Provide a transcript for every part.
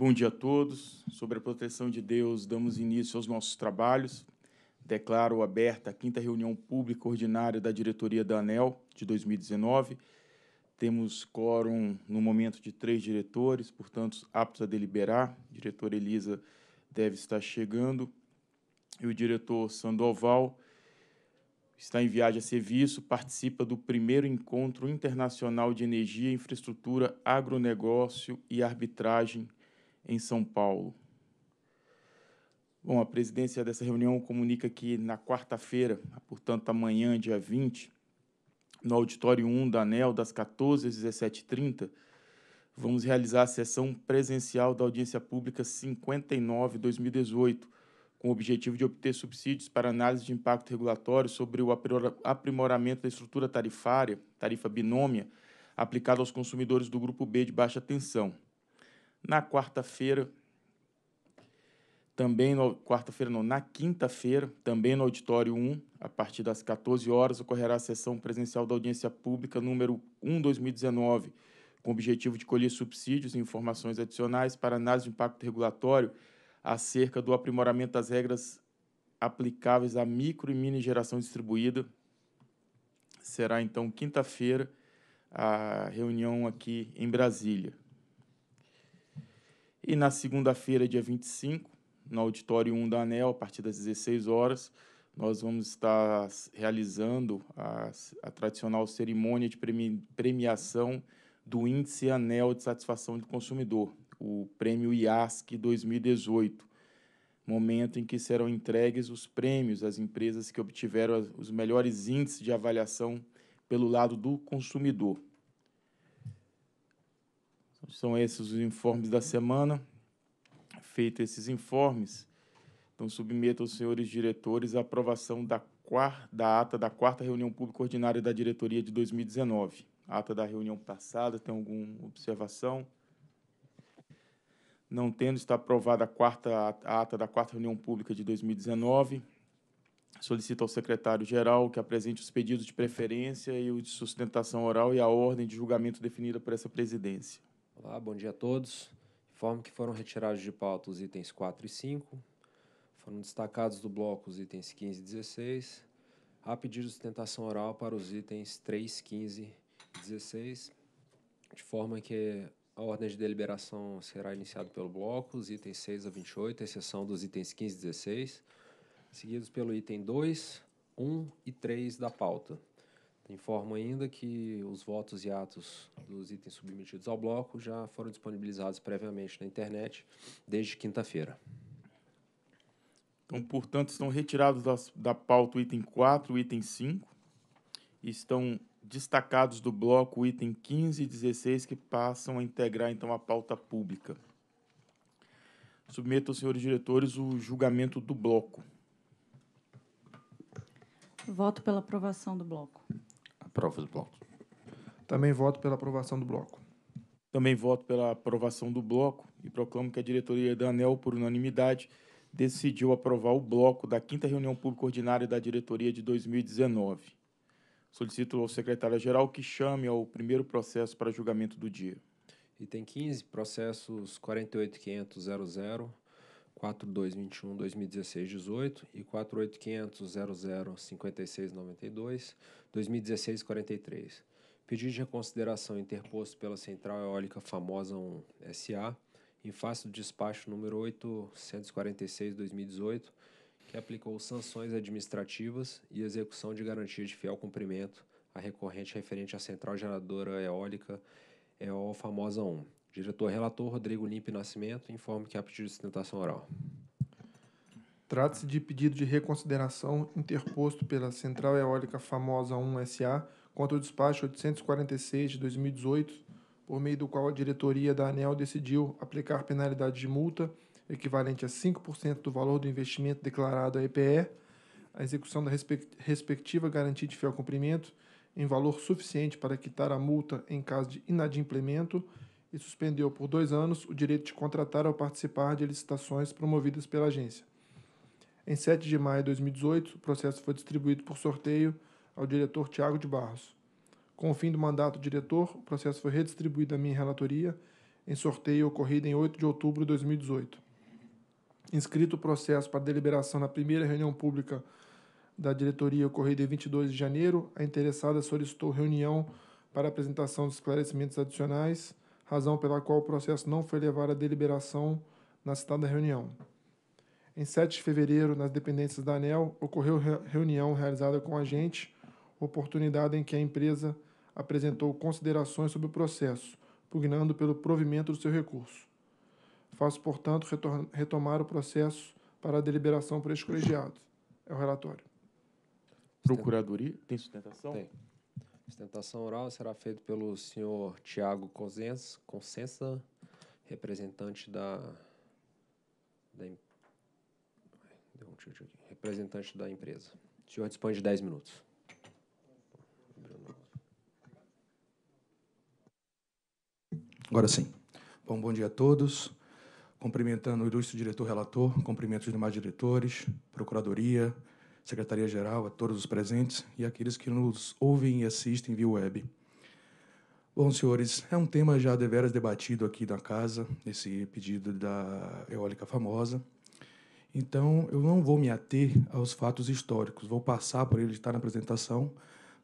Bom dia a todos. Sobre a proteção de Deus, damos início aos nossos trabalhos. Declaro aberta a quinta reunião pública ordinária da diretoria da ANEL de 2019. Temos quórum no momento de três diretores, portanto, aptos a deliberar. A diretora Elisa deve estar chegando e o diretor Sandoval está em viagem a serviço, participa do primeiro encontro internacional de energia, infraestrutura, agronegócio e arbitragem em São Paulo. Bom, a presidência dessa reunião comunica que na quarta-feira, portanto, amanhã, dia 20, no auditório 1 da ANEL, das 14 às 17h30, vamos realizar a sessão presencial da audiência pública 59-2018, com o objetivo de obter subsídios para análise de impacto regulatório sobre o aprimoramento da estrutura tarifária, tarifa binômia, aplicada aos consumidores do grupo B de baixa tensão. Na quarta-feira, também no quarta-feira, não, na quinta-feira, também no auditório 1, a partir das 14 horas, ocorrerá a sessão presencial da audiência pública número 1/2019, com o objetivo de colher subsídios e informações adicionais para análise de impacto regulatório acerca do aprimoramento das regras aplicáveis à micro e mini geração distribuída. Será então quinta-feira a reunião aqui em Brasília. E na segunda-feira, dia 25, no auditório 1 da ANEL, a partir das 16 horas, nós vamos estar realizando a, a tradicional cerimônia de premi, premiação do Índice ANEL de Satisfação do Consumidor, o Prêmio IASC 2018, momento em que serão entregues os prêmios às empresas que obtiveram os melhores índices de avaliação pelo lado do consumidor. São esses os informes da semana. Feito esses informes, então submeto aos senhores diretores a aprovação da, quarta, da ata da quarta reunião pública ordinária da diretoria de 2019. ata da reunião passada, tem alguma observação? Não tendo, está aprovada a, quarta, a ata da quarta reunião pública de 2019. Solicito ao secretário-geral que apresente os pedidos de preferência e o de sustentação oral e a ordem de julgamento definida por essa presidência. Olá, bom dia a todos. Informo que foram retirados de pauta os itens 4 e 5, foram destacados do bloco os itens 15 e 16, há pedido de sustentação oral para os itens 3, 15 e 16, de forma que a ordem de deliberação será iniciada pelo bloco, os itens 6 a 28, exceção dos itens 15 e 16, seguidos pelo item 2, 1 e 3 da pauta. Informo ainda que os votos e atos dos itens submetidos ao bloco já foram disponibilizados previamente na internet desde quinta-feira. Então, portanto, estão retirados da, da pauta o item 4 o item 5 e estão destacados do bloco o item 15 e 16 que passam a integrar então a pauta pública. Submeto aos senhores diretores o julgamento do bloco. Voto pela aprovação do bloco. Aprova do bloco. Também voto pela aprovação do bloco. Também voto pela aprovação do bloco e proclamo que a diretoria da ANEL, por unanimidade, decidiu aprovar o bloco da quinta reunião pública ordinária da diretoria de 2019. Solicito ao secretário-geral que chame ao primeiro processo para julgamento do dia. Item 15, processos 48500 4221 2016 18 e 48500 00 56 92 2016 43. Pedido de reconsideração interposto pela Central Eólica Famosa 1 SA em face do despacho número 846 2018 que aplicou sanções administrativas e execução de garantia de fiel cumprimento à recorrente referente à Central Geradora Eólica EOL Famosa 1 Diretor relator Rodrigo Limpe Nascimento informa que há pedido de sustentação oral. Trata-se de pedido de reconsideração interposto pela Central Eólica Famosa 1 SA contra o despacho 846 de 2018, por meio do qual a diretoria da ANEL decidiu aplicar penalidade de multa equivalente a 5% do valor do investimento declarado à EPE, a execução da respectiva garantia de fiel cumprimento em valor suficiente para quitar a multa em caso de inadimplemento e suspendeu por dois anos o direito de contratar ou participar de licitações promovidas pela agência. Em 7 de maio de 2018, o processo foi distribuído por sorteio ao diretor Tiago de Barros. Com o fim do mandato do diretor, o processo foi redistribuído à minha relatoria em sorteio ocorrido em 8 de outubro de 2018. Inscrito o processo para deliberação na primeira reunião pública da diretoria ocorrida em 22 de janeiro, a interessada solicitou reunião para apresentação de esclarecimentos adicionais razão pela qual o processo não foi levado à deliberação na citada reunião. Em 7 de fevereiro, nas dependências da ANEL, ocorreu reunião realizada com a agente, oportunidade em que a empresa apresentou considerações sobre o processo, pugnando pelo provimento do seu recurso. Faço, portanto, retomar o processo para a deliberação por este colegiado. É o relatório. Procuradoria? Tem sustentação? Tem. Sustentação oral será feita pelo senhor Tiago Consensa, representante da, da um representante da empresa. O senhor dispõe de 10 minutos. Agora sim. Bom, bom dia a todos. Cumprimentando o ilustre diretor relator, cumprimento os demais diretores, procuradoria, secretaria-geral, a todos os presentes e aqueles que nos ouvem e assistem via web. Bom, senhores, é um tema já deveras debatido aqui na casa, esse pedido da eólica famosa. Então, eu não vou me ater aos fatos históricos, vou passar por ele estar na apresentação,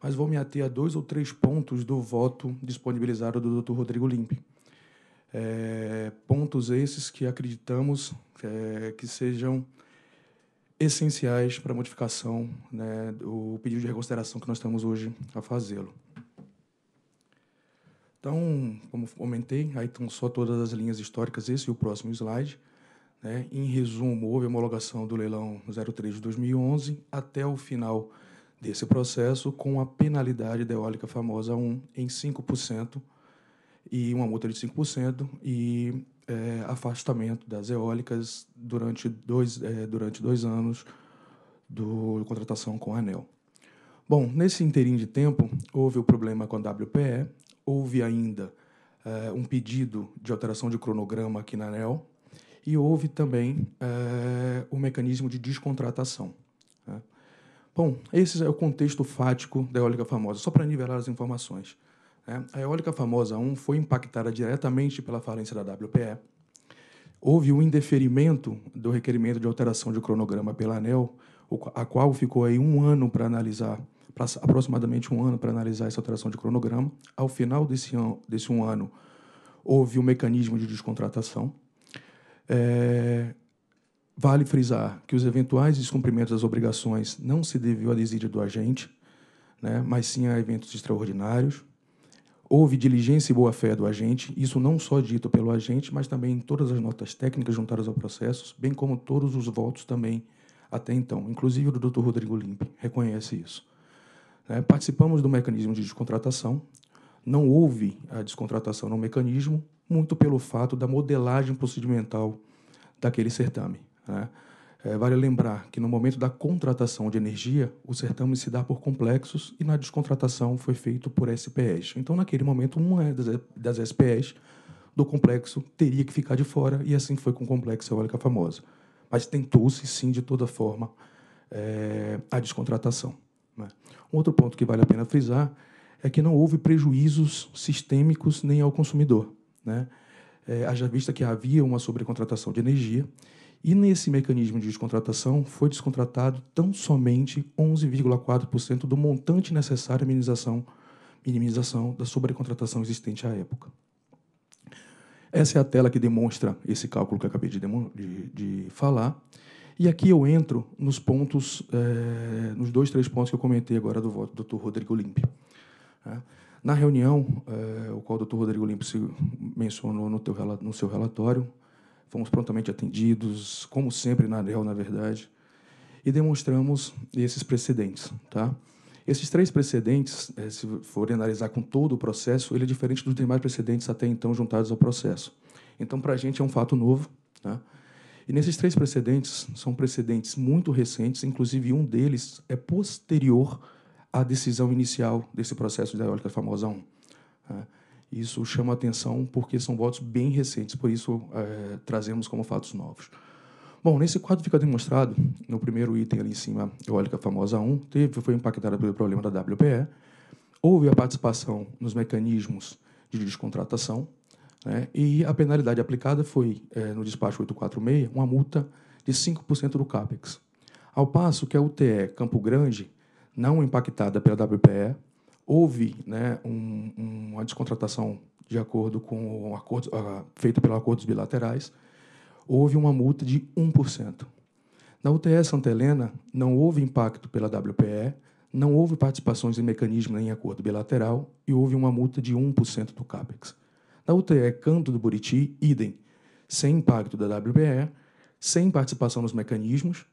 mas vou me ater a dois ou três pontos do voto disponibilizado do Dr. Rodrigo Limpe. É, pontos esses que acreditamos é, que sejam essenciais para a modificação né, do pedido de reconsideração que nós estamos hoje a fazê-lo. Então, como comentei, aí estão só todas as linhas históricas, esse e o próximo slide. Né? Em resumo, houve a homologação do leilão 03 de 2011 até o final desse processo, com a penalidade da eólica famosa 1 em 5% e uma multa de 5% e é, afastamento das eólicas durante dois, é, durante dois anos do contratação com a ANEL. Bom, nesse interim de tempo, houve o problema com a WPE, houve ainda é, um pedido de alteração de cronograma aqui na ANEL e houve também é, o mecanismo de descontratação. Né? Bom, esse é o contexto fático da eólica famosa, só para nivelar as informações. Né? A eólica famosa 1 foi impactada diretamente pela falência da WPE. Houve um indeferimento do requerimento de alteração de cronograma pela ANEL, a qual ficou aí um ano para analisar, aproximadamente um ano para analisar essa alteração de cronograma. Ao final desse, an, desse um ano, houve um mecanismo de descontratação. É, vale frisar que os eventuais descumprimentos das obrigações não se deviam à desídia do agente, né, mas sim a eventos extraordinários. Houve diligência e boa-fé do agente, isso não só dito pelo agente, mas também em todas as notas técnicas juntadas ao processo, bem como todos os votos também até então, inclusive o do Dr. Rodrigo Limpe, reconhece isso. É, participamos do mecanismo de descontratação, não houve a descontratação no mecanismo, muito pelo fato da modelagem procedimental daquele certame. Né? É, vale lembrar que no momento da contratação de energia, o certame se dá por complexos e na descontratação foi feito por SPEs. Então, naquele momento, uma das, das SPEs do complexo teria que ficar de fora e assim foi com o complexo eólica famosa. Mas tentou-se, sim, de toda forma, é, a descontratação. Né? Um outro ponto que vale a pena frisar é que não houve prejuízos sistêmicos nem ao consumidor. Né? É, haja vista que havia uma sobrecontratação de energia e nesse mecanismo de descontratação foi descontratado tão somente 11,4% do montante necessário à minimização, minimização da sobrecontratação existente à época. Essa é a tela que demonstra esse cálculo que acabei de, de, de falar. E aqui eu entro nos pontos, eh, nos dois, três pontos que eu comentei agora do voto do Dr. Rodrigo Limpe. É. Na reunião, eh, o qual o Dr. Rodrigo Limpe se mencionou no, teu, no seu relatório, fomos prontamente atendidos, como sempre na ANEL, na verdade, e demonstramos esses precedentes. Tá? Esses três precedentes, eh, se forem analisar com todo o processo, ele é diferente dos demais precedentes até então juntados ao processo. Então, para a gente é um fato novo. Tá? E nesses três precedentes, são precedentes muito recentes, inclusive um deles é posterior à decisão inicial desse processo da eólica famosa 1. Tá? Isso chama atenção porque são votos bem recentes, por isso é, trazemos como fatos novos. Bom, nesse quadro fica demonstrado, no primeiro item ali em cima, eólica famosa 1, teve, foi impactada pelo problema da WPE, houve a participação nos mecanismos de descontratação, né, e a penalidade aplicada foi, é, no despacho 846, uma multa de 5% do CAPEX. Ao passo que a UTE Campo Grande, não impactada pela WPE, houve né, um, uma descontratação de acordo com o acordo uh, feita pelo acordos bilaterais, houve uma multa de 1%. Na UTE Santa Helena, não houve impacto pela WPE, não houve participações em mecanismo nem em acordo bilateral e houve uma multa de 1% do CAPEX. Na UTE Canto do Buriti, idem, sem impacto da WPE, sem participação nos mecanismos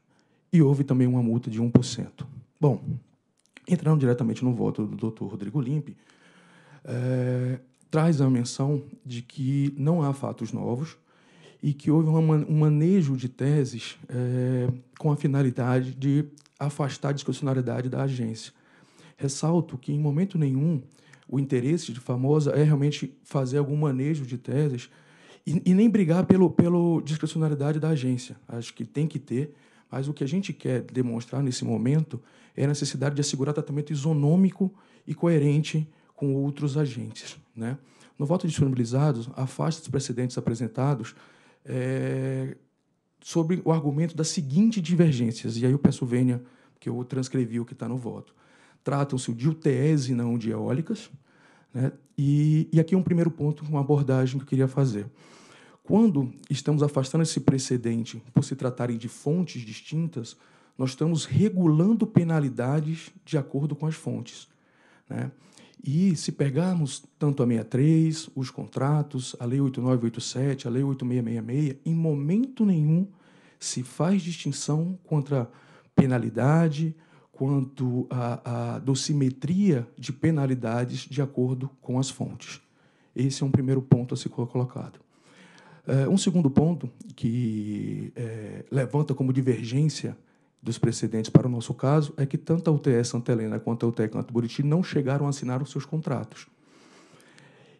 e houve também uma multa de 1%. Bom, entrando diretamente no voto do Dr. Rodrigo Limpe, é, traz a menção de que não há fatos novos e que houve uma, um manejo de teses é, com a finalidade de afastar a discricionariedade da agência. Ressalto que, em momento nenhum, o interesse de Famosa é realmente fazer algum manejo de teses e, e nem brigar pela pelo discricionariedade da agência. Acho que tem que ter, mas o que a gente quer demonstrar nesse momento é a necessidade de assegurar tratamento isonômico e coerente com outros agentes. Né? No voto disponibilizado, afasta os precedentes apresentados é, sobre o argumento das seguintes divergências, e aí eu peço vênia, que eu transcrevi o que está no voto. Tratam-se de UTEs e não de eólicas, né? e, e aqui é um primeiro ponto, uma abordagem que eu queria fazer. Quando estamos afastando esse precedente por se tratarem de fontes distintas, nós estamos regulando penalidades de acordo com as fontes. Né? E se pegarmos tanto a 63, os contratos, a Lei 8987, a Lei 8666, em momento nenhum se faz distinção contra penalidade, quanto à, à dosimetria de penalidades de acordo com as fontes. Esse é um primeiro ponto a ser colocado. Eh, um segundo ponto que é, levanta como divergência dos precedentes para o nosso caso é que tanto a UTE Santa Helena quanto a UTE Canto Buriti não chegaram a assinar os seus contratos.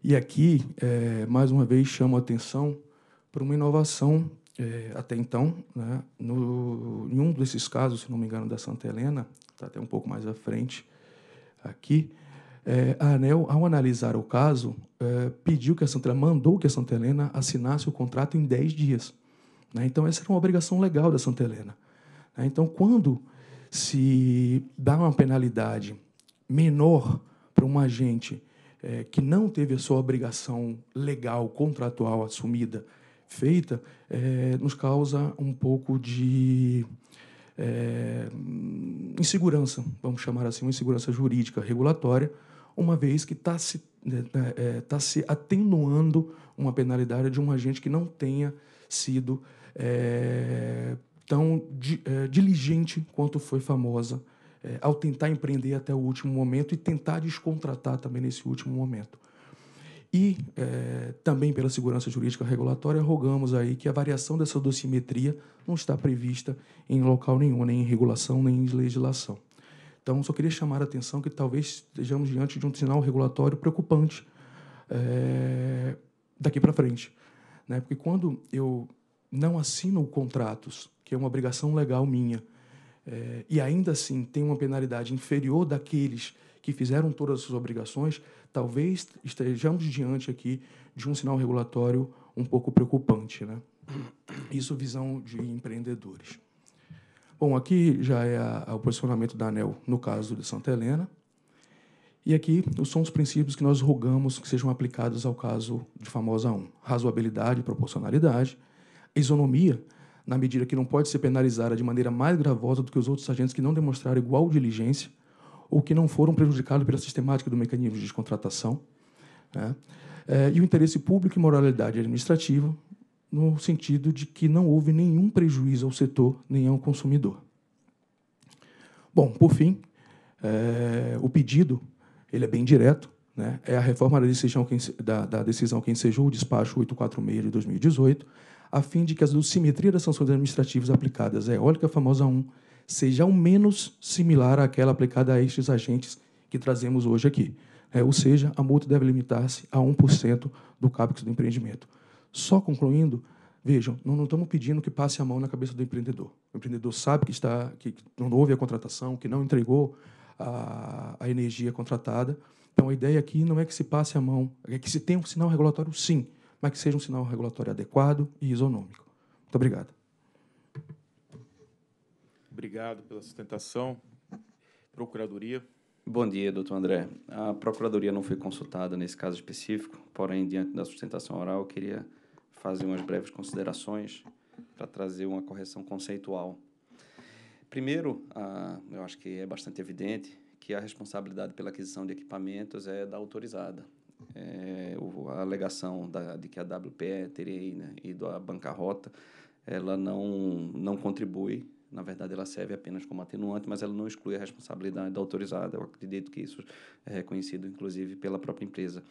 E aqui, é, mais uma vez, chamo a atenção para uma inovação é, até então, né, no, em um desses casos, se não me engano, da Santa Helena, está até um pouco mais à frente aqui, é, a ANEL, ao analisar o caso, é, pediu que a Santa Helena, mandou que a Santa Helena assinasse o contrato em 10 dias. Né? Então, essa era uma obrigação legal da Santa Helena. Né? Então, quando se dá uma penalidade menor para um agente é, que não teve a sua obrigação legal, contratual assumida, feita, é, nos causa um pouco de. É, insegurança, vamos chamar assim, uma insegurança jurídica regulatória, uma vez que está se, né, né, é, tá se atenuando uma penalidade de um agente que não tenha sido é, tão di, é, diligente quanto foi famosa é, ao tentar empreender até o último momento e tentar descontratar também nesse último momento. E é, também pela segurança jurídica regulatória, rogamos aí que a variação dessa dosimetria não está prevista em local nenhum, nem em regulação, nem em legislação. Então, só queria chamar a atenção que talvez estejamos diante de um sinal regulatório preocupante é, daqui para frente. Né? Porque quando eu não assino contratos, que é uma obrigação legal minha, é, e ainda assim tem uma penalidade inferior daqueles que fizeram todas as suas obrigações, talvez estejamos diante aqui de um sinal regulatório um pouco preocupante. Né? Isso visão de empreendedores. Bom, aqui já é a, a, o posicionamento da ANEL no caso de Santa Helena. E aqui são os princípios que nós rogamos que sejam aplicados ao caso de famosa 1. Razoabilidade e proporcionalidade. Isonomia, na medida que não pode ser penalizada de maneira mais gravosa do que os outros agentes que não demonstraram igual diligência ou que não foram prejudicados pela sistemática do mecanismo de descontratação. Né? É, e o interesse público e moralidade administrativa, no sentido de que não houve nenhum prejuízo ao setor nem ao consumidor. Bom, por fim, é, o pedido ele é bem direto, né? é a reforma da decisão, da, da decisão que ensejou o despacho 846 de 2018, a fim de que a simetria das sanções administrativas aplicadas à eólica famosa 1 seja ao menos similar àquela aplicada a estes agentes que trazemos hoje aqui. É, ou seja, a multa deve limitar-se a 1% do capix do empreendimento. Só concluindo, vejam, não estamos pedindo que passe a mão na cabeça do empreendedor. O empreendedor sabe que está, que não houve a contratação, que não entregou a, a energia contratada. Então, a ideia aqui não é que se passe a mão, é que se tenha um sinal regulatório, sim, mas que seja um sinal regulatório adequado e isonômico. Muito obrigado. Obrigado pela sustentação. Procuradoria. Bom dia, doutor André. A Procuradoria não foi consultada nesse caso específico, porém, diante da sustentação oral, eu queria fazer umas breves considerações para trazer uma correção conceitual. Primeiro, ah, eu acho que é bastante evidente que a responsabilidade pela aquisição de equipamentos é da autorizada. É, a alegação da, de que a WPE teria né, ido à bancarrota, ela não, não contribui na verdade, ela serve apenas como atenuante, mas ela não exclui a responsabilidade da autorizada. Eu acredito que isso é reconhecido, inclusive, pela própria empresa.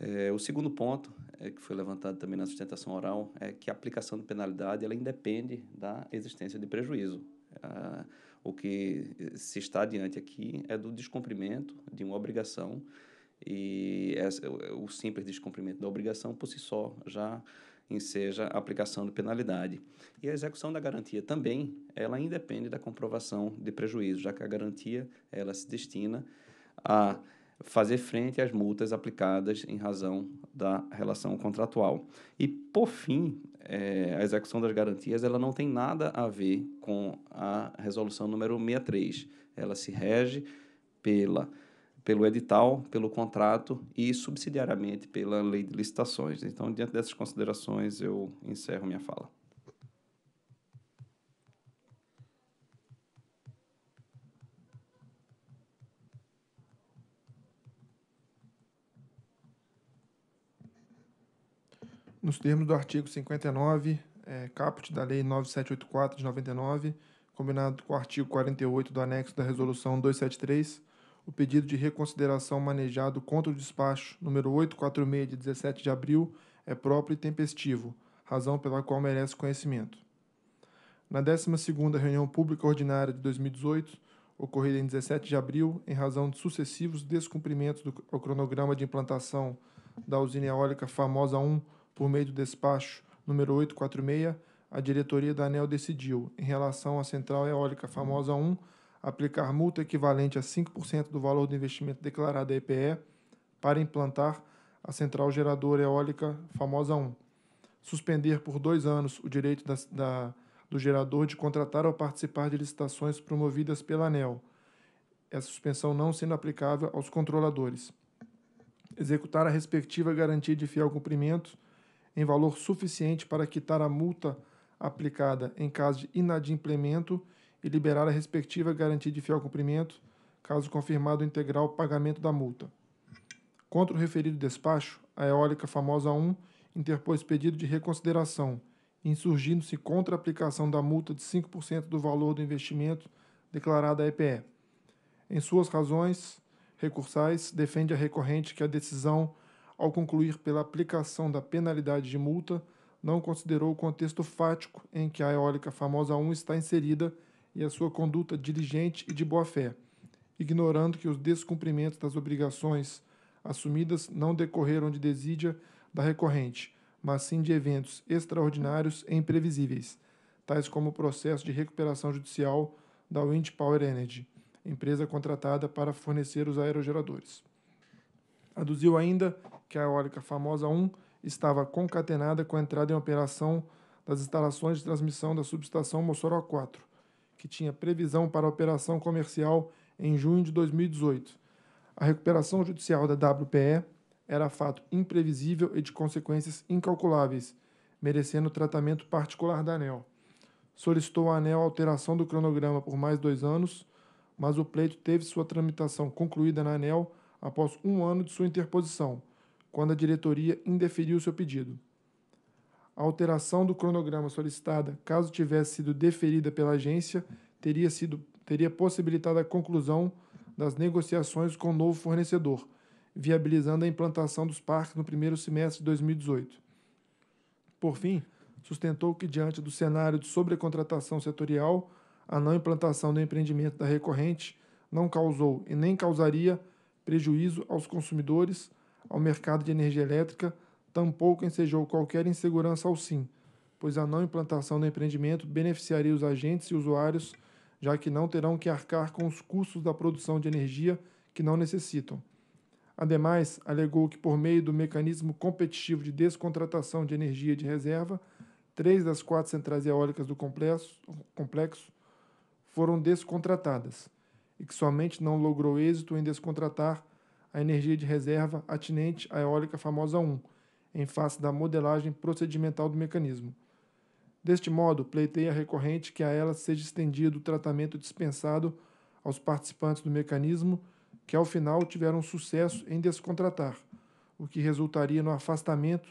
É, o segundo ponto, é, que foi levantado também na sustentação oral, é que a aplicação de penalidade ela independe da existência de prejuízo. Ah, o que se está diante aqui é do descumprimento de uma obrigação e essa, o, o simples descumprimento da obrigação por si só já enseja a aplicação de penalidade. E a execução da garantia também, ela independe da comprovação de prejuízo, já que a garantia ela se destina a fazer frente às multas aplicadas em razão da relação contratual. E, por fim, é, a execução das garantias ela não tem nada a ver com a resolução número 63. Ela se rege pela, pelo edital, pelo contrato e, subsidiariamente, pela lei de licitações. Então, diante dessas considerações, eu encerro minha fala. nos termos do artigo 59, é, caput da Lei 9784 de 99, combinado com o artigo 48 do anexo da Resolução 273, o pedido de reconsideração manejado contra o despacho número 846 de 17 de abril é próprio e tempestivo, razão pela qual merece conhecimento. Na 12ª reunião pública ordinária de 2018, ocorrida em 17 de abril, em razão de sucessivos descumprimentos do cronograma de implantação da usina eólica Famosa 1 por meio do despacho número 846, a diretoria da ANEL decidiu, em relação à central eólica famosa 1, aplicar multa equivalente a 5% do valor do investimento declarado à EPE para implantar a central geradora eólica famosa 1. Suspender por dois anos o direito da, da, do gerador de contratar ou participar de licitações promovidas pela ANEL, essa suspensão não sendo aplicável aos controladores. Executar a respectiva garantia de fiel cumprimento em valor suficiente para quitar a multa aplicada em caso de inadimplemento e liberar a respectiva garantia de fiel cumprimento, caso confirmado integral o pagamento da multa. Contra o referido despacho, a Eólica Famosa 1 interpôs pedido de reconsideração, insurgindo-se contra a aplicação da multa de 5% do valor do investimento declarado à EPE. Em suas razões recursais, defende a recorrente que a decisão ao concluir pela aplicação da penalidade de multa, não considerou o contexto fático em que a eólica famosa 1 está inserida e a sua conduta diligente e de boa-fé, ignorando que os descumprimentos das obrigações assumidas não decorreram de desídia da recorrente, mas sim de eventos extraordinários e imprevisíveis, tais como o processo de recuperação judicial da Wind Power Energy, empresa contratada para fornecer os aerogeradores. Aduziu ainda que a eólica famosa 1 estava concatenada com a entrada em operação das instalações de transmissão da subestação Mossoró 4, que tinha previsão para operação comercial em junho de 2018. A recuperação judicial da WPE era fato imprevisível e de consequências incalculáveis, merecendo tratamento particular da ANEL. Solicitou a ANEL a alteração do cronograma por mais dois anos, mas o pleito teve sua tramitação concluída na ANEL após um ano de sua interposição, quando a diretoria indeferiu seu pedido. A alteração do cronograma solicitada, caso tivesse sido deferida pela agência, teria, sido, teria possibilitado a conclusão das negociações com o novo fornecedor, viabilizando a implantação dos parques no primeiro semestre de 2018. Por fim, sustentou que, diante do cenário de sobrecontratação setorial, a não implantação do empreendimento da recorrente não causou e nem causaria prejuízo aos consumidores ao mercado de energia elétrica, tampouco ensejou qualquer insegurança ao SIM, pois a não implantação do empreendimento beneficiaria os agentes e usuários, já que não terão que arcar com os custos da produção de energia que não necessitam. Ademais, alegou que, por meio do mecanismo competitivo de descontratação de energia de reserva, três das quatro centrais eólicas do complexo, complexo foram descontratadas e que somente não logrou êxito em descontratar a energia de reserva atinente à eólica famosa 1, em face da modelagem procedimental do mecanismo. Deste modo, pleiteia recorrente que a ela seja estendido o tratamento dispensado aos participantes do mecanismo que ao final tiveram sucesso em descontratar, o que resultaria no afastamento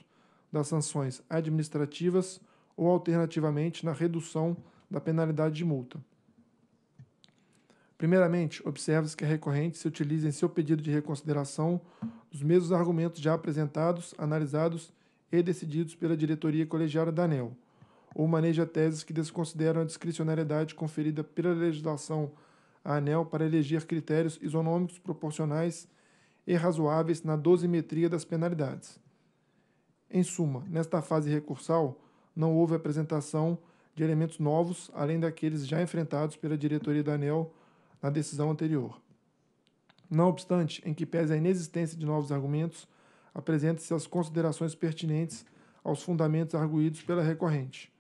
das sanções administrativas ou alternativamente na redução da penalidade de multa. Primeiramente, observa-se que a é recorrente se utiliza em seu pedido de reconsideração os mesmos argumentos já apresentados, analisados e decididos pela diretoria colegiada da ANEL, ou maneja teses que desconsideram a discricionariedade conferida pela legislação à ANEL para eleger critérios isonômicos proporcionais e razoáveis na dosimetria das penalidades. Em suma, nesta fase recursal, não houve apresentação de elementos novos além daqueles já enfrentados pela diretoria da ANEL na decisão anterior. Não obstante, em que pese a inexistência de novos argumentos, apresentam-se as considerações pertinentes aos fundamentos arguídos pela recorrente.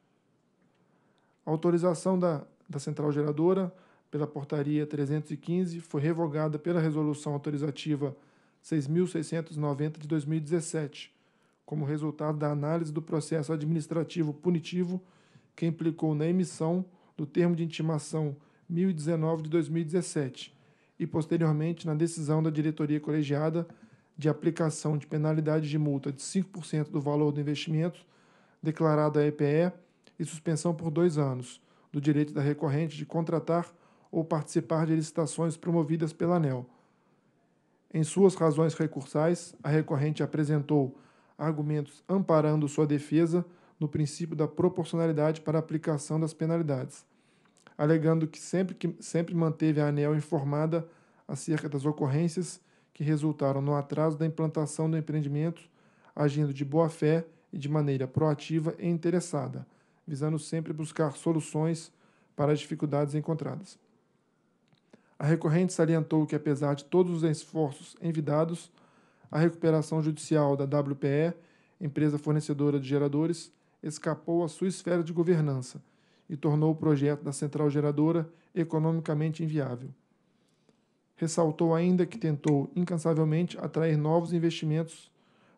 A autorização da, da central geradora pela portaria 315 foi revogada pela resolução autorizativa 6690 de 2017, como resultado da análise do processo administrativo punitivo que implicou na emissão do termo de intimação 1019 de 2017 e, posteriormente, na decisão da diretoria colegiada de aplicação de penalidade de multa de 5% do valor do investimento declarado à EPE e suspensão por dois anos do direito da recorrente de contratar ou participar de licitações promovidas pela ANEL. Em suas razões recursais, a recorrente apresentou argumentos amparando sua defesa no princípio da proporcionalidade para a aplicação das penalidades alegando que sempre, que sempre manteve a ANEL informada acerca das ocorrências que resultaram no atraso da implantação do empreendimento, agindo de boa fé e de maneira proativa e interessada, visando sempre buscar soluções para as dificuldades encontradas. A recorrente salientou que, apesar de todos os esforços envidados, a recuperação judicial da WPE, empresa fornecedora de geradores, escapou à sua esfera de governança e tornou o projeto da central geradora economicamente inviável. Ressaltou ainda que tentou incansavelmente atrair novos investimentos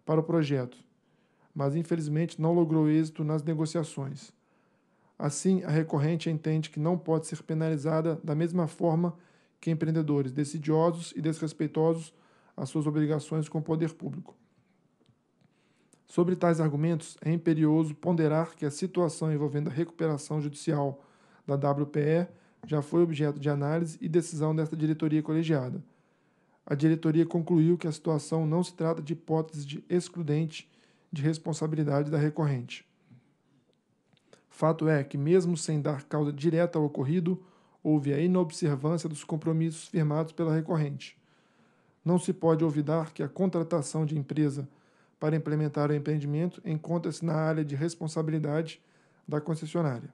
para o projeto, mas infelizmente não logrou êxito nas negociações. Assim, a recorrente entende que não pode ser penalizada da mesma forma que empreendedores decidiosos e desrespeitosos às suas obrigações com o poder público. Sobre tais argumentos, é imperioso ponderar que a situação envolvendo a recuperação judicial da WPE já foi objeto de análise e decisão desta diretoria colegiada. A diretoria concluiu que a situação não se trata de hipótese de excludente de responsabilidade da recorrente. Fato é que, mesmo sem dar causa direta ao ocorrido, houve a inobservância dos compromissos firmados pela recorrente. Não se pode olvidar que a contratação de empresa para implementar o empreendimento encontra-se na área de responsabilidade da concessionária.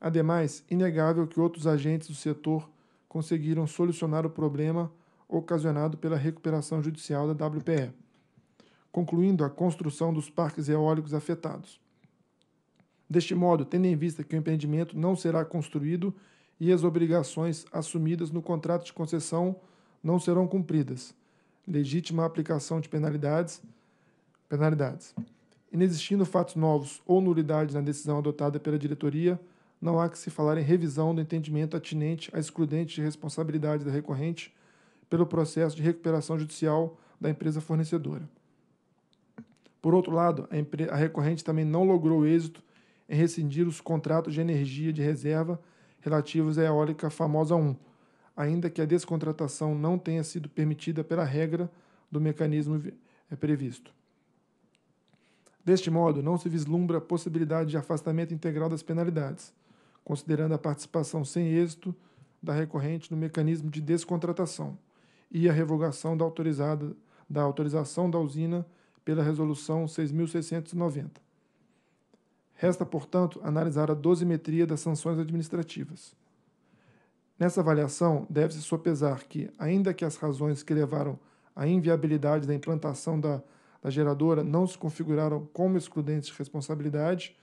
Ademais, inegável que outros agentes do setor conseguiram solucionar o problema ocasionado pela recuperação judicial da WPE, concluindo a construção dos parques eólicos afetados. Deste modo, tendo em vista que o empreendimento não será construído e as obrigações assumidas no contrato de concessão não serão cumpridas, legítima aplicação de penalidades penalidades. Inexistindo fatos novos ou nulidades na decisão adotada pela diretoria, não há que se falar em revisão do entendimento atinente à excludente de responsabilidade da recorrente pelo processo de recuperação judicial da empresa fornecedora. Por outro lado, a, a recorrente também não logrou êxito em rescindir os contratos de energia de reserva relativos à eólica famosa 1, ainda que a descontratação não tenha sido permitida pela regra do mecanismo é previsto. Deste modo, não se vislumbra a possibilidade de afastamento integral das penalidades, considerando a participação sem êxito da recorrente no mecanismo de descontratação e a revogação da, autorizada, da autorização da usina pela Resolução 6.690. Resta, portanto, analisar a dosimetria das sanções administrativas. Nessa avaliação, deve-se sopesar que, ainda que as razões que levaram à inviabilidade da implantação da da geradora não se configuraram como excludentes de responsabilidade,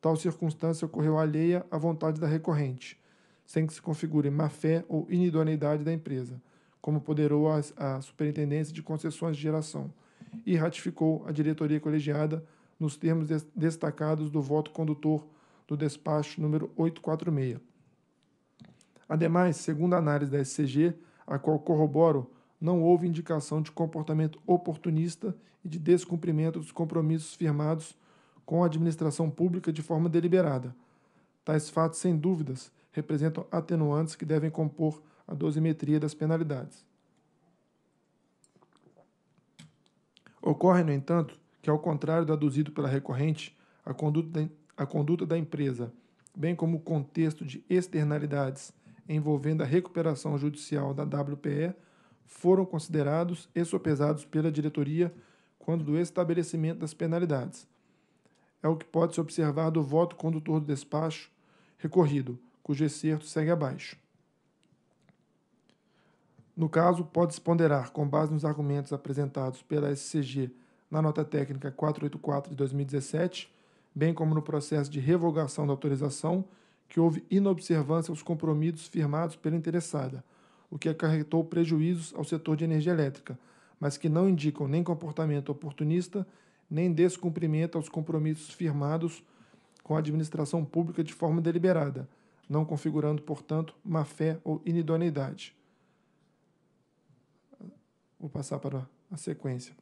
tal circunstância ocorreu alheia à vontade da recorrente, sem que se configure má-fé ou inidoneidade da empresa, como poderou a, a Superintendência de Concessões de Geração e ratificou a diretoria colegiada nos termos des destacados do voto condutor do despacho número 846. Ademais, segundo a análise da SCG, a qual corroboro não houve indicação de comportamento oportunista e de descumprimento dos compromissos firmados com a administração pública de forma deliberada. Tais fatos, sem dúvidas, representam atenuantes que devem compor a dosimetria das penalidades. Ocorre, no entanto, que, ao contrário do aduzido pela recorrente, a conduta da, a conduta da empresa, bem como o contexto de externalidades envolvendo a recuperação judicial da WPE, foram considerados e sopesados pela diretoria quando do estabelecimento das penalidades. É o que pode-se observar do voto condutor do despacho recorrido, cujo excerto segue abaixo. No caso, pode-se ponderar, com base nos argumentos apresentados pela SCG na nota técnica 484 de 2017, bem como no processo de revogação da autorização, que houve inobservância aos compromissos firmados pela interessada – o que acarretou prejuízos ao setor de energia elétrica, mas que não indicam nem comportamento oportunista, nem descumprimento aos compromissos firmados com a administração pública de forma deliberada, não configurando, portanto, má fé ou inidoneidade. Vou passar para a sequência.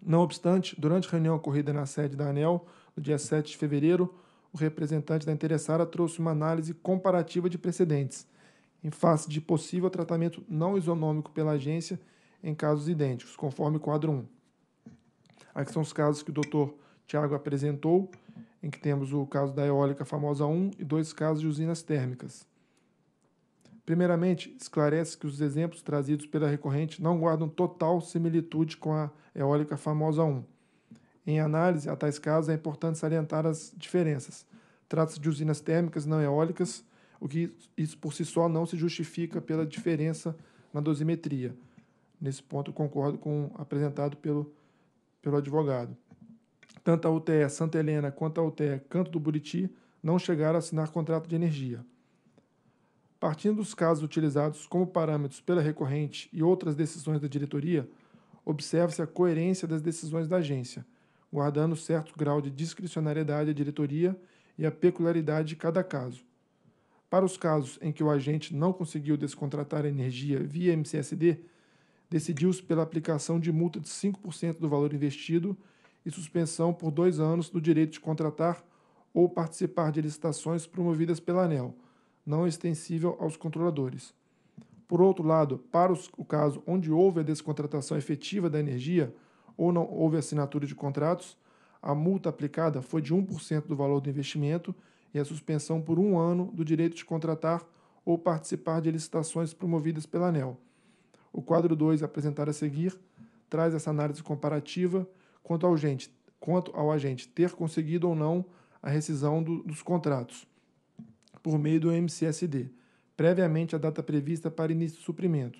Não obstante, durante a reunião ocorrida na sede da ANEL, no dia 7 de fevereiro, o representante da interessada trouxe uma análise comparativa de precedentes em face de possível tratamento não isonômico pela agência em casos idênticos, conforme o quadro 1. Aqui são os casos que o doutor Tiago apresentou, em que temos o caso da eólica famosa 1 e dois casos de usinas térmicas. Primeiramente, esclarece que os exemplos trazidos pela recorrente não guardam total similitude com a eólica famosa 1. Em análise a tais casos, é importante salientar as diferenças. Trata-se de usinas térmicas não eólicas, o que isso por si só não se justifica pela diferença na dosimetria. Nesse ponto, concordo com apresentado pelo, pelo advogado. Tanto a UTE Santa Helena quanto a UTE Canto do Buriti não chegaram a assinar contrato de energia. Partindo dos casos utilizados como parâmetros pela recorrente e outras decisões da diretoria, observa-se a coerência das decisões da agência, guardando certo grau de discricionariedade à diretoria e a peculiaridade de cada caso, para os casos em que o agente não conseguiu descontratar a energia via MCSD, decidiu-se pela aplicação de multa de 5% do valor investido e suspensão por dois anos do direito de contratar ou participar de licitações promovidas pela ANEL, não extensível aos controladores. Por outro lado, para o caso onde houve a descontratação efetiva da energia ou não houve assinatura de contratos, a multa aplicada foi de 1% do valor do investimento e a suspensão por um ano do direito de contratar ou participar de licitações promovidas pela ANEL. O quadro 2, apresentado a seguir, traz essa análise comparativa quanto ao, gente, quanto ao agente ter conseguido ou não a rescisão do, dos contratos por meio do MCSD, previamente à data prevista para início de suprimento,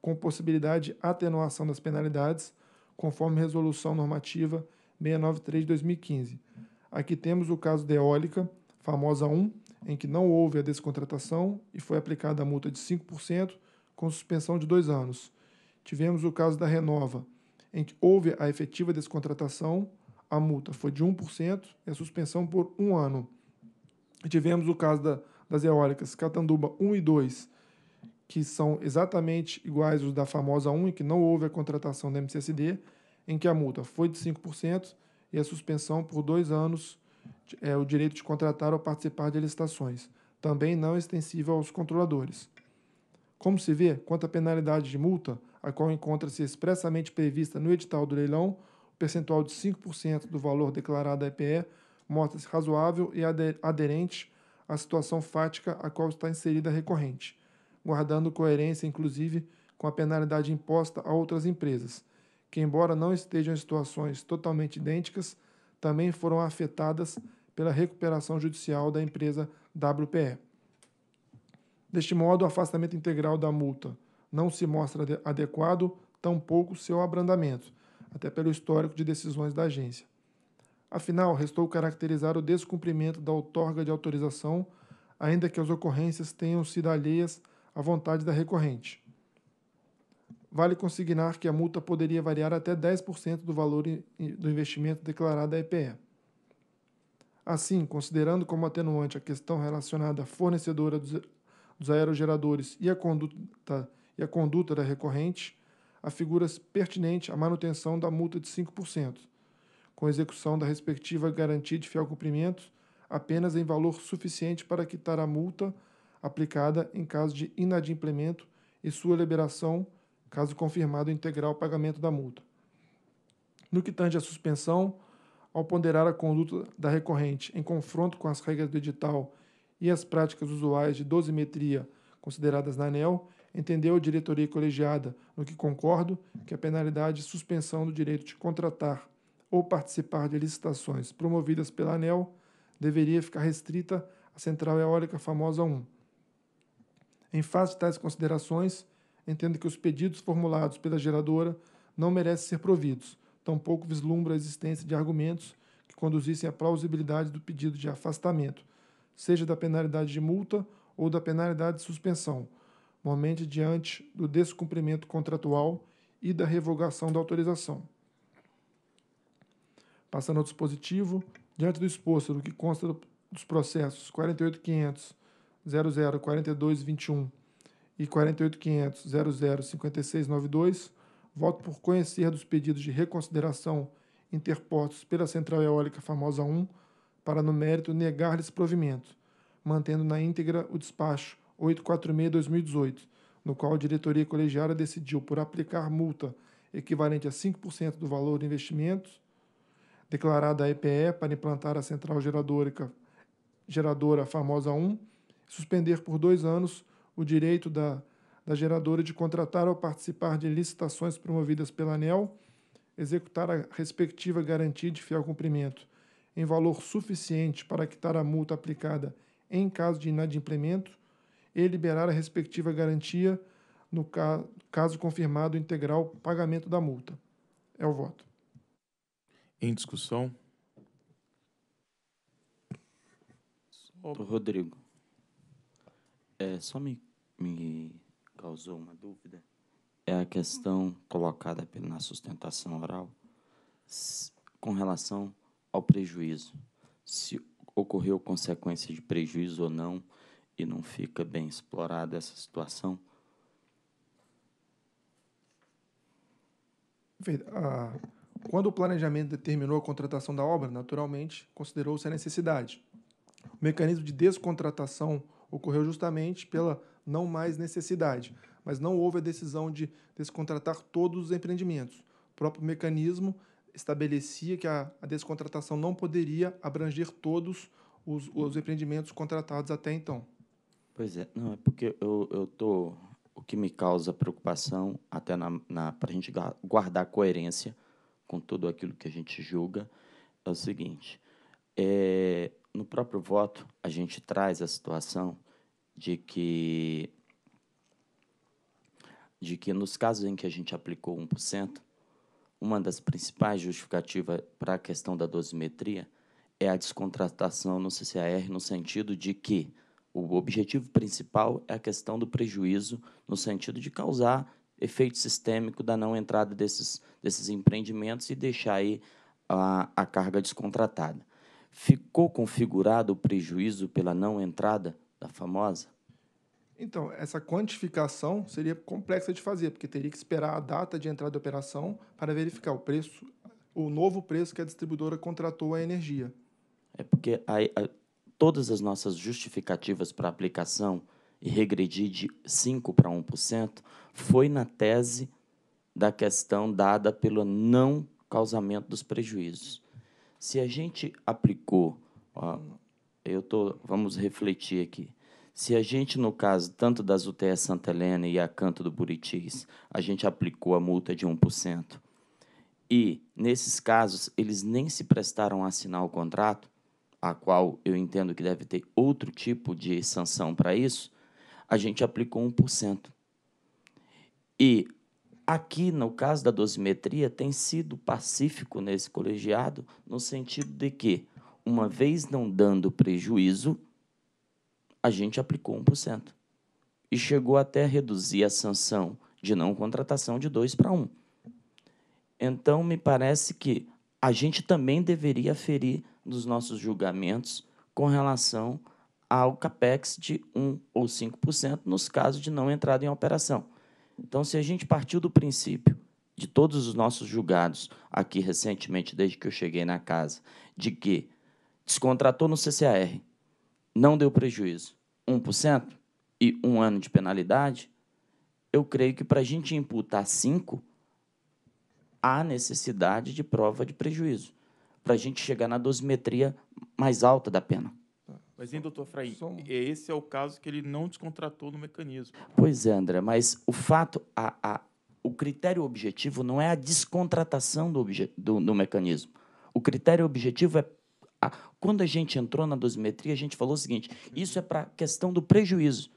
com possibilidade de atenuação das penalidades, conforme resolução normativa 693-2015. Aqui temos o caso da Eólica, famosa 1, em que não houve a descontratação e foi aplicada a multa de 5% com suspensão de dois anos. Tivemos o caso da Renova, em que houve a efetiva descontratação, a multa foi de 1% e a suspensão por um ano. E tivemos o caso da, das eólicas Catanduba 1 e 2, que são exatamente iguais os da famosa 1, em que não houve a contratação da MCSD, em que a multa foi de 5% e a suspensão por dois anos é, o direito de contratar ou participar de licitações, também não extensível aos controladores. Como se vê, quanto à penalidade de multa, a qual encontra-se expressamente prevista no edital do leilão, o percentual de 5% do valor declarado à EPE mostra-se razoável e aderente à situação fática a qual está inserida a recorrente, guardando coerência, inclusive, com a penalidade imposta a outras empresas, que, embora não estejam em situações totalmente idênticas, também foram afetadas pela recuperação judicial da empresa WPE. Deste modo, o afastamento integral da multa não se mostra adequado, tampouco seu abrandamento, até pelo histórico de decisões da agência. Afinal, restou caracterizar o descumprimento da outorga de autorização, ainda que as ocorrências tenham sido alheias à vontade da recorrente. Vale consignar que a multa poderia variar até 10% do valor do investimento declarado à EPE. Assim, considerando como atenuante a questão relacionada à fornecedora dos, aerogeradores e a, conduta, e a conduta da recorrente, afigura-se pertinente a manutenção da multa de 5%, com execução da respectiva garantia de fiel cumprimento apenas em valor suficiente para quitar a multa aplicada em caso de inadimplemento e sua liberação Caso confirmado, o o pagamento da multa. No que tange à suspensão, ao ponderar a conduta da recorrente em confronto com as regras do edital e as práticas usuais de dosimetria consideradas na ANEL, entendeu a diretoria colegiada, no que concordo, que a penalidade de suspensão do direito de contratar ou participar de licitações promovidas pela ANEL deveria ficar restrita à Central Eólica Famosa 1. Em face de tais considerações, entende que os pedidos formulados pela geradora não merecem ser providos, tampouco vislumbra a existência de argumentos que conduzissem à plausibilidade do pedido de afastamento, seja da penalidade de multa ou da penalidade de suspensão, momento diante do descumprimento contratual e da revogação da autorização. Passando ao dispositivo, diante do exposto do que consta dos processos 48500 004221 e 48.500.005692. voto por conhecer dos pedidos de reconsideração interpostos pela Central Eólica Famosa 1 para, no mérito, negar-lhes provimento, mantendo na íntegra o despacho 846-2018, no qual a diretoria colegiada decidiu por aplicar multa equivalente a 5% do valor do investimento declarada à EPE para implantar a central geradora, geradora Famosa 1, suspender por dois anos o direito da, da geradora de contratar ou participar de licitações promovidas pela ANEL, executar a respectiva garantia de fiel cumprimento em valor suficiente para quitar a multa aplicada em caso de inadimplemento e liberar a respectiva garantia no ca caso confirmado integral pagamento da multa. É o voto. Em discussão? Rodrigo, é, só me me causou uma dúvida é a questão colocada na sustentação oral com relação ao prejuízo. Se ocorreu consequência de prejuízo ou não, e não fica bem explorada essa situação? Ah, quando o planejamento determinou a contratação da obra, naturalmente considerou-se a necessidade. O mecanismo de descontratação ocorreu justamente pela não mais necessidade, mas não houve a decisão de descontratar todos os empreendimentos. O próprio mecanismo estabelecia que a, a descontratação não poderia abranger todos os, os, empreendimentos contratados até então. Pois é, não, é porque eu, eu tô o que me causa preocupação, até na, na para a gente guardar coerência com tudo aquilo que a gente julga, é o seguinte: é, no próprio voto, a gente traz a situação de que de que nos casos em que a gente aplicou 1%, uma das principais justificativas para a questão da dosimetria é a descontratação no CCAR no sentido de que o objetivo principal é a questão do prejuízo no sentido de causar efeito sistêmico da não entrada desses, desses empreendimentos e deixar aí a, a carga descontratada. Ficou configurado o prejuízo pela não entrada da famosa? Então, essa quantificação seria complexa de fazer, porque teria que esperar a data de entrada da operação para verificar o preço, o novo preço que a distribuidora contratou a energia. É porque a, a, todas as nossas justificativas para aplicação e regredir de 5% para 1% foi na tese da questão dada pelo não causamento dos prejuízos. Se a gente aplicou ó, eu tô, vamos refletir aqui. Se a gente, no caso, tanto das UTS Santa Helena e a Canto do Buritis, a gente aplicou a multa de 1%, e, nesses casos, eles nem se prestaram a assinar o contrato, a qual eu entendo que deve ter outro tipo de sanção para isso, a gente aplicou 1%. E aqui, no caso da dosimetria, tem sido pacífico nesse colegiado, no sentido de que uma vez não dando prejuízo, a gente aplicou 1%. E chegou até a reduzir a sanção de não contratação de 2 para 1. Então, me parece que a gente também deveria ferir nos nossos julgamentos com relação ao CAPEX de 1 ou 5% nos casos de não entrada em operação. Então, se a gente partiu do princípio de todos os nossos julgados aqui recentemente, desde que eu cheguei na casa, de que Descontratou no CCAR, não deu prejuízo, 1% e um ano de penalidade, eu creio que para a gente imputar 5%, há necessidade de prova de prejuízo, para a gente chegar na dosimetria mais alta da pena. Mas, hein, doutor Frei, esse é o caso que ele não descontratou no mecanismo. Pois é, André, mas o fato, a, a, o critério objetivo não é a descontratação do, obje, do, do mecanismo. O critério objetivo é quando a gente entrou na dosimetria, a gente falou o seguinte: uhum. isso é para a questão do prejuízo.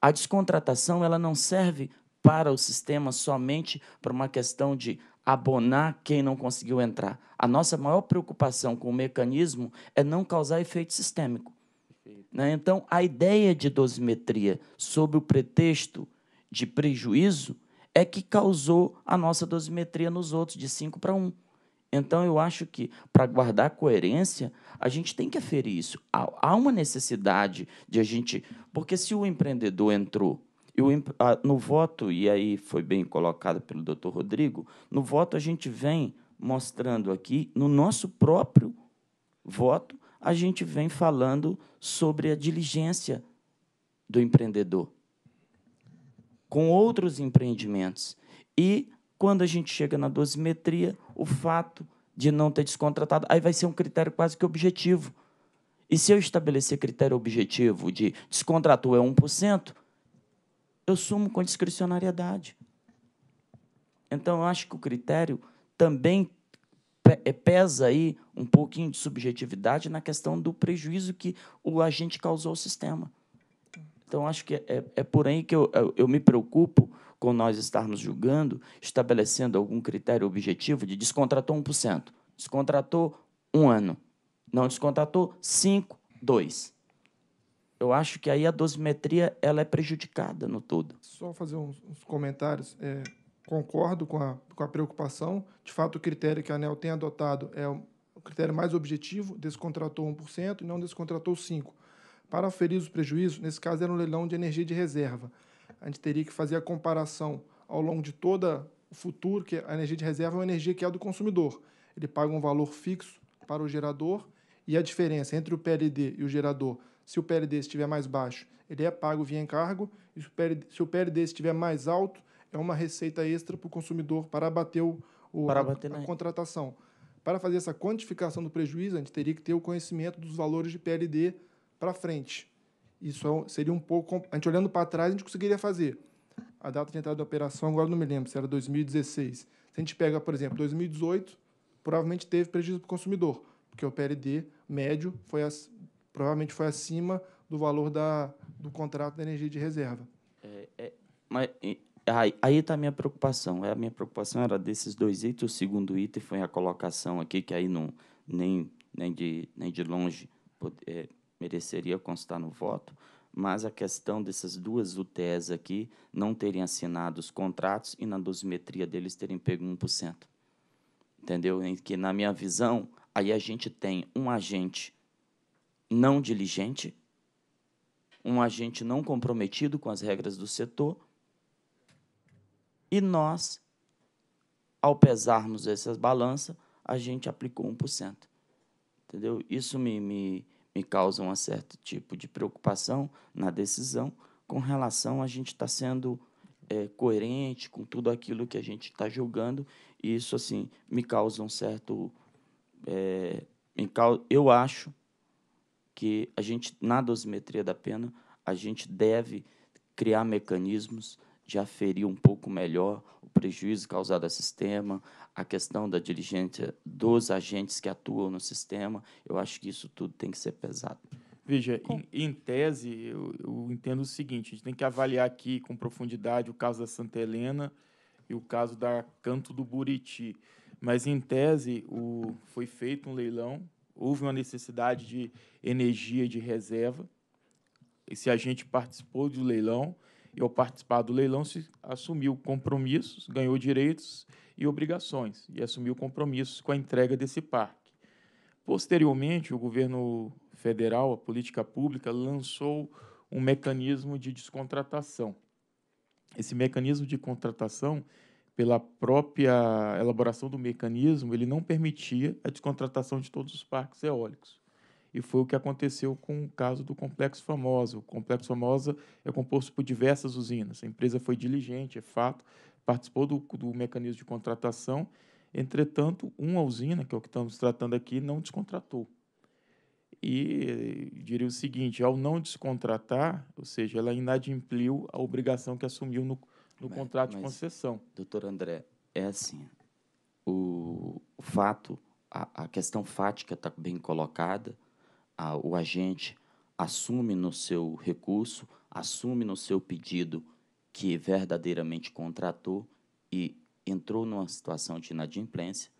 A descontratação ela não serve para o sistema somente para uma questão de abonar quem não conseguiu entrar. A nossa maior preocupação com o mecanismo é não causar efeito sistêmico. Né? Então, a ideia de dosimetria sob o pretexto de prejuízo é que causou a nossa dosimetria nos outros de 5 para 1. Então, eu acho que, para guardar coerência, a gente tem que aferir isso. Há, uma necessidade de a gente. Porque se o empreendedor entrou. Ah, no voto, e aí foi bem colocado pelo doutor Rodrigo, no voto a gente vem mostrando aqui, no nosso próprio voto, a gente vem falando sobre a diligência do empreendedor com outros empreendimentos. E quando a gente chega na dosimetria, o fato de não ter descontratado, aí vai ser um critério quase que objetivo. E se eu estabelecer critério objetivo de descontratou é 1%, eu sumo com discricionariedade. Então, eu acho que o critério também é, pesa aí um pouquinho de subjetividade na questão do prejuízo que o agente causou ao sistema. Então, acho que é, é por aí que eu, eu, eu me preocupo com nós estarmos julgando, estabelecendo algum critério objetivo de descontratou 1%, descontratou um ano, não descontratou 5, 2. Eu acho que aí a dosimetria ela é prejudicada no todo. Só fazer uns, uns comentários. É, concordo com a, com a preocupação. De fato, o critério que a ANEL tem adotado é o critério mais objetivo, descontratou 1% e não descontratou 5%. Para aferir os prejuízos, nesse caso era um leilão de energia de reserva a gente teria que fazer a comparação ao longo de todo o futuro, que a energia de reserva é uma energia que é do consumidor. Ele paga um valor fixo para o gerador e a diferença entre o PLD e o gerador, se o PLD estiver mais baixo, ele é pago via encargo, e se o PLD, se o PLD estiver mais alto, é uma receita extra para o consumidor para abater, o, o para abater a, a né? contratação. Para fazer essa quantificação do prejuízo, a gente teria que ter o conhecimento dos valores de PLD para frente. Isso é seria um pouco. A gente olhando para trás, a gente conseguiria fazer. A data de entrada da operação, agora não me lembro se era 2016. Se a gente pega, por exemplo, 2018, provavelmente teve prejuízo para o consumidor, porque o PLD médio foi as, provavelmente foi acima do valor da, do contrato da energia de reserva. É, é, mas aí, aí está a minha preocupação. É, a minha preocupação era desses dois itens. O segundo item foi a colocação aqui, que aí não, nem, nem, de, nem de longe é, mereceria constar no voto, mas a questão dessas duas UTEs aqui não terem assinado os contratos e na dosimetria deles terem pego 1%. Entendeu? Em que, na minha visão, aí a gente tem um agente não diligente, um agente não comprometido com as regras do setor, e nós, ao pesarmos essas balanças, a gente aplicou 1%. Entendeu? Isso me, me, me causa um certo tipo de preocupação na decisão com relação a gente estar tá sendo é, coerente com tudo aquilo que a gente está julgando e isso assim me causa um certo é, eu acho que a gente na dosimetria da pena a gente deve criar mecanismos de aferir um pouco melhor prejuízo causado ao sistema, a questão da diligência dos agentes que atuam no sistema. Eu acho que isso tudo tem que ser pesado. Veja, em, em tese, eu, eu, entendo o seguinte: a gente tem que avaliar aqui com profundidade o caso da Santa Helena e o caso da Canto do Buriti. Mas, em tese, o, foi feito um leilão, houve uma necessidade de energia de reserva. Esse agente participou do leilão e ao participar do leilão se assumiu compromissos, ganhou direitos e obrigações e assumiu compromissos com a entrega desse parque. Posteriormente, o governo federal, a política pública, lançou um mecanismo de descontratação. Esse mecanismo de contratação, pela própria elaboração do mecanismo, ele não permitia a descontratação de todos os parques eólicos e foi o que aconteceu com o caso do Complexo Famosa. O Complexo Famosa é composto por diversas usinas. A empresa foi diligente, é fato, participou do, do mecanismo de contratação. Entretanto, uma usina, que é o que estamos tratando aqui, não descontratou. E eh, diria o seguinte: ao não descontratar, ou seja, ela inadimpliu a obrigação que assumiu no, no mas, contrato mas, de concessão. Doutor André, é assim: o, o fato, a, a questão fática está bem colocada, a, o agente assume no seu recurso, assume no seu pedido que verdadeiramente contratou e entrou numa situação de inadimplência,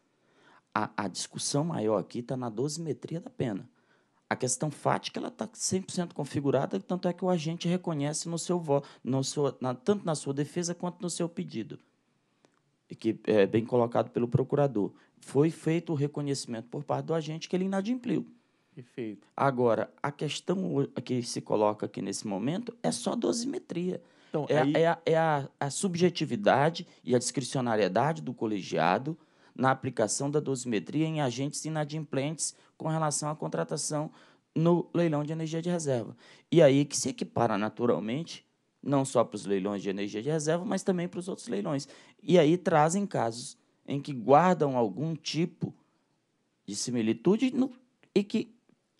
a, a discussão maior aqui está na dosimetria da pena. A questão fática ela está 100% configurada, tanto é que o agente reconhece no seu voto, no seu, na, tanto na sua defesa quanto no seu pedido, e que é bem colocado pelo procurador. Foi feito o reconhecimento por parte do agente que ele inadimpliu. Perfeito. Agora, a questão que se coloca aqui nesse momento é só dosimetria. Então, é, aí... é, a, é a, a, subjetividade e a discricionariedade do colegiado na aplicação da dosimetria em agentes inadimplentes com relação à contratação no leilão de energia de reserva. E aí que se equipara naturalmente, não só para os leilões de energia de reserva, mas também para os outros leilões. E aí trazem casos em que guardam algum tipo de similitude no, e que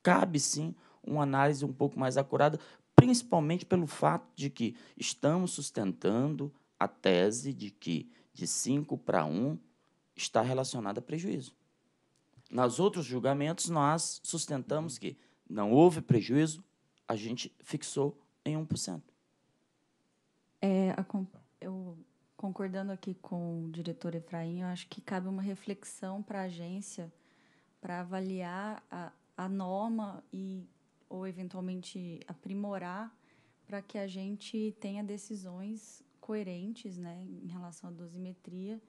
cabe sim uma análise um pouco mais acurada, principalmente pelo fato de que estamos sustentando a tese de que de 5 para 1 está relacionada a prejuízo. Nos outros julgamentos, nós sustentamos que não houve prejuízo, a gente fixou em 1%. É, eu, concordando aqui com o diretor Efraim, eu acho que cabe uma reflexão para a agência para avaliar a, a norma e ou eventualmente aprimorar para que a gente tenha decisões coerentes, né, em relação à dosimetria.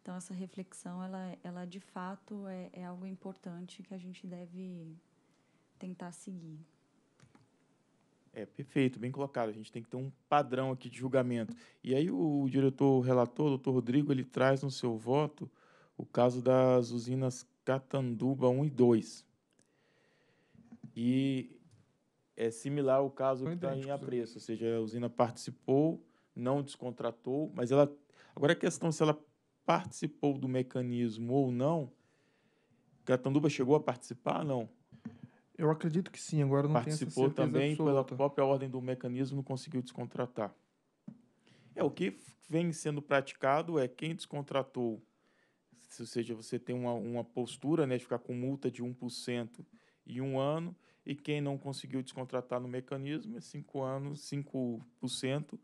Então essa reflexão ela, ela de fato é, é algo importante que a gente deve tentar seguir. É, perfeito, bem colocado. A gente tem que ter um padrão aqui de julgamento. E aí o diretor relator, o doutor Rodrigo, ele traz no seu voto o caso das usinas Catanduba 1 e 2. E é similar ao caso Foi que está em apreço, ou seja, a usina participou, não descontratou, mas ela. Agora a é questão se ela participou do mecanismo ou não, Catanduba chegou a participar não? Eu acredito que sim, agora não Participou tenho também absoluta. pela própria ordem do mecanismo, conseguiu descontratar. É, o que vem sendo praticado é quem descontratou, ou seja, você tem uma, uma postura né, de ficar com multa de 1%, e um ano, e quem não conseguiu descontratar no mecanismo é 5 anos, 5%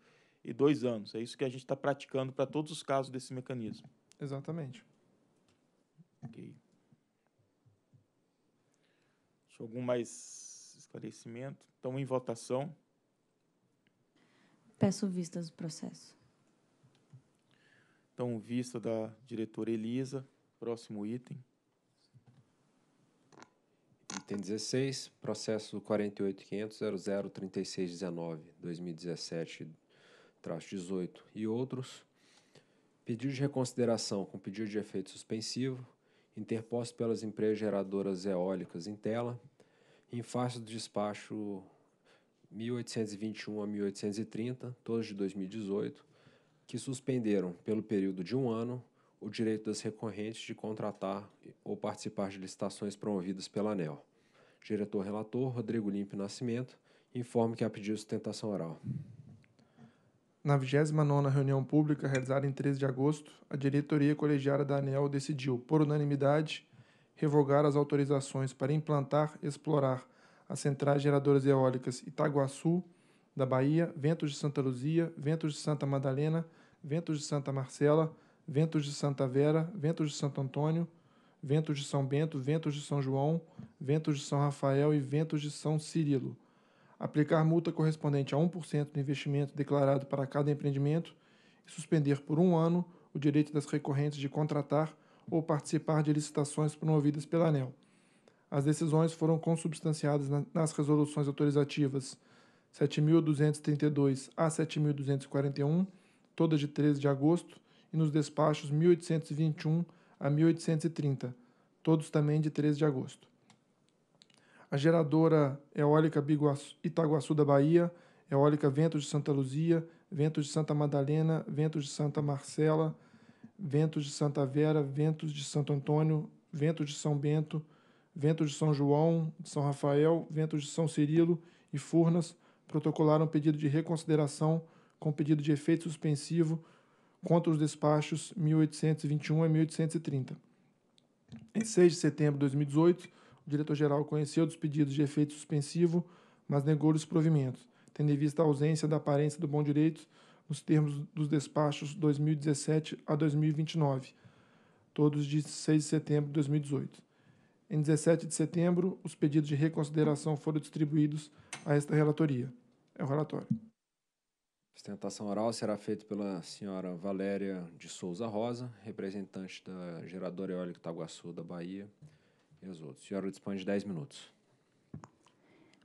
e dois anos. É isso que a gente está praticando para todos os casos desse mecanismo. Exatamente. Ok. Deixa algum mais esclarecimento? Então, em votação. Peço vistas do processo. Então, vista da diretora Elisa, próximo item. Item 16, processo 48.500.003619-2017-18 e outros. Pedido de reconsideração com pedido de efeito suspensivo, interposto pelas empresas geradoras eólicas em tela, em face do despacho 1821 a 1830, todos de 2018, que suspenderam, pelo período de um ano, o direito das recorrentes de contratar ou participar de licitações promovidas pela ANEL. Diretor-relator Rodrigo Limpo Nascimento, informe que há pedido de sustentação oral. Na 29 reunião pública realizada em 13 de agosto, a diretoria colegiada da ANEL decidiu, por unanimidade, revogar as autorizações para implantar e explorar as centrais geradoras eólicas Itaguaçu, da Bahia, Ventos de Santa Luzia, Ventos de Santa Madalena, Ventos de Santa Marcela, Ventos de Santa Vera, Ventos de Santo Antônio, ventos de São Bento, ventos de São João, ventos de São Rafael e ventos de São Cirilo. Aplicar multa correspondente a 1% do investimento declarado para cada empreendimento e suspender por um ano o direito das recorrentes de contratar ou participar de licitações promovidas pela ANEL. As decisões foram consubstanciadas nas resoluções autorizativas 7.232 a 7.241, todas de 13 de agosto, e nos despachos 1821 a 1830, todos também de 13 de agosto. A geradora eólica Biguaçu, Itaguaçu da Bahia, eólica Ventos de Santa Luzia, Ventos de Santa Madalena, Ventos de Santa Marcela, Ventos de Santa Vera, Ventos de Santo Antônio, Ventos de São Bento, Ventos de São João, de São Rafael, Ventos de São Cirilo e Furnas protocolaram pedido de reconsideração com pedido de efeito suspensivo contra os despachos 1821 a 1830. Em 6 de setembro de 2018, o diretor-geral conheceu dos pedidos de efeito suspensivo, mas negou os provimentos, tendo em vista a ausência da aparência do bom direito nos termos dos despachos 2017 a 2029, todos de 6 de setembro de 2018. Em 17 de setembro, os pedidos de reconsideração foram distribuídos a esta relatoria. É o relatório. Sustentação oral será feita pela senhora Valéria de Souza Rosa, representante da geradora eólica Itaguaçu da Bahia e os outros. Senhora dispõe de 10 minutos.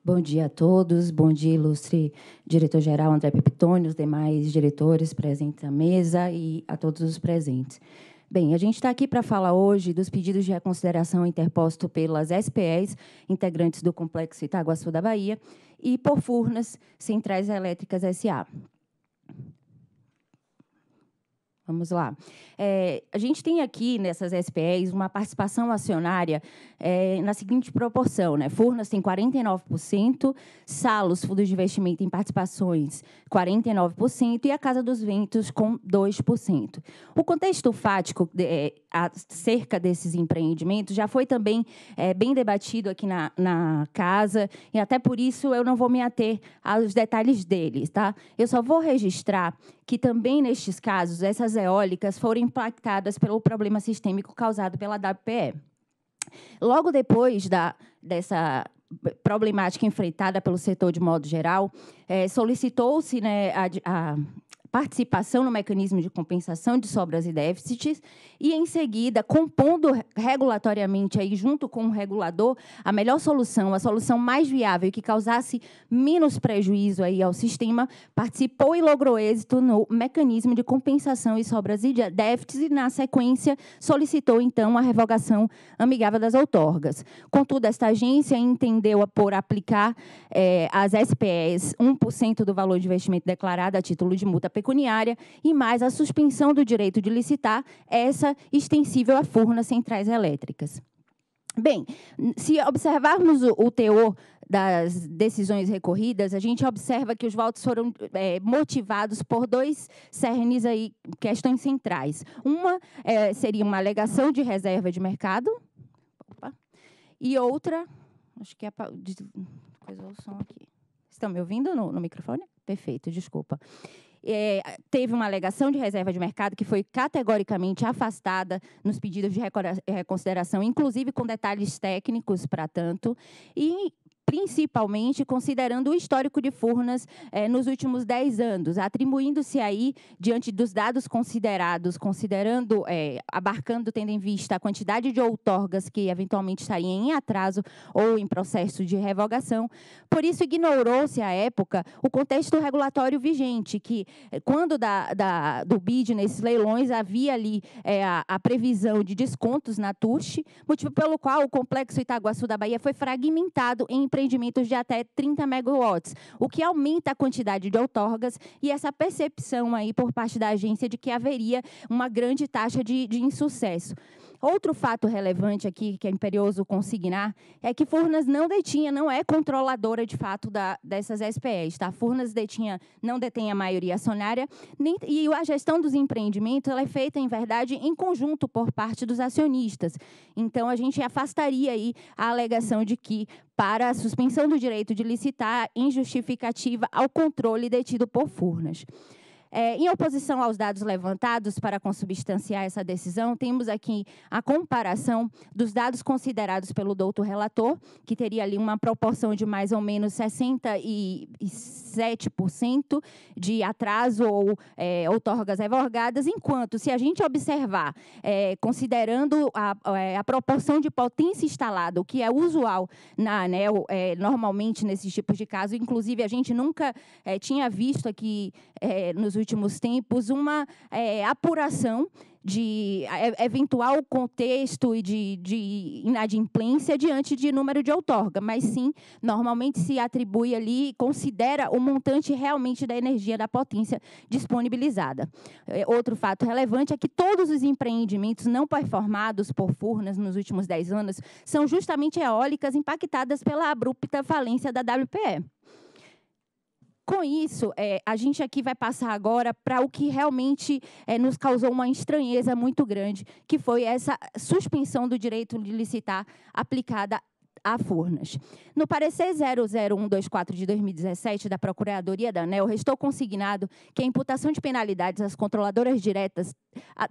Bom dia a todos, bom dia, ilustre diretor-geral André Pepitone, os demais diretores presentes à mesa e a todos os presentes. Bem, a gente está aqui para falar hoje dos pedidos de reconsideração interposto pelas SPEs, integrantes do Complexo Itaguaçu da Bahia, e por Furnas Centrais Elétricas SA. Vamos lá. É, a gente tem aqui nessas SPEs uma participação acionária é, na seguinte proporção: né? Furnas tem 49%, Salos, Fundos de Investimento em Participações, 49%, e a Casa dos Ventos, com 2%. O contexto fático é, acerca desses empreendimentos já foi também é, bem debatido aqui na, na casa, e até por isso eu não vou me ater aos detalhes deles. Tá? Eu só vou registrar que também nestes casos, essas eólicas foram impactadas pelo problema sistêmico causado pela WPE. Logo depois da, dessa problemática enfrentada pelo setor de modo geral, é, solicitou-se né, a, a, participação no mecanismo de compensação de sobras e déficits e, em seguida, compondo regulatoriamente, aí, junto com o regulador, a melhor solução, a solução mais viável que causasse menos prejuízo aí ao sistema, participou e logrou êxito no mecanismo de compensação e sobras e déficits e, na sequência, solicitou, então, a revogação amigável das outorgas. Contudo, esta agência entendeu por aplicar eh, as SPS 1% do valor de investimento declarado a título de multa pecuniária pecuniária e mais a suspensão do direito de licitar, essa extensível a furnas centrais elétricas. Bem, se observarmos o, teor das decisões recorridas, a gente observa que os votos foram é, motivados por dois cernes aí, questões centrais. Uma é, seria uma alegação de reserva de mercado, opa, e outra, acho que é a, coisa o som aqui. Estão me ouvindo no, no microfone? Perfeito, desculpa é, teve uma alegação de reserva de mercado que foi categoricamente afastada nos pedidos de reconsideração, inclusive com detalhes técnicos para tanto. E principalmente considerando o histórico de Furnas eh, nos últimos 10 anos, atribuindo-se aí, diante dos dados considerados, considerando, eh, abarcando, tendo em vista a quantidade de outorgas que eventualmente estariam em atraso ou em processo de revogação. Por isso, ignorou-se, à época, o contexto regulatório vigente, que, eh, quando da, da, do BID, nesses leilões, havia ali a, a, previsão de descontos na TUSH, motivo pelo qual o complexo Itaguaçu da Bahia foi fragmentado em empreendimentos de até 30 megawatts, o que aumenta a quantidade de outorgas e essa percepção aí por parte da agência de que haveria uma grande taxa de, de insucesso. Outro fato relevante aqui que é imperioso consignar é que Furnas não detinha, não é controladora de fato da, dessas SPEs. Tá? Furnas detinha, não detém a maioria acionária nem, e a gestão dos empreendimentos ela é feita, em verdade, em conjunto por parte dos acionistas. Então, a gente afastaria aí a alegação de que para a suspensão do direito de licitar injustificativa ao controle detido por Furnas. É, em oposição aos dados levantados para consubstanciar essa decisão, temos aqui a comparação dos dados considerados pelo doutor relator, que teria ali uma proporção de mais ou menos 67% de atraso ou é, outorgas revogadas, enquanto se a gente observar, é, considerando a, é, a, proporção de potência instalada, o que é usual na ANEL, né, é, normalmente nesses tipos de casos, inclusive a gente nunca é, tinha visto aqui é, nos últimos tempos uma é, apuração de é, eventual contexto e de, de, inadimplência diante de número de outorga, mas sim, normalmente se atribui ali, considera o montante realmente da energia da potência disponibilizada. É, outro fato relevante é que todos os empreendimentos não performados por Furnas nos últimos 10 anos são justamente eólicas impactadas pela abrupta falência da WPE com isso, é, a gente aqui vai passar agora para o que realmente é, nos causou uma estranheza muito grande, que foi essa suspensão do direito de licitar aplicada a Furnas. No parecer 00124 de 2017 da Procuradoria da ANEL, restou consignado que a imputação de penalidades às controladoras diretas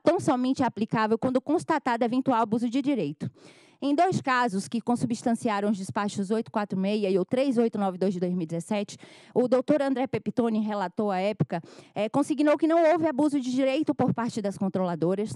tão somente aplicável quando constatado eventual abuso de direito. Em dois casos que consubstanciaram os despachos 846 e o 3892 de 2017, o doutor André Pepitone relatou à época, é, consignou que não houve abuso de direito por parte das controladoras,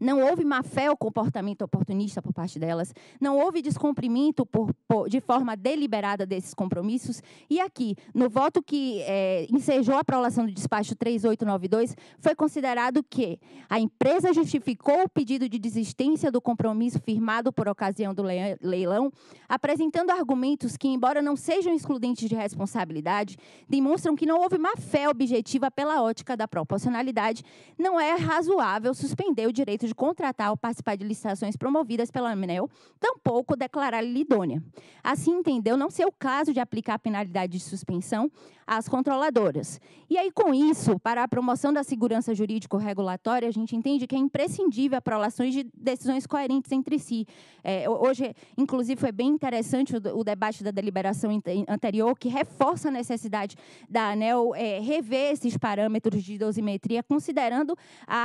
não houve má fé ou comportamento oportunista por parte delas, não houve descumprimento por, por, de forma deliberada desses compromissos. E aqui, no voto que é, ensejou a aprovação do despacho 3892, foi considerado que a empresa justificou o pedido de desistência do compromisso firmado por ocasião do leilão, apresentando argumentos que, embora não sejam excludentes de responsabilidade, demonstram que não houve má fé objetiva pela ótica da proporcionalidade. Não é razoável suspender o direito direito de contratar ou participar de licitações promovidas pela ANEL, tampouco declarar lhe idônea. Assim, entendeu não ser o caso de aplicar a penalidade de suspensão às controladoras. E aí, com isso, para a promoção da segurança jurídico-regulatória, a gente entende que é imprescindível a prolações de decisões coerentes entre si. É, hoje, inclusive, foi bem interessante o, o debate da deliberação anterior, que reforça a necessidade da ANEL é, rever esses parâmetros de dosimetria, considerando a,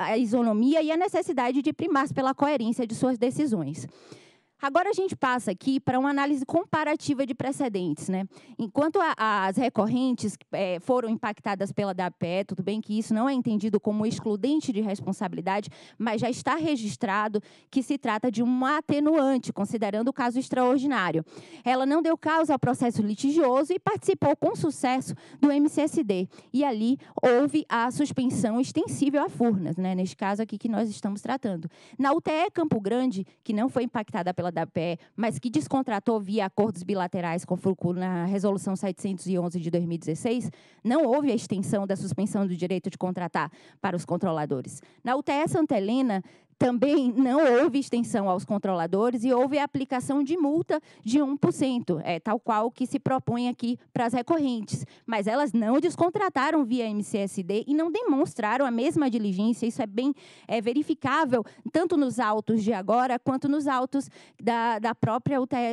a, a isonomia e aí a necessidade de primar pela coerência de suas decisões. Agora a gente passa aqui para uma análise comparativa de precedentes. Né? Enquanto a, a, as recorrentes é, foram impactadas pela DAPE, tudo bem que isso não é entendido como excludente de responsabilidade, mas já está registrado que se trata de uma atenuante, considerando o caso extraordinário. Ela não deu causa ao processo litigioso e participou com sucesso do MCSD. E ali houve a suspensão extensível a Furnas, né? neste caso aqui que nós estamos tratando. Na UTE Campo Grande, que não foi impactada pela da Pé, mas que descontratou via acordos bilaterais com o Frucul na Resolução 711 de 2016, não houve a extensão da suspensão do direito de contratar para os controladores. Na UTS Santa Helena, também não houve extensão aos controladores e houve a aplicação de multa de 1%, é, tal qual que se propõe aqui para as recorrentes. Mas elas não descontrataram via MCSD e não demonstraram a mesma diligência. Isso é bem é, verificável, tanto nos autos de agora quanto nos autos da, da própria UTE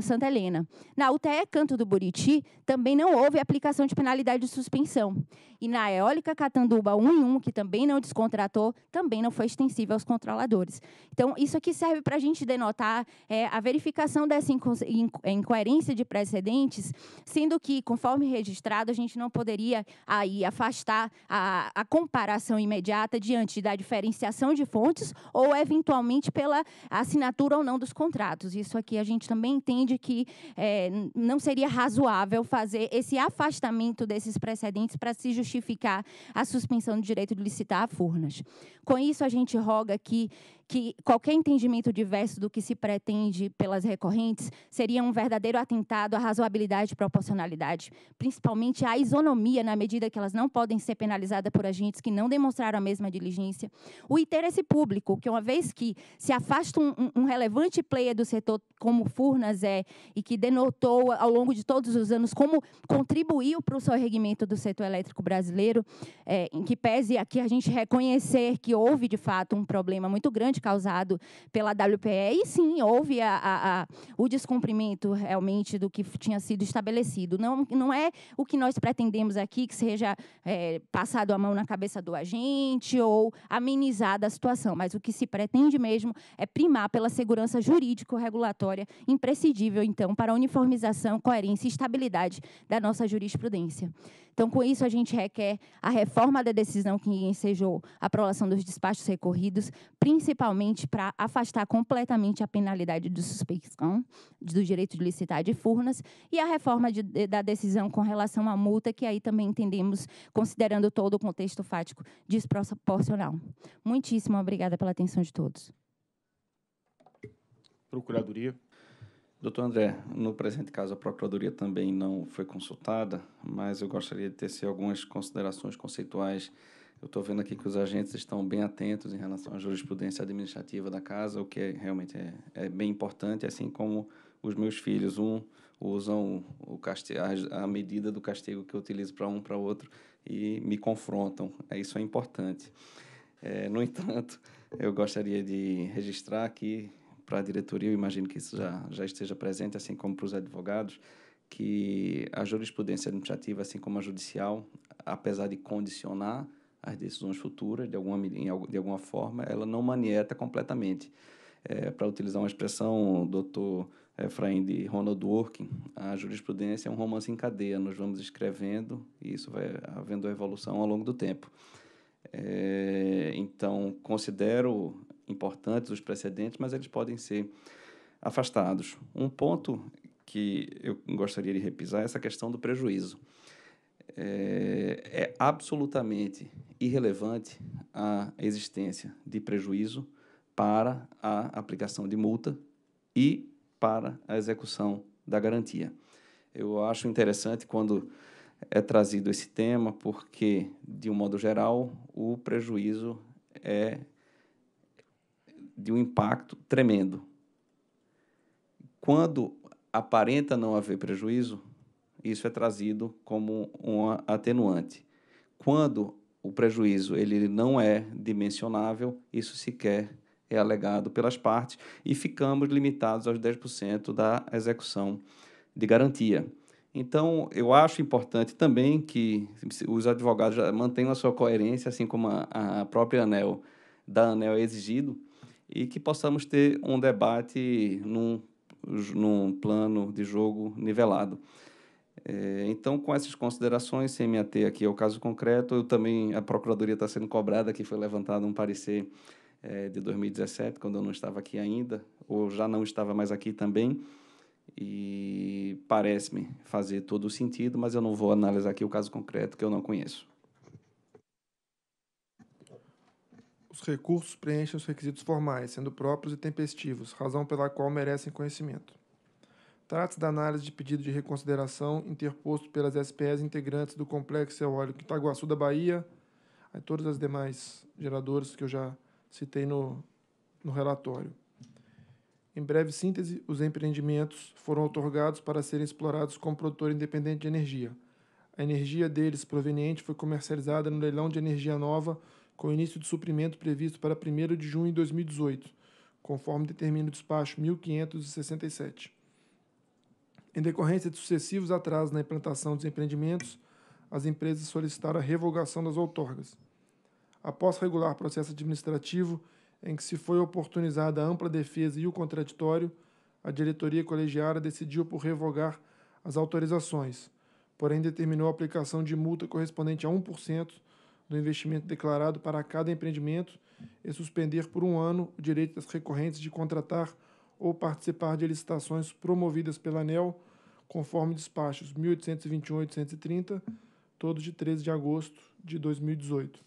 Santa Helena. Na UTE Canto do Buriti, também não houve aplicação de penalidade de suspensão. E na eólica Catanduba 1 e 1, que também não descontratou, também não foi extensível aos controladores. Então, isso aqui serve para a gente denotar é, a verificação dessa inco inco é, incoerência de precedentes, sendo que, conforme registrado, a gente não poderia aí afastar a, a comparação imediata diante da diferenciação de fontes ou, eventualmente, pela assinatura ou não dos contratos. Isso aqui a gente também entende que é, não seria razoável fazer esse afastamento desses precedentes para se justificar justificar a suspensão do direito de licitar a Furnas. Com isso, a gente roga que que qualquer entendimento diverso do que se pretende pelas recorrentes seria um verdadeiro atentado à razoabilidade e proporcionalidade, principalmente à isonomia, na medida que elas não podem ser penalizadas por agentes que não demonstraram a mesma diligência. O interesse público, que uma vez que se afasta um, um relevante player do setor como Furnas é, e que denotou ao longo de todos os anos como contribuiu para o sorregimento do setor elétrico brasileiro, é, em que pese aqui a gente reconhecer que houve, de fato, um problema muito grande, causado pela WPE. E sim, houve a, a, a, o descumprimento realmente do que tinha sido estabelecido. Não, não é o que nós pretendemos aqui que seja é, passado a mão na cabeça do agente ou amenizada a situação, mas o que se pretende mesmo é primar pela segurança jurídico-regulatória imprescindível, então, para a uniformização, coerência e estabilidade da nossa jurisprudência. Então, com isso, a gente requer a reforma da decisão que ensejou a aprovação dos despachos recorridos, principalmente para afastar completamente a penalidade de suspeição do direito de licitar de Furnas, e a reforma de, de, da decisão com relação à multa, que aí também entendemos, considerando todo o contexto fático, desproporcional. Muitíssimo obrigada pela atenção de todos. Procuradoria. Doutor André, no presente caso a Procuradoria também não foi consultada, mas eu gostaria de tecer algumas considerações conceituais eu estou vendo aqui que os agentes estão bem atentos em relação à jurisprudência administrativa da casa, o que é, realmente é, é bem importante, assim como os meus filhos. Um usam o castigo, a, a medida do castigo que eu utilizo para um para outro e me confrontam. É, isso é importante. É, no entanto, eu gostaria de registrar aqui para a diretoria, eu imagino que isso já, já esteja presente, assim como para os advogados, que a jurisprudência administrativa, assim como a judicial, apesar de condicionar as decisões futuras, de alguma, de alguma forma, ela não manieta completamente. É, Para utilizar uma expressão, doutor Efraim é, de Ronald Dworkin, a jurisprudência é um romance em cadeia, nós vamos escrevendo e isso vai havendo evolução ao longo do tempo. É, então, considero importantes os precedentes, mas eles podem ser afastados. Um ponto que eu gostaria de repisar é essa questão do prejuízo é, é absolutamente irrelevante a existência de prejuízo para a aplicação de multa e para a execução da garantia. Eu acho interessante quando é trazido esse tema, porque, de um modo geral, o prejuízo é de um impacto tremendo. Quando aparenta não haver prejuízo, isso é trazido como um atenuante. Quando o prejuízo ele não é dimensionável, isso sequer é alegado pelas partes e ficamos limitados aos 10% da execução de garantia. Então, eu acho importante também que os advogados mantenham a sua coerência, assim como a, a própria ANEL, da ANEL é exigido, e que possamos ter um debate num, num plano de jogo nivelado. É, então, com essas considerações, sem me ater aqui ao caso concreto, eu também a Procuradoria está sendo cobrada, que foi levantado um parecer é, de 2017, quando eu não estava aqui ainda, ou já não estava mais aqui também, e parece-me fazer todo o sentido, mas eu não vou analisar aqui o caso concreto, que eu não conheço. Os recursos preenchem os requisitos formais, sendo próprios e tempestivos, razão pela qual merecem conhecimento. Trata-se da análise de pedido de reconsideração interposto pelas SPS integrantes do Complexo Eólico Itaguaçu da Bahia, e todas as demais geradoras que eu já citei no, no relatório. Em breve síntese, os empreendimentos foram otorgados para serem explorados como produtor independente de energia. A energia deles proveniente foi comercializada no leilão de energia nova, com início de suprimento previsto para 1 de junho de 2018, conforme determina o despacho 1567. Em decorrência de sucessivos atrasos na implantação dos empreendimentos, as empresas solicitaram a revogação das outorgas. Após regular processo administrativo em que se foi oportunizada a ampla defesa e o contraditório, a diretoria colegiada decidiu por revogar as autorizações, porém determinou a aplicação de multa correspondente a 1% do investimento declarado para cada empreendimento e suspender por um ano o direito das recorrentes de contratar ou participar de licitações promovidas pela ANEL, conforme despachos 1821-830, todos de 13 de agosto de 2018.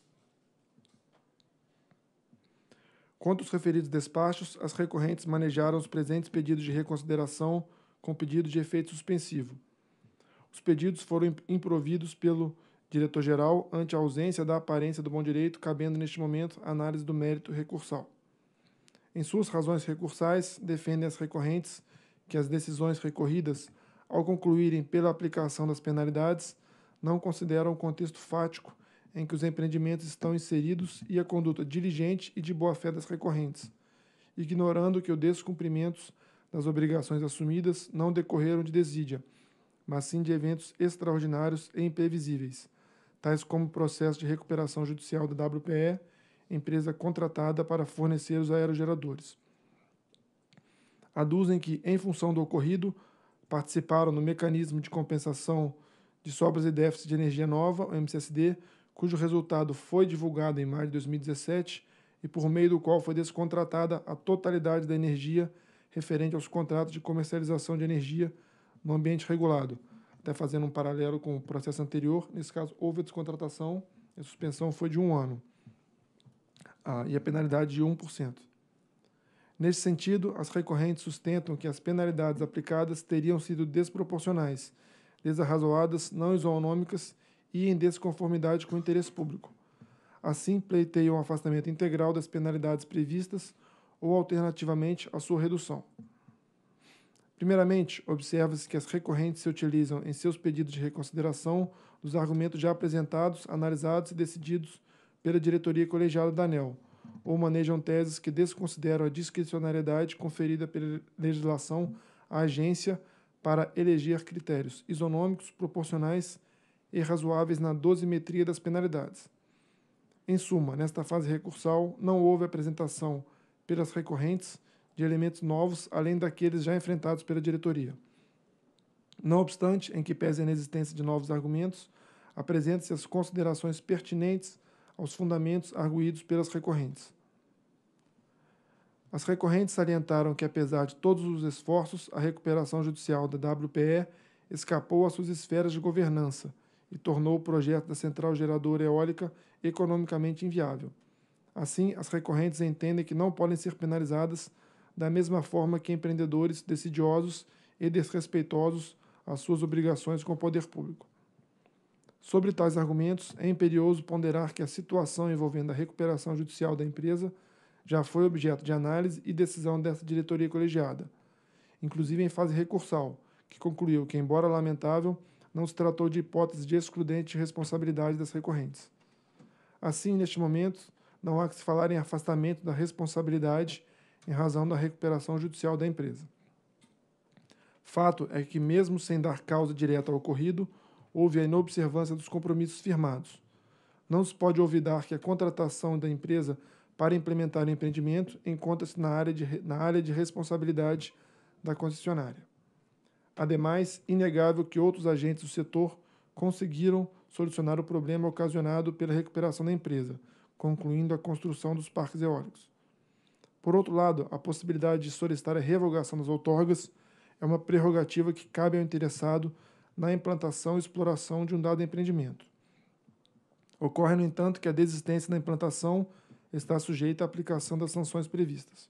Quanto aos referidos despachos, as recorrentes manejaram os presentes pedidos de reconsideração com pedido de efeito suspensivo. Os pedidos foram improvidos pelo diretor-geral ante a ausência da aparência do bom direito, cabendo neste momento análise do mérito recursal. Em suas razões recursais, defendem as recorrentes que as decisões recorridas, ao concluírem pela aplicação das penalidades, não consideram o contexto fático em que os empreendimentos estão inseridos e a conduta diligente e de boa-fé das recorrentes, ignorando que o descumprimento das obrigações assumidas não decorreram de desídia, mas sim de eventos extraordinários e imprevisíveis, tais como o processo de recuperação judicial da WPE empresa contratada para fornecer os aerogeradores. Aduzem que, em função do ocorrido, participaram no mecanismo de compensação de sobras e déficit de energia nova, o MCSD, cujo resultado foi divulgado em maio de 2017 e por meio do qual foi descontratada a totalidade da energia referente aos contratos de comercialização de energia no ambiente regulado. Até fazendo um paralelo com o processo anterior, nesse caso houve a descontratação e a suspensão foi de um ano ah, e a penalidade de 1%. Nesse sentido, as recorrentes sustentam que as penalidades aplicadas teriam sido desproporcionais, desarrazoadas, não isonômicas e em desconformidade com o interesse público. Assim, pleiteiam o afastamento integral das penalidades previstas ou, alternativamente, a sua redução. Primeiramente, observa-se que as recorrentes se utilizam em seus pedidos de reconsideração dos argumentos já apresentados, analisados e decididos pela diretoria colegiada da ANEL, ou manejam teses que desconsideram a discricionariedade conferida pela legislação à agência para eleger critérios isonômicos, proporcionais e razoáveis na dosimetria das penalidades. Em suma, nesta fase recursal, não houve apresentação pelas recorrentes de elementos novos além daqueles já enfrentados pela diretoria. Não obstante, em que pese a inexistência de novos argumentos, apresentam se as considerações pertinentes aos fundamentos arguídos pelas recorrentes. As recorrentes salientaram que, apesar de todos os esforços, a recuperação judicial da WPE escapou às suas esferas de governança e tornou o projeto da central geradora eólica economicamente inviável. Assim, as recorrentes entendem que não podem ser penalizadas da mesma forma que empreendedores decidiosos e desrespeitosos às suas obrigações com o poder público. Sobre tais argumentos, é imperioso ponderar que a situação envolvendo a recuperação judicial da empresa já foi objeto de análise e decisão dessa diretoria colegiada, inclusive em fase recursal, que concluiu que, embora lamentável, não se tratou de hipótese de excludente de responsabilidade das recorrentes. Assim, neste momento, não há que se falar em afastamento da responsabilidade em razão da recuperação judicial da empresa. Fato é que, mesmo sem dar causa direta ao ocorrido, houve a inobservância dos compromissos firmados. Não se pode olvidar que a contratação da empresa para implementar o empreendimento encontra-se na, área de, na área de responsabilidade da concessionária. Ademais, inegável que outros agentes do setor conseguiram solucionar o problema ocasionado pela recuperação da empresa, concluindo a construção dos parques eólicos. Por outro lado, a possibilidade de solicitar a revogação das outorgas é uma prerrogativa que cabe ao interessado na implantação e exploração de um dado empreendimento. Ocorre, no entanto, que a desistência da implantação está sujeita à aplicação das sanções previstas.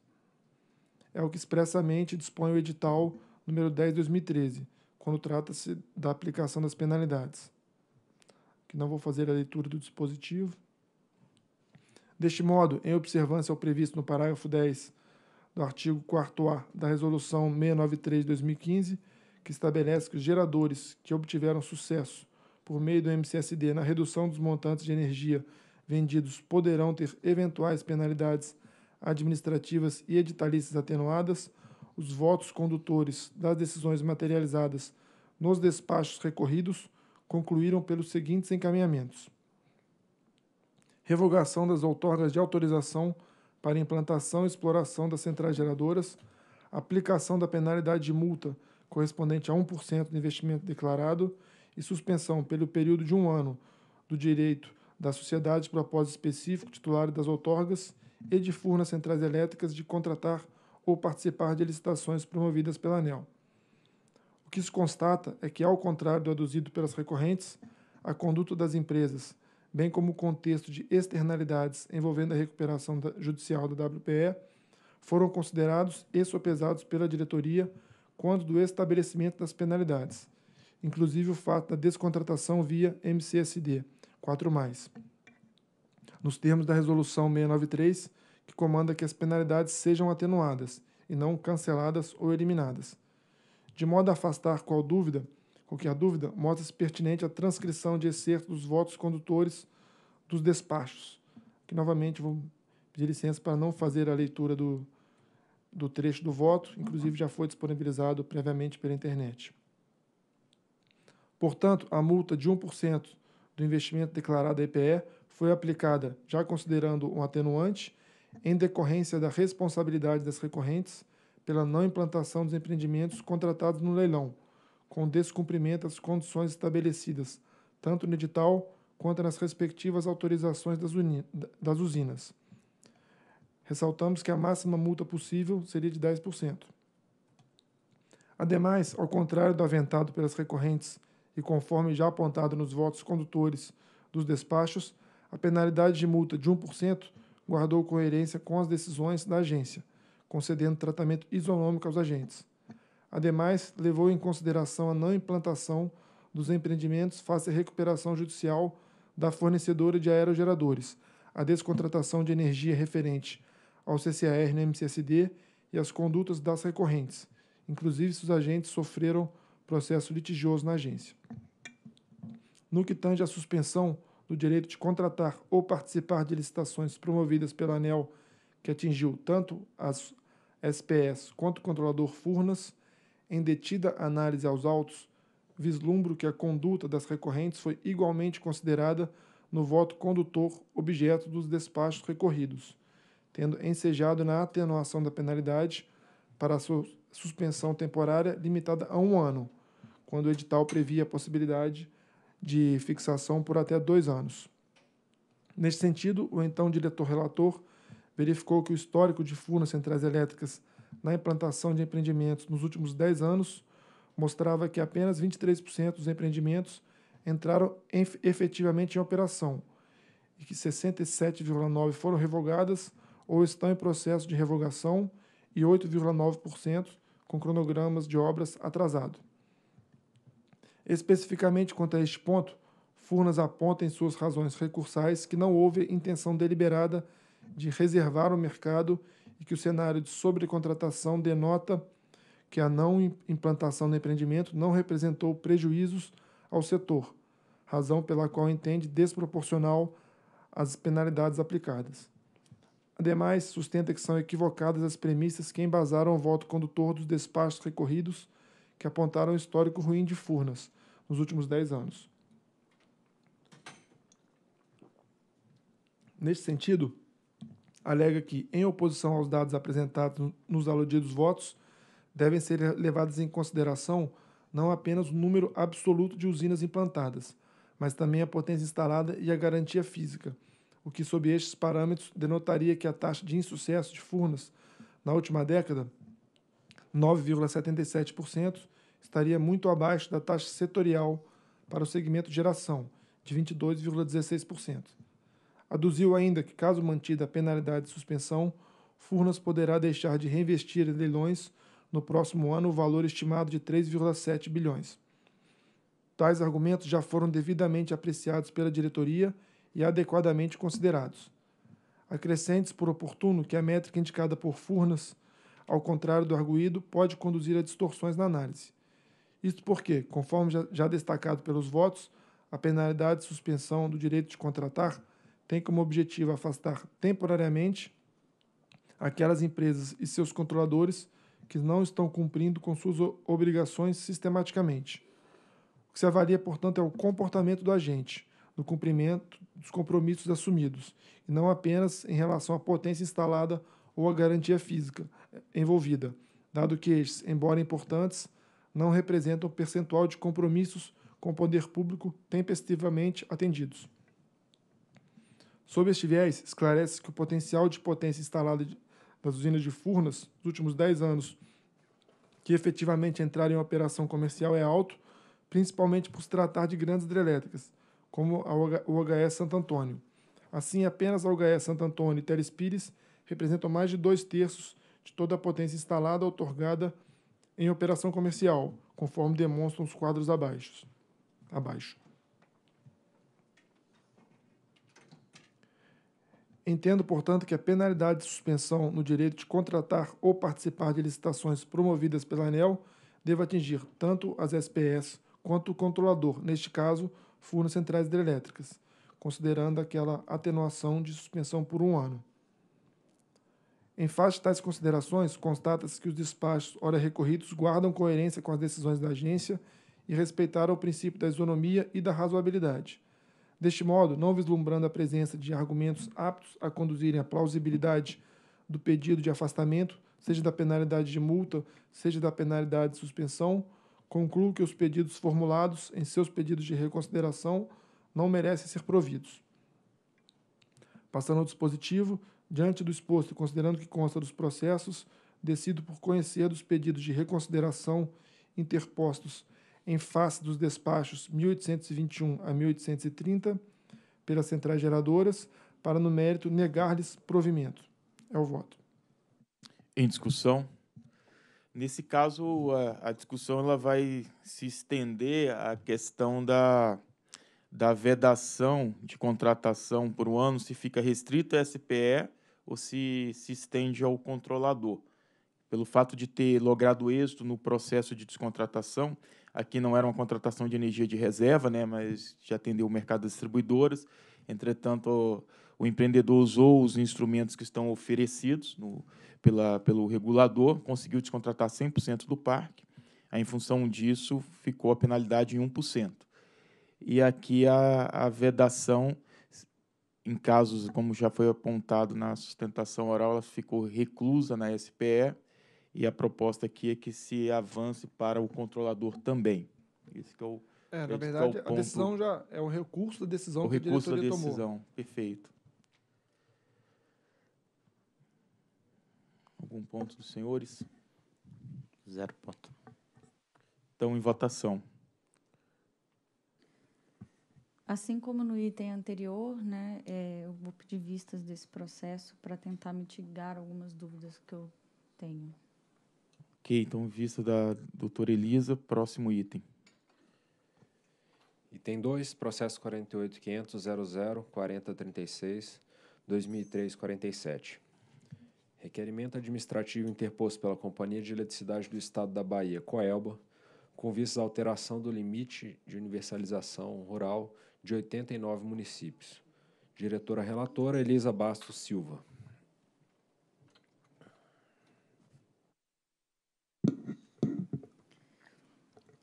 É o que expressamente dispõe o edital número 10 2013, quando trata-se da aplicação das penalidades. Que não vou fazer a leitura do dispositivo. Deste modo, em observância ao previsto no parágrafo 10 do artigo 4A da Resolução 693 de 2015, que estabelece que os geradores que obtiveram sucesso por meio do MCSD na redução dos montantes de energia vendidos poderão ter eventuais penalidades administrativas e editalistas atenuadas, os votos condutores das decisões materializadas nos despachos recorridos concluíram pelos seguintes encaminhamentos: revogação das outorgas de autorização para implantação e exploração das centrais geradoras, aplicação da penalidade de multa correspondente a 1% do investimento declarado, e suspensão pelo período de um ano do direito da sociedade de propósito específico titular das outorgas e de furnas centrais elétricas de contratar ou participar de licitações promovidas pela ANEL. O que se constata é que, ao contrário do aduzido pelas recorrentes, a conduta das empresas, bem como o contexto de externalidades envolvendo a recuperação judicial da WPE, foram considerados e sopesados pela diretoria quanto do estabelecimento das penalidades, inclusive o fato da descontratação via MCSD 4 nos termos da Resolução 693, que comanda que as penalidades sejam atenuadas e não canceladas ou eliminadas, de modo a afastar qual dúvida, qualquer dúvida, mostra-se pertinente a transcrição de excerto dos votos condutores dos despachos. Que novamente vou pedir licença para não fazer a leitura do, do trecho do voto, inclusive já foi disponibilizado previamente pela internet. Portanto, a multa de 1% do investimento declarado à EPE foi aplicada, já considerando um atenuante, em decorrência da responsabilidade das recorrentes pela não implantação dos empreendimentos contratados no leilão, com descumprimento às condições estabelecidas, tanto no edital quanto nas respectivas autorizações das, das usinas. Ressaltamos que a máxima multa possível seria de 10%. Ademais, ao contrário do aventado pelas recorrentes e conforme já apontado nos votos condutores dos despachos, a penalidade de multa de 1% guardou coerência com as decisões da agência, concedendo tratamento isonômico aos agentes. Ademais, levou em consideração a não implantação dos empreendimentos face à recuperação judicial da fornecedora de aerogeradores, a descontratação de energia referente ao CCAR e no MCSD e as condutas das recorrentes. Inclusive, se os agentes sofreram processo litigioso na agência. No que tange à suspensão do direito de contratar ou participar de licitações promovidas pela ANEL, que atingiu tanto as SPS quanto o controlador Furnas, em detida análise aos autos, vislumbro que a conduta das recorrentes foi igualmente considerada no voto condutor objeto dos despachos recorridos, tendo ensejado na atenuação da penalidade para sua suspensão temporária limitada a um ano, quando o edital previa a possibilidade de fixação por até dois anos. Neste sentido, o então diretor-relator verificou que o histórico de Furnas Centrais Elétricas na implantação de empreendimentos nos últimos 10 anos mostrava que apenas 23% dos empreendimentos entraram efetivamente em operação e que 67,9% foram revogadas ou estão em processo de revogação e 8,9% com cronogramas de obras atrasado. Especificamente quanto a este ponto, Furnas aponta em suas razões recursais que não houve intenção deliberada de reservar o mercado e que o cenário de sobrecontratação denota que a não implantação do empreendimento não representou prejuízos ao setor, razão pela qual entende desproporcional as penalidades aplicadas. Ademais, sustenta que são equivocadas as premissas que embasaram o voto condutor dos despachos recorridos que apontaram o histórico ruim de Furnas nos últimos dez anos. Neste sentido, alega que, em oposição aos dados apresentados nos aludidos votos, devem ser levados em consideração não apenas o número absoluto de usinas implantadas, mas também a potência instalada e a garantia física – o que, sob estes parâmetros, denotaria que a taxa de insucesso de Furnas na última década, 9,77%, estaria muito abaixo da taxa setorial para o segmento geração, de 22,16%. Aduziu ainda que, caso mantida a penalidade de suspensão, Furnas poderá deixar de reinvestir em leilões no próximo ano o valor estimado de 3,7 bilhões. Tais argumentos já foram devidamente apreciados pela diretoria e adequadamente considerados. Acrescente-se por oportuno que a métrica indicada por Furnas, ao contrário do arguído, pode conduzir a distorções na análise. Isto porque, conforme já destacado pelos votos, a penalidade de suspensão do direito de contratar tem como objetivo afastar temporariamente aquelas empresas e seus controladores que não estão cumprindo com suas obrigações sistematicamente. O que se avalia, portanto, é o comportamento do agente, no cumprimento dos compromissos assumidos, e não apenas em relação à potência instalada ou à garantia física envolvida, dado que estes, embora importantes, não representam o percentual de compromissos com o poder público tempestivamente atendidos. Sob este viés, esclarece que o potencial de potência instalada das usinas de Furnas nos últimos 10 anos, que efetivamente entraram em operação comercial, é alto, principalmente por se tratar de grandes hidrelétricas, como a UHS Santo Antônio. Assim, apenas a UHS Santo Antônio e Teles Pires representam mais de dois terços de toda a potência instalada outorgada em operação comercial, conforme demonstram os quadros abaixo. abaixo. Entendo, portanto, que a penalidade de suspensão no direito de contratar ou participar de licitações promovidas pela ANEL deve atingir tanto as SPS quanto o controlador, neste caso, furnas centrais hidrelétricas, considerando aquela atenuação de suspensão por um ano. Em face de tais considerações, constata-se que os despachos ora recorridos guardam coerência com as decisões da agência e respeitaram o princípio da isonomia e da razoabilidade. Deste modo, não vislumbrando a presença de argumentos aptos a conduzirem à plausibilidade do pedido de afastamento, seja da penalidade de multa, seja da penalidade de suspensão, Concluo que os pedidos formulados em seus pedidos de reconsideração não merecem ser providos. Passando ao dispositivo, diante do exposto e considerando que consta dos processos, decido por conhecer dos pedidos de reconsideração interpostos em face dos despachos 1821 a 1830 pelas centrais geradoras, para, no mérito, negar-lhes provimento. É o voto. Em discussão? Nesse caso, a, a, discussão ela vai se estender à questão da, da vedação de contratação por um ano, se fica restrito à SPE ou se se estende ao controlador. Pelo fato de ter logrado êxito no processo de descontratação, aqui não era uma contratação de energia de reserva, né, mas já atendeu o mercado das distribuidoras, entretanto o empreendedor usou os instrumentos que estão oferecidos no, pela, pelo regulador, conseguiu descontratar 100% do parque, aí, em função disso, ficou a penalidade em 1%. E aqui a, a vedação, em casos, como já foi apontado na sustentação oral, ela ficou reclusa na SPE, e a proposta aqui é que se avance para o controlador também. Isso que é, é na é verdade, a decisão já é o recurso da decisão o que recurso a diretoria da decisão, tomou. perfeito. Algum ponto dos senhores? Zero ponto. Então, em votação. Assim como no item anterior, né, é, eu vou pedir vistas desse processo para tentar mitigar algumas dúvidas que eu tenho. Ok, então vista da doutora Elisa, próximo item. Item 2, processo 48500004036 2003 47. Requerimento administrativo interposto pela Companhia de Eletricidade do Estado da Bahia, Coelba, com vistas à alteração do limite de universalização rural de 89 municípios. Diretora relatora Elisa Bastos Silva.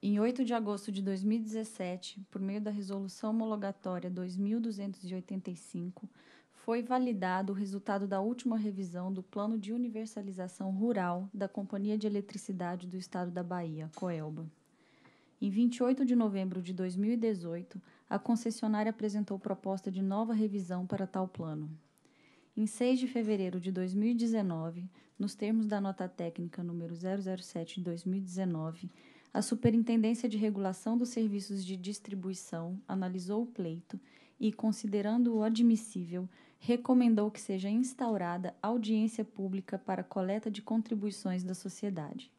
Em 8 de agosto de 2017, por meio da Resolução Homologatória 2285, foi validado o resultado da última revisão do Plano de Universalização Rural da Companhia de Eletricidade do Estado da Bahia, Coelba. Em 28 de novembro de 2018, a concessionária apresentou proposta de nova revisão para tal plano. Em 6 de fevereiro de 2019, nos termos da nota técnica número 007 de 2019, a Superintendência de Regulação dos Serviços de Distribuição analisou o pleito e, considerando-o admissível, recomendou que seja instaurada audiência pública para coleta de contribuições da sociedade.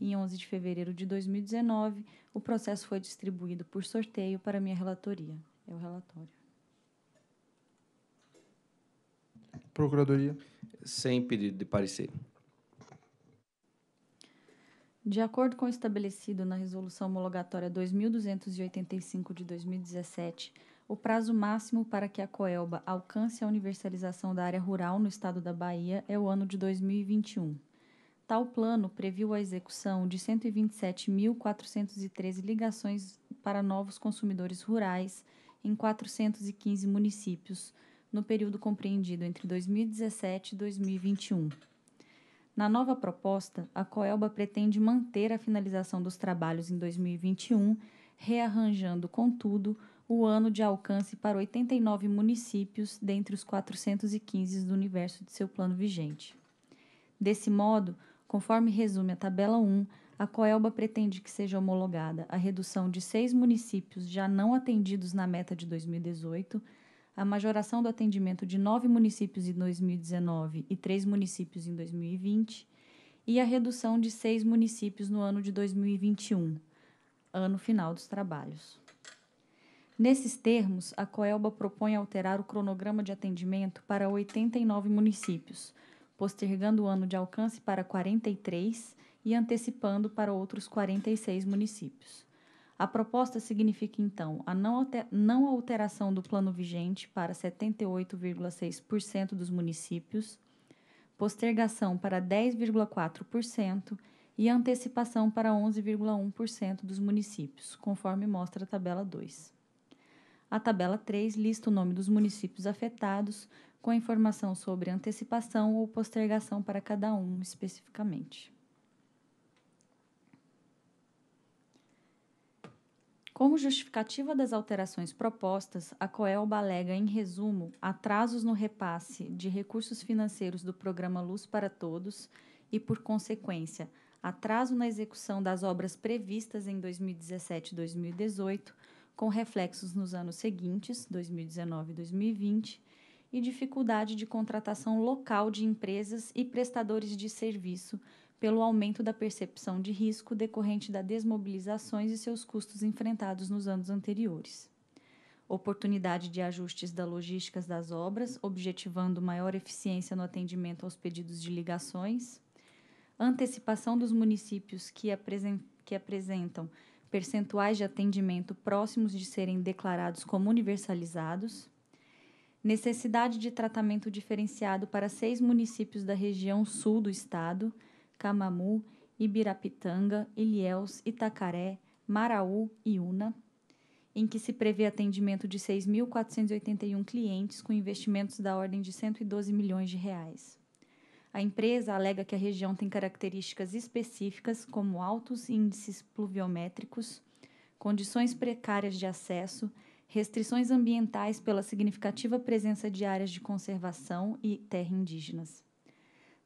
Em 11 de fevereiro de 2019, o processo foi distribuído por sorteio para minha relatoria. É o relatório. Procuradoria. Sem pedido de parecer. De acordo com o estabelecido na Resolução Homologatória 2285 de 2017, o prazo máximo para que a Coelba alcance a universalização da área rural no estado da Bahia é o ano de 2021. Tal plano previu a execução de 127.413 ligações para novos consumidores rurais em 415 municípios no período compreendido entre 2017 e 2021. Na nova proposta, a Coelba pretende manter a finalização dos trabalhos em 2021, rearranjando, contudo, o ano de alcance para 89 municípios dentre os 415 do universo de seu plano vigente. Desse modo, conforme resume a tabela 1, a Coelba pretende que seja homologada a redução de seis municípios já não atendidos na meta de 2018, a majoração do atendimento de nove municípios em 2019 e três municípios em 2020, e a redução de seis municípios no ano de 2021, ano final dos trabalhos. Nesses termos, a Coelba propõe alterar o cronograma de atendimento para 89 municípios, postergando o ano de alcance para 43 e antecipando para outros 46 municípios. A proposta significa, então, a não alteração do plano vigente para 78,6% dos municípios, postergação para 10,4% e antecipação para 11,1% dos municípios, conforme mostra a tabela 2. A tabela 3 lista o nome dos municípios afetados, com a informação sobre antecipação ou postergação para cada um especificamente. Como justificativa das alterações propostas, a Coelba alega, em resumo, atrasos no repasse de recursos financeiros do programa Luz para Todos e, por consequência, atraso na execução das obras previstas em 2017 e 2018, com reflexos nos anos seguintes, 2019 e 2020, e dificuldade de contratação local de empresas e prestadores de serviço pelo aumento da percepção de risco decorrente das desmobilizações e seus custos enfrentados nos anos anteriores. Oportunidade de ajustes da logística das obras, objetivando maior eficiência no atendimento aos pedidos de ligações. Antecipação dos municípios que, apresen que apresentam percentuais de atendimento próximos de serem declarados como universalizados, necessidade de tratamento diferenciado para seis municípios da região sul do estado, Camamu, Ibirapitanga, Ilhéus, Itacaré, Maraú e Una, em que se prevê atendimento de 6.481 clientes com investimentos da ordem de 112 milhões de reais. A empresa alega que a região tem características específicas, como altos índices pluviométricos, condições precárias de acesso, restrições ambientais pela significativa presença de áreas de conservação e terra indígenas.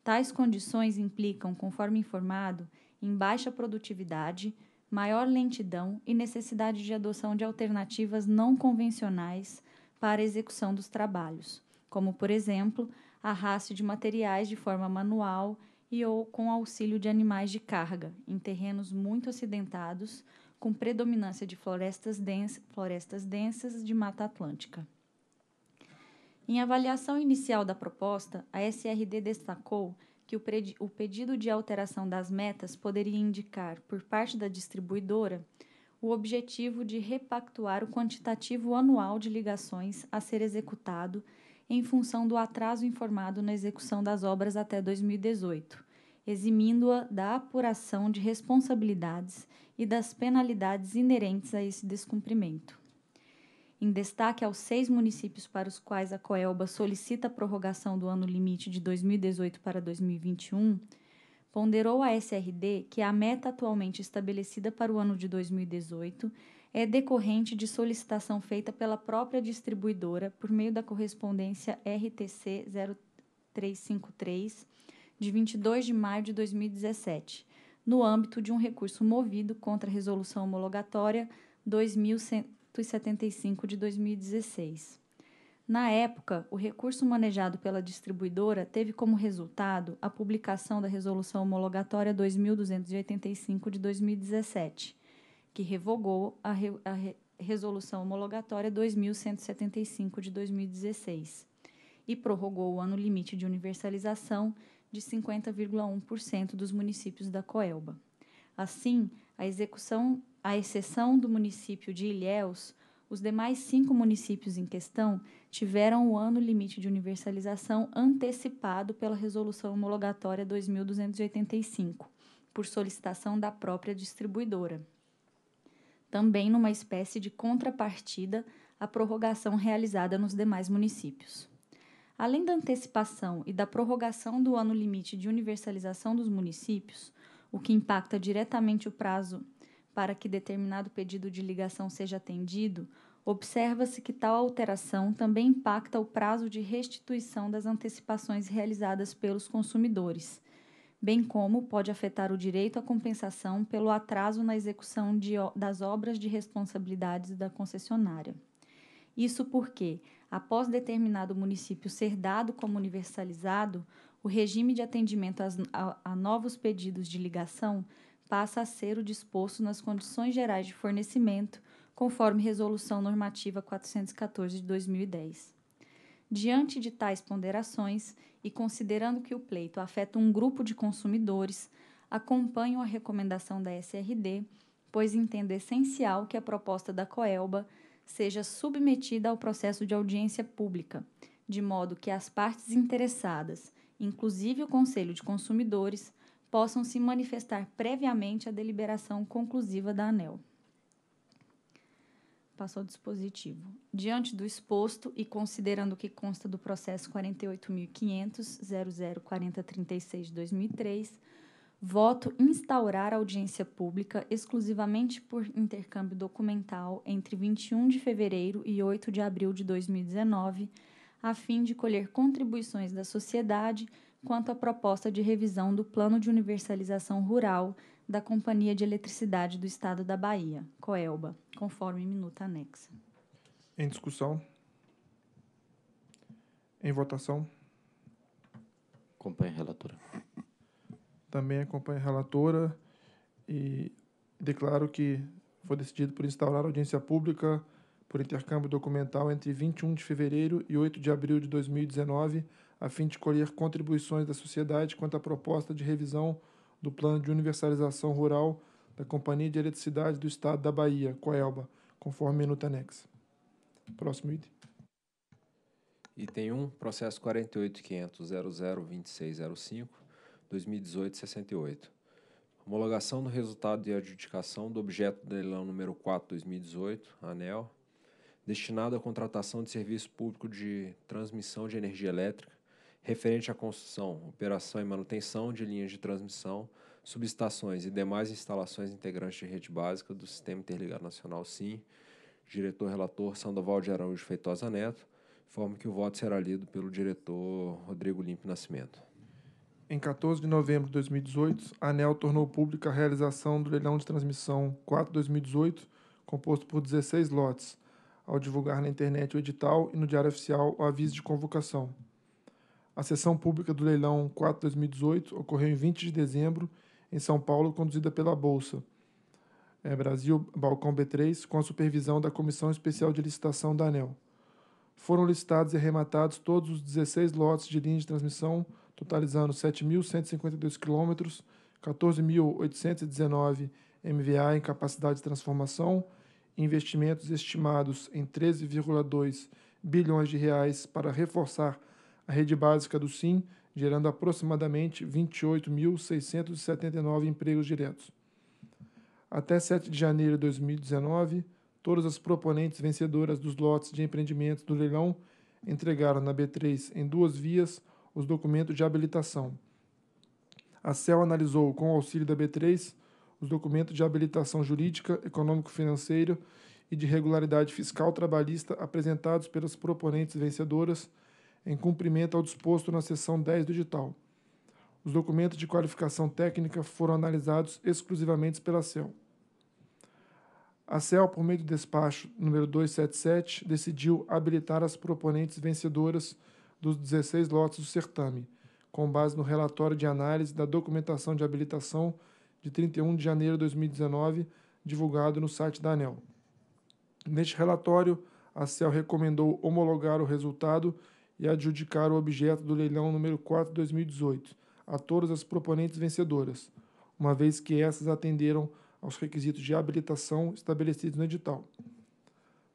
Tais condições implicam, conforme informado, em baixa produtividade, maior lentidão e necessidade de adoção de alternativas não convencionais para execução dos trabalhos, como, por exemplo, arraste de materiais de forma manual e ou com auxílio de animais de carga, em terrenos muito acidentados, com predominância de florestas, dens florestas densas de Mata Atlântica. Em avaliação inicial da proposta, a SRD destacou que o, o pedido de alteração das metas poderia indicar, por parte da distribuidora, o objetivo de repactuar o quantitativo anual de ligações a ser executado em função do atraso informado na execução das obras até 2018, eximindo-a da apuração de responsabilidades e das penalidades inerentes a esse descumprimento. Em destaque aos seis municípios para os quais a Coelba solicita a prorrogação do ano limite de 2018 para 2021, ponderou a SRD que a meta atualmente estabelecida para o ano de 2018 é decorrente de solicitação feita pela própria distribuidora por meio da correspondência RTC 0353 de 22 de maio de 2017, no âmbito de um recurso movido contra a resolução homologatória 2175 de 2016. Na época, o recurso manejado pela distribuidora teve como resultado a publicação da resolução homologatória 2285 de 2017 que revogou a, re, a re, Resolução Homologatória 2175 de 2016 e prorrogou o ano limite de universalização de 50,1% dos municípios da Coelba. Assim, a execução, à exceção do município de Ilhéus, os demais cinco municípios em questão tiveram o ano limite de universalização antecipado pela Resolução Homologatória 2285, por solicitação da própria distribuidora também numa espécie de contrapartida à prorrogação realizada nos demais municípios. Além da antecipação e da prorrogação do ano limite de universalização dos municípios, o que impacta diretamente o prazo para que determinado pedido de ligação seja atendido, observa-se que tal alteração também impacta o prazo de restituição das antecipações realizadas pelos consumidores, bem como pode afetar o direito à compensação pelo atraso na execução de, das obras de responsabilidades da concessionária. Isso porque, após determinado município ser dado como universalizado, o regime de atendimento a, a, a novos pedidos de ligação passa a ser o disposto nas condições gerais de fornecimento, conforme Resolução Normativa 414 de 2010. Diante de tais ponderações, e considerando que o pleito afeta um grupo de consumidores, acompanho a recomendação da SRD, pois entendo essencial que a proposta da Coelba seja submetida ao processo de audiência pública, de modo que as partes interessadas, inclusive o Conselho de Consumidores, possam se manifestar previamente à deliberação conclusiva da ANEL. Passou o dispositivo. Diante do exposto e considerando o que consta do processo 48.500.004036 de 2003, voto instaurar audiência pública exclusivamente por intercâmbio documental entre 21 de fevereiro e 8 de abril de 2019, a fim de colher contribuições da sociedade quanto à proposta de revisão do Plano de Universalização Rural da Companhia de Eletricidade do Estado da Bahia, Coelba, conforme minuta anexa. Em discussão? Em votação? Acompanha a relatora. Também acompanha a relatora e declaro que foi decidido por instaurar audiência pública por intercâmbio documental entre 21 de fevereiro e 8 de abril de 2019, a fim de colher contribuições da sociedade quanto à proposta de revisão do Plano de Universalização Rural da Companhia de Eletricidade do Estado da Bahia, Coelba, conforme minuta anexa. Próximo item. Item 1, processo 48.500.002605, Homologação do resultado de adjudicação do objeto do leilão número 4-2018, ANEL, destinado à contratação de serviço público de transmissão de energia elétrica referente à construção, operação e manutenção de linhas de transmissão, subestações e demais instalações integrantes de rede básica do Sistema Interligado Nacional SIM, diretor-relator Sandoval de Araújo Feitosa Neto, informa que o voto será lido pelo diretor Rodrigo Limpo Nascimento. Em 14 de novembro de 2018, a ANEL tornou pública a realização do leilão de transmissão 4-2018, composto por 16 lotes, ao divulgar na internet o edital e no Diário Oficial o aviso de convocação. A sessão pública do leilão 4-2018 ocorreu em 20 de dezembro, em São Paulo, conduzida pela Bolsa é, Brasil Balcão B3, com a supervisão da Comissão Especial de Licitação da ANEL. Foram licitados e arrematados todos os 16 lotes de linha de transmissão, totalizando 7.152 quilômetros, 14.819 MVA em capacidade de transformação, investimentos estimados em 13,2 bilhões de reais para reforçar a rede básica do SIM, gerando aproximadamente 28.679 empregos diretos. Até 7 de janeiro de 2019, todas as proponentes vencedoras dos lotes de empreendimentos do leilão entregaram na B3, em duas vias, os documentos de habilitação. A CEL analisou, com o auxílio da B3, os documentos de habilitação jurídica, econômico-financeira e de regularidade fiscal trabalhista apresentados pelas proponentes vencedoras em cumprimento ao disposto na seção 10 do edital. Os documentos de qualificação técnica foram analisados exclusivamente pela CEL. A CEL, por meio do despacho número 277, decidiu habilitar as proponentes vencedoras dos 16 lotes do certame, com base no relatório de análise da documentação de habilitação de 31 de janeiro de 2019, divulgado no site da ANEL. Neste relatório, a CEL recomendou homologar o resultado e adjudicar o objeto do leilão número 4 de 2018 a todas as proponentes vencedoras, uma vez que essas atenderam aos requisitos de habilitação estabelecidos no edital.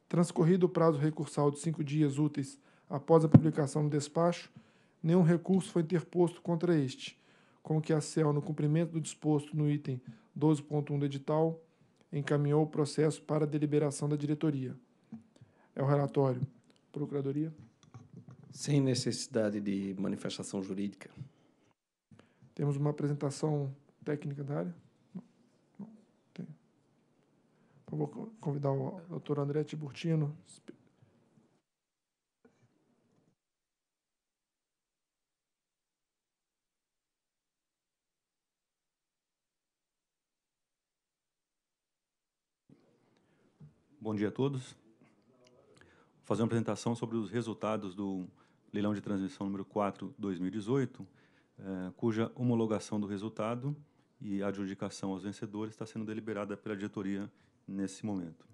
Transcorrido o prazo recursal de cinco dias úteis após a publicação do despacho, nenhum recurso foi interposto contra este, com que a CEL, no cumprimento do disposto no item 12.1 do edital, encaminhou o processo para a deliberação da diretoria. É o relatório. Procuradoria. Sem necessidade de manifestação jurídica. Temos uma apresentação técnica da área? Não, tem. Eu então, vou convidar o doutor André Tiburtino. Bom dia a todos. Vou fazer uma apresentação sobre os resultados do leilão de transmissão número 4 2018, eh, cuja homologação do resultado e adjudicação aos vencedores está sendo deliberada pela diretoria nesse momento.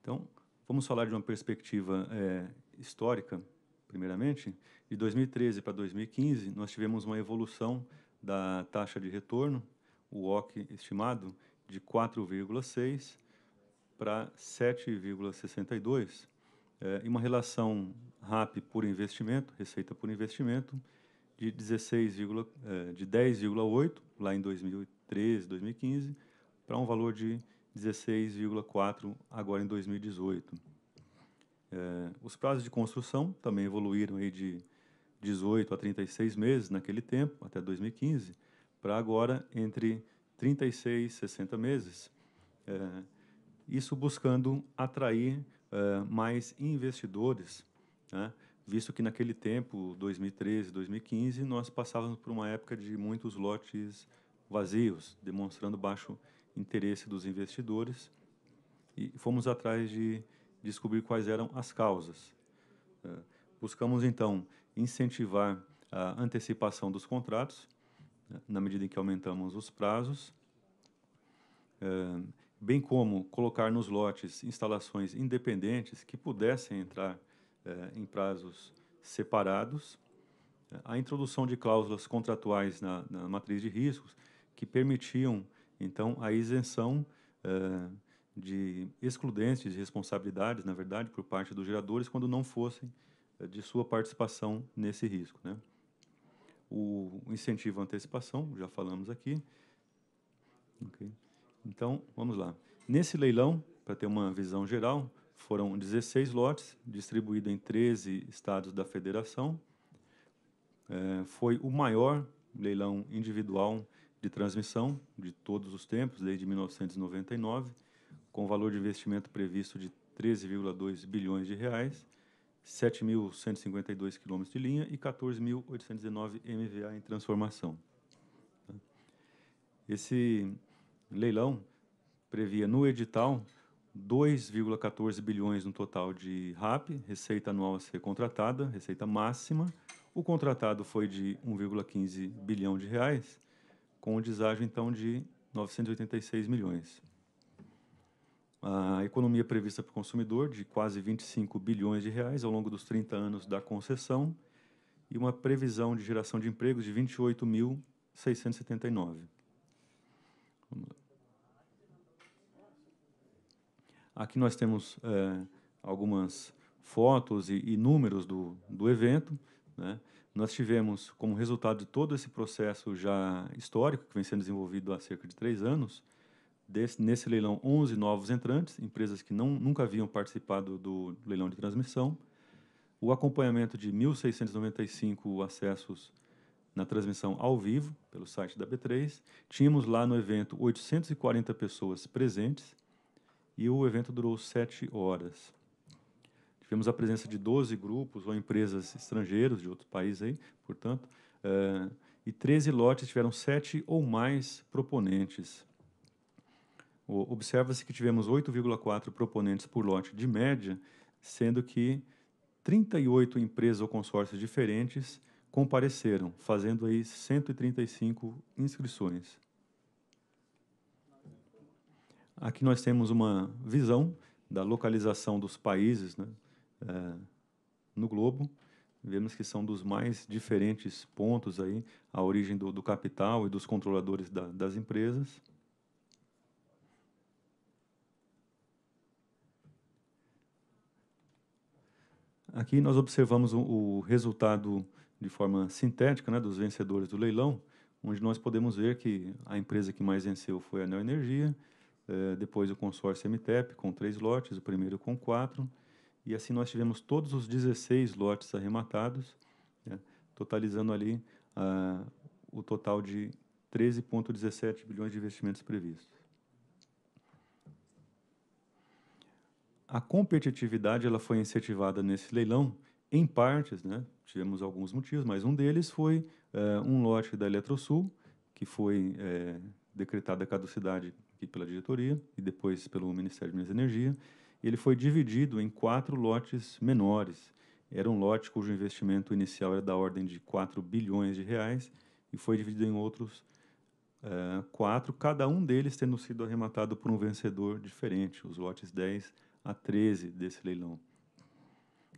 Então, vamos falar de uma perspectiva eh, histórica, primeiramente. De 2013 para 2015, nós tivemos uma evolução da taxa de retorno, o OC estimado, de 4,6% para 7,62, é, e eh, uma relação RAP por investimento, receita por investimento, de é, de 10,8 lá em 2013, 2015, para um valor de 16,4 agora em 2018. É, eh, os prazos de construção também evoluíram aí de 18 a 36 meses naquele tempo, até 2015, para agora entre 36 e 60 meses. É, isso buscando atrair uh, mais investidores, né? visto que naquele tempo, 2013, 2015, nós passávamos por uma época de muitos lotes vazios, demonstrando baixo interesse dos investidores e fomos atrás de descobrir quais eram as causas. Uh, buscamos então incentivar a antecipação dos contratos, eh, na medida em que aumentamos os prazos, uh, bem como colocar nos lotes instalações independentes que pudessem entrar eh, em prazos separados, a introdução de cláusulas contratuais na, na matriz de riscos que permitiam, então, a isenção eh, de excludentes de responsabilidades, na verdade, por parte dos geradores quando não fossem eh, de sua participação nesse risco. Né? O incentivo à antecipação, já falamos aqui. Okay. Então, vamos lá. Nesse leilão, para ter uma visão geral, foram 16 lotes, distribuídos em 13 estados da federação. É, foi o maior leilão individual de transmissão de todos os tempos, desde 1999, com valor de investimento previsto de 13,2 bilhões de reais, 7.152 quilômetros de linha e 14.819 MVA em transformação. Esse leilão previa no edital 2,14 bilhões no total de RAP, receita anual a ser contratada, receita máxima. O contratado foi de 1,15 bilhão de reais, com um deságio então de 986 milhões. A economia prevista para o consumidor de quase 25 bilhões de reais ao longo dos 30 anos da concessão e uma previsão de geração de empregos de 28.679. Aqui nós temos é, algumas fotos e, e, números do, do evento. Né? Nós tivemos, como resultado de todo esse processo já histórico, que vem sendo desenvolvido há cerca de três anos, desse, nesse leilão 11 novos entrantes, empresas que não, nunca haviam participado do leilão de transmissão, o acompanhamento de 1.695 acessos na transmissão ao vivo pelo site da B3. Tínhamos lá no evento 840 pessoas presentes e o evento durou sete horas. Tivemos a presença de 12 grupos ou empresas estrangeiros de outro país aí, portanto, uh, e 13 lotes tiveram sete ou mais proponentes. Observa-se que tivemos 8,4 proponentes por lote de média, sendo que 38 empresas ou consórcios diferentes compareceram, fazendo aí 135 inscrições. Aqui nós temos uma visão da localização dos países né, é, no globo. Vemos que são dos mais diferentes pontos aí, a origem do, do capital e dos controladores da, das empresas. Aqui nós observamos o, o resultado de forma sintética né, dos vencedores do leilão, onde nós podemos ver que a empresa que mais venceu foi a Neoenergia, eh, depois o consórcio MTEP com três lotes, o primeiro com quatro, e assim nós tivemos todos os 16 lotes arrematados, né, totalizando ali ah, o total de 13,17 bilhões de investimentos previstos. A competitividade ela foi incentivada nesse leilão em partes, né, tivemos alguns motivos, mas um deles foi eh, um lote da Eletrosul, que foi é, decretada a caducidade pela diretoria e depois pelo Ministério de Minas e Energia. Ele foi dividido em quatro lotes menores. Era um lote cujo investimento inicial era da ordem de 4 bilhões de reais e foi dividido em outros uh, quatro, cada um deles tendo sido arrematado por um vencedor diferente, os lotes 10 a 13 desse leilão.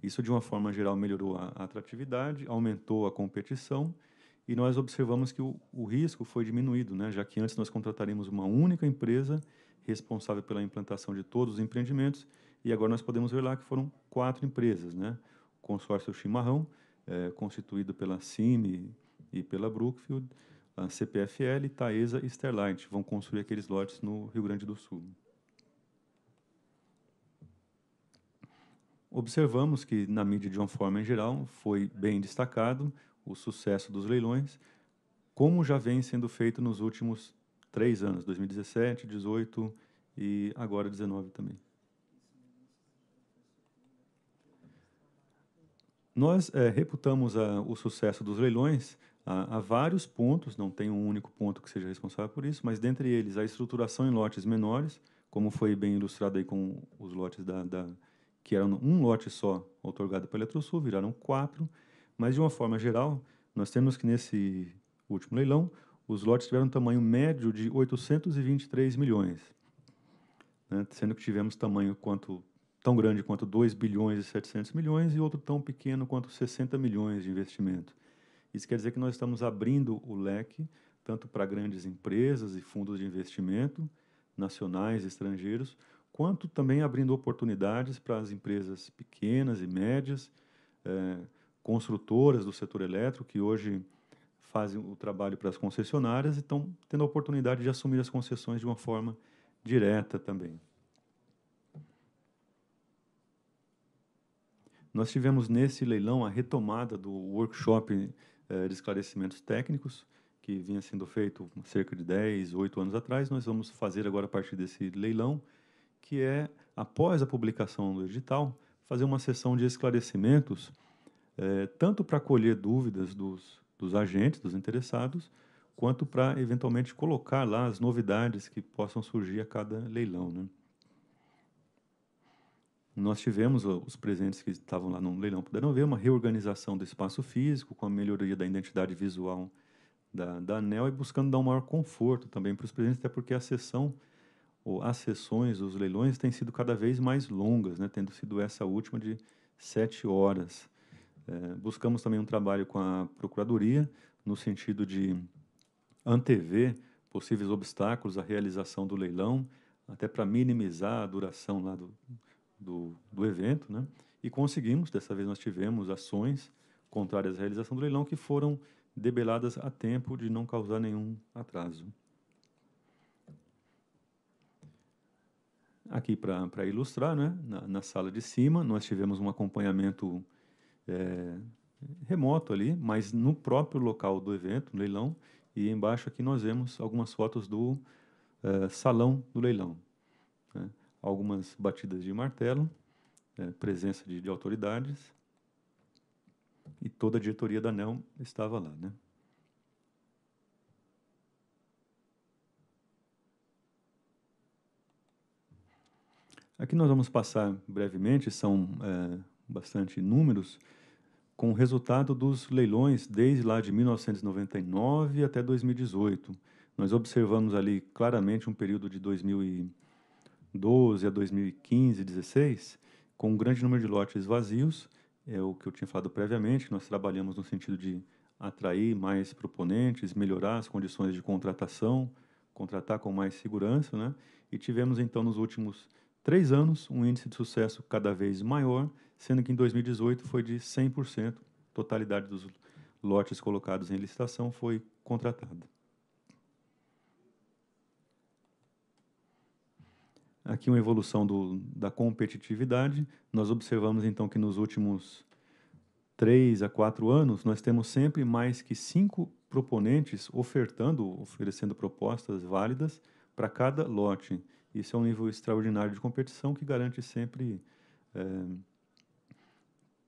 Isso, de uma forma geral, melhorou a, atratividade, aumentou a competição e nós observamos que o, o risco foi diminuído, né? já que antes nós contrataríamos uma única empresa responsável pela implantação de todos os empreendimentos e agora nós podemos ver lá que foram quatro empresas, né? O consórcio Chimarrão, é, constituído pela CIMI e pela Brookfield, a CPFL, Taesa e Sterlite vão construir aqueles lotes no Rio Grande do Sul. observamos que na mídia de uma forma em geral foi bem destacado o sucesso dos leilões, como já vem sendo feito nos últimos três anos, 2017, 18 e agora 19 também. Nós é, reputamos a, ah, o sucesso dos leilões a, ah, a, vários pontos, não tem um único ponto que seja responsável por isso, mas dentre eles a estruturação em lotes menores, como foi bem ilustrado aí com os lotes da, da que eram um lote só otorgado pela Eletrosul, viraram quatro, mas de uma forma geral, nós temos que nesse último leilão, os lotes tiveram um tamanho médio de 823 milhões, né? sendo que tivemos tamanho quanto tão grande quanto 2 bilhões e 700 milhões e outro tão pequeno quanto 60 milhões de investimento. Isso quer dizer que nós estamos abrindo o leque tanto para grandes empresas e fundos de investimento nacionais e estrangeiros, quanto também abrindo oportunidades para as empresas pequenas e médias, é, construtoras do setor elétrico, que hoje fazem o trabalho para as concessionárias e estão tendo a oportunidade de assumir as concessões de uma forma direta também. Nós tivemos nesse leilão a retomada do workshop eh, de esclarecimentos técnicos, que vinha sendo feito cerca de 10, 8 anos atrás. Nós vamos fazer agora, a partir desse leilão, que é, após a publicação do edital, fazer uma sessão de esclarecimentos, é, tanto para colher dúvidas dos, dos agentes, dos interessados, quanto para eventualmente colocar lá as novidades que possam surgir a cada leilão. Né? Nós tivemos, os presentes que estavam lá no leilão puderam ver, uma reorganização do espaço físico, com a melhoria da identidade visual da, da ANEL e buscando dar um maior conforto também para os presentes, até porque a sessão as sessões, os leilões têm sido cada vez mais longas, né? tendo sido essa última de sete horas. É, buscamos também um trabalho com a Procuradoria, no sentido de antever possíveis obstáculos à realização do leilão, até para minimizar a duração lá do, do, do, evento. Né? E conseguimos, dessa vez nós tivemos ações contrárias à realização do leilão que foram debeladas a tempo de não causar nenhum atraso. aqui para ilustrar, né? Na, na, sala de cima, nós tivemos um acompanhamento é, remoto ali, mas no próprio local do evento, no leilão, e embaixo aqui nós vemos algumas fotos do é, salão do leilão. Né? Algumas batidas de martelo, é, presença de, de autoridades, e toda a diretoria da NEL estava lá, né? Aqui nós vamos passar brevemente, são é, bastante números, com o resultado dos leilões desde lá de 1999 até 2018. Nós observamos ali claramente um período de 2012 a 2015, 16, com um grande número de lotes vazios, é o que eu tinha falado previamente, nós trabalhamos no sentido de atrair mais proponentes, melhorar as condições de contratação, contratar com mais segurança, né? E tivemos então nos últimos três anos, um índice de sucesso cada vez maior, sendo que em 2018 foi de 100%, totalidade dos lotes colocados em licitação foi contratada. Aqui uma evolução do, da competitividade. Nós observamos então que nos últimos três a quatro anos nós temos sempre mais que cinco proponentes ofertando, oferecendo propostas válidas para cada lote. Isso é um nível extraordinário de competição que garante sempre é,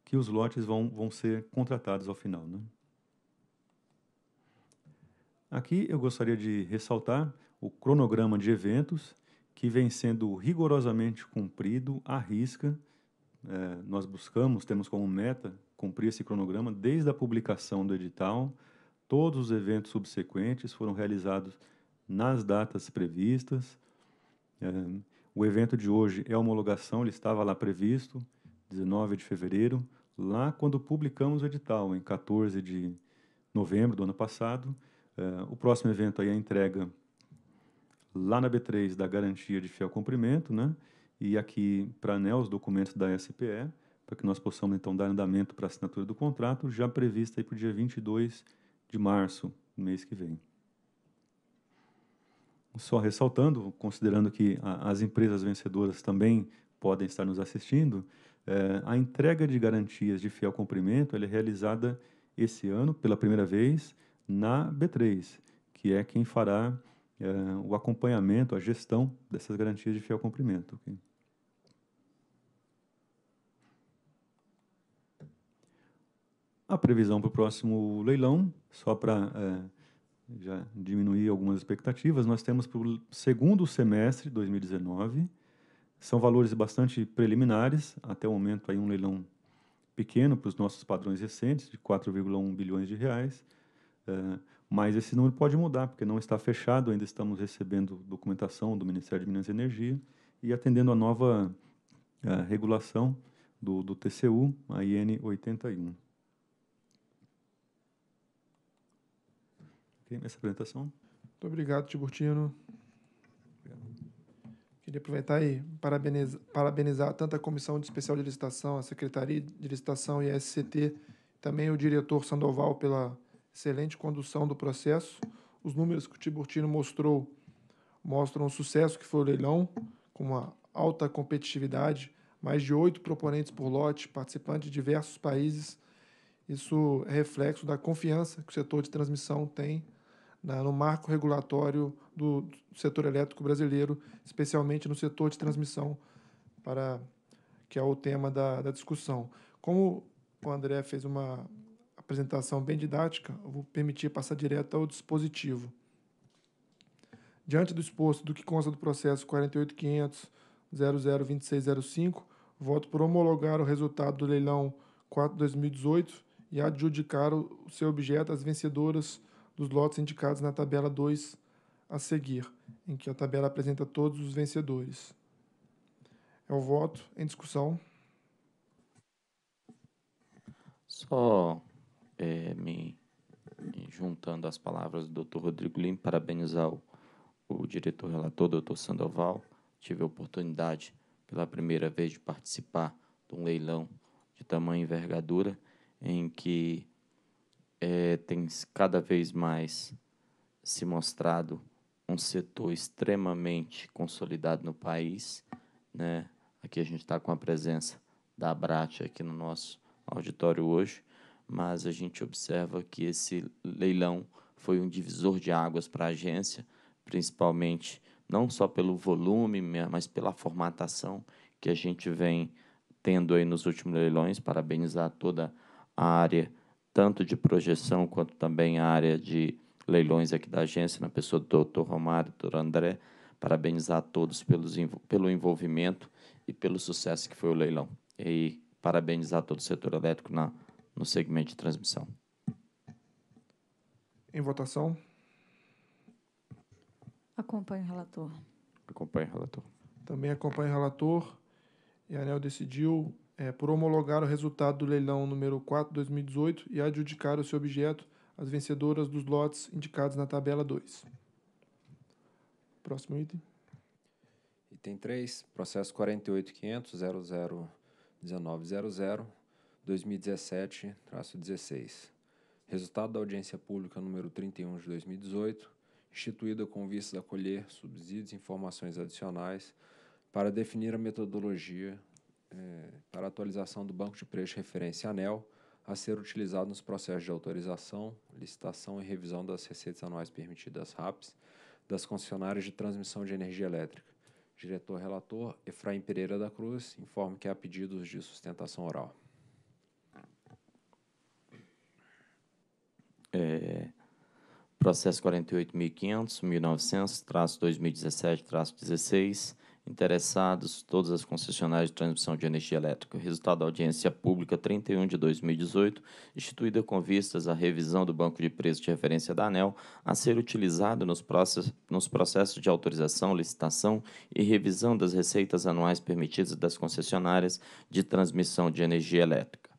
que os lotes vão, vão ser contratados ao final. Né? Aqui eu gostaria de ressaltar o cronograma de eventos que vem sendo rigorosamente cumprido à risca. É, nós buscamos, temos como meta cumprir esse cronograma desde a publicação do edital. Todos os eventos subsequentes foram realizados nas datas previstas, eh, o evento de hoje é homologação, ele estava lá previsto, 19 de fevereiro, lá quando publicamos o edital, em 14 de novembro do ano passado. Eh, o próximo evento aí é a entrega lá na B3 da garantia de fiel cumprimento, né? E aqui para ANEL os documentos da SPE, para que nós possamos então dar andamento para a assinatura do contrato, já prevista aí para o dia 22 de março, mês que vem só ressaltando, considerando que a, as empresas vencedoras também podem estar nos assistindo, é, a entrega de garantias de fiel cumprimento é realizada esse ano, pela primeira vez, na B3, que é quem fará é, o acompanhamento, a gestão dessas garantias de fiel cumprimento. Okay? A previsão para o próximo leilão, só para é, já diminuí algumas expectativas. Nós temos para o segundo semestre de 2019, são valores bastante preliminares, até o momento aí um leilão pequeno para os nossos padrões recentes, de 4,1 bilhões de reais, uh, mas esse número pode mudar, porque não está fechado, ainda estamos recebendo documentação do Ministério de Minas e Energia e atendendo a nova uh, regulação do, do TCU, a IN 81. termina apresentação. Muito obrigado, Tiburtino. Queria aproveitar e parabenizar, parabenizar tanto a Comissão de Especial de Licitação, a Secretaria de Licitação e a SCT, também o diretor Sandoval pela excelente condução do processo. Os números que o Tiburtino mostrou mostram o sucesso que foi o leilão, com uma alta competitividade, mais de oito proponentes por lote, participantes de diversos países. Isso é reflexo da confiança que o setor de transmissão tem né, no marco regulatório do setor elétrico brasileiro, especialmente no setor de transmissão, para que é o tema da, da discussão. Como o André fez uma apresentação bem didática, eu vou permitir passar direto ao dispositivo. Diante do exposto do que consta do processo 48.500.002605, voto por homologar o resultado do leilão 4-2018 e adjudicar o seu objeto às vencedoras dos lotes indicados na tabela 2 a seguir, em que a tabela apresenta todos os vencedores. É o voto em discussão. Só é, me juntando às palavras do Dr. Rodrigo Lima, parabenizar o, o diretor relator, Dr. Sandoval. Tive a oportunidade, pela primeira vez, de participar de um leilão de tamanha envergadura, em que é, tem cada vez mais se mostrado um setor extremamente consolidado no país. Né? Aqui a gente está com a presença da Abrat aqui no nosso auditório hoje, mas a gente observa que esse leilão foi um divisor de águas para a agência, principalmente não só pelo volume, mas pela formatação que a gente vem tendo aí nos últimos leilões. Parabenizar toda a área tanto de projeção quanto também a área de leilões aqui da agência, na pessoa do doutor Romário, doutor André, parabenizar a todos pelos, pelo envolvimento e pelo sucesso que foi o leilão. E parabenizar todo o setor elétrico na, no segmento de transmissão. Em votação. Acompanho o relator. Acompanho o relator. Também acompanho o relator. E a ANEL decidiu é, por homologar o resultado do leilão número 4/2018 e adjudicar o seu objeto às vencedoras dos lotes indicados na tabela 2. Próximo item. Item 3, processo 485000019002017 16 Resultado da audiência pública número 31 de 2018, instituída com vistas a colher subsídios e informações adicionais para definir a metodologia é, para atualização do banco de preços referência ANEL a ser utilizado nos processos de autorização, licitação e revisão das receitas anuais permitidas RAPs das concessionárias de transmissão de energia elétrica. Diretor relator Efraim Pereira da Cruz informa que há pedidos de sustentação oral. É, processo 48.500, 1900, traço 2017, traço 16 interessados, todas as concessionárias de transmissão de energia elétrica. Resultado da audiência pública 31 de 2018, instituída com vistas à revisão do banco de preços de referência da ANEL, a ser utilizado nos, process nos processos de autorização, licitação e revisão das receitas anuais permitidas das concessionárias de transmissão de energia elétrica.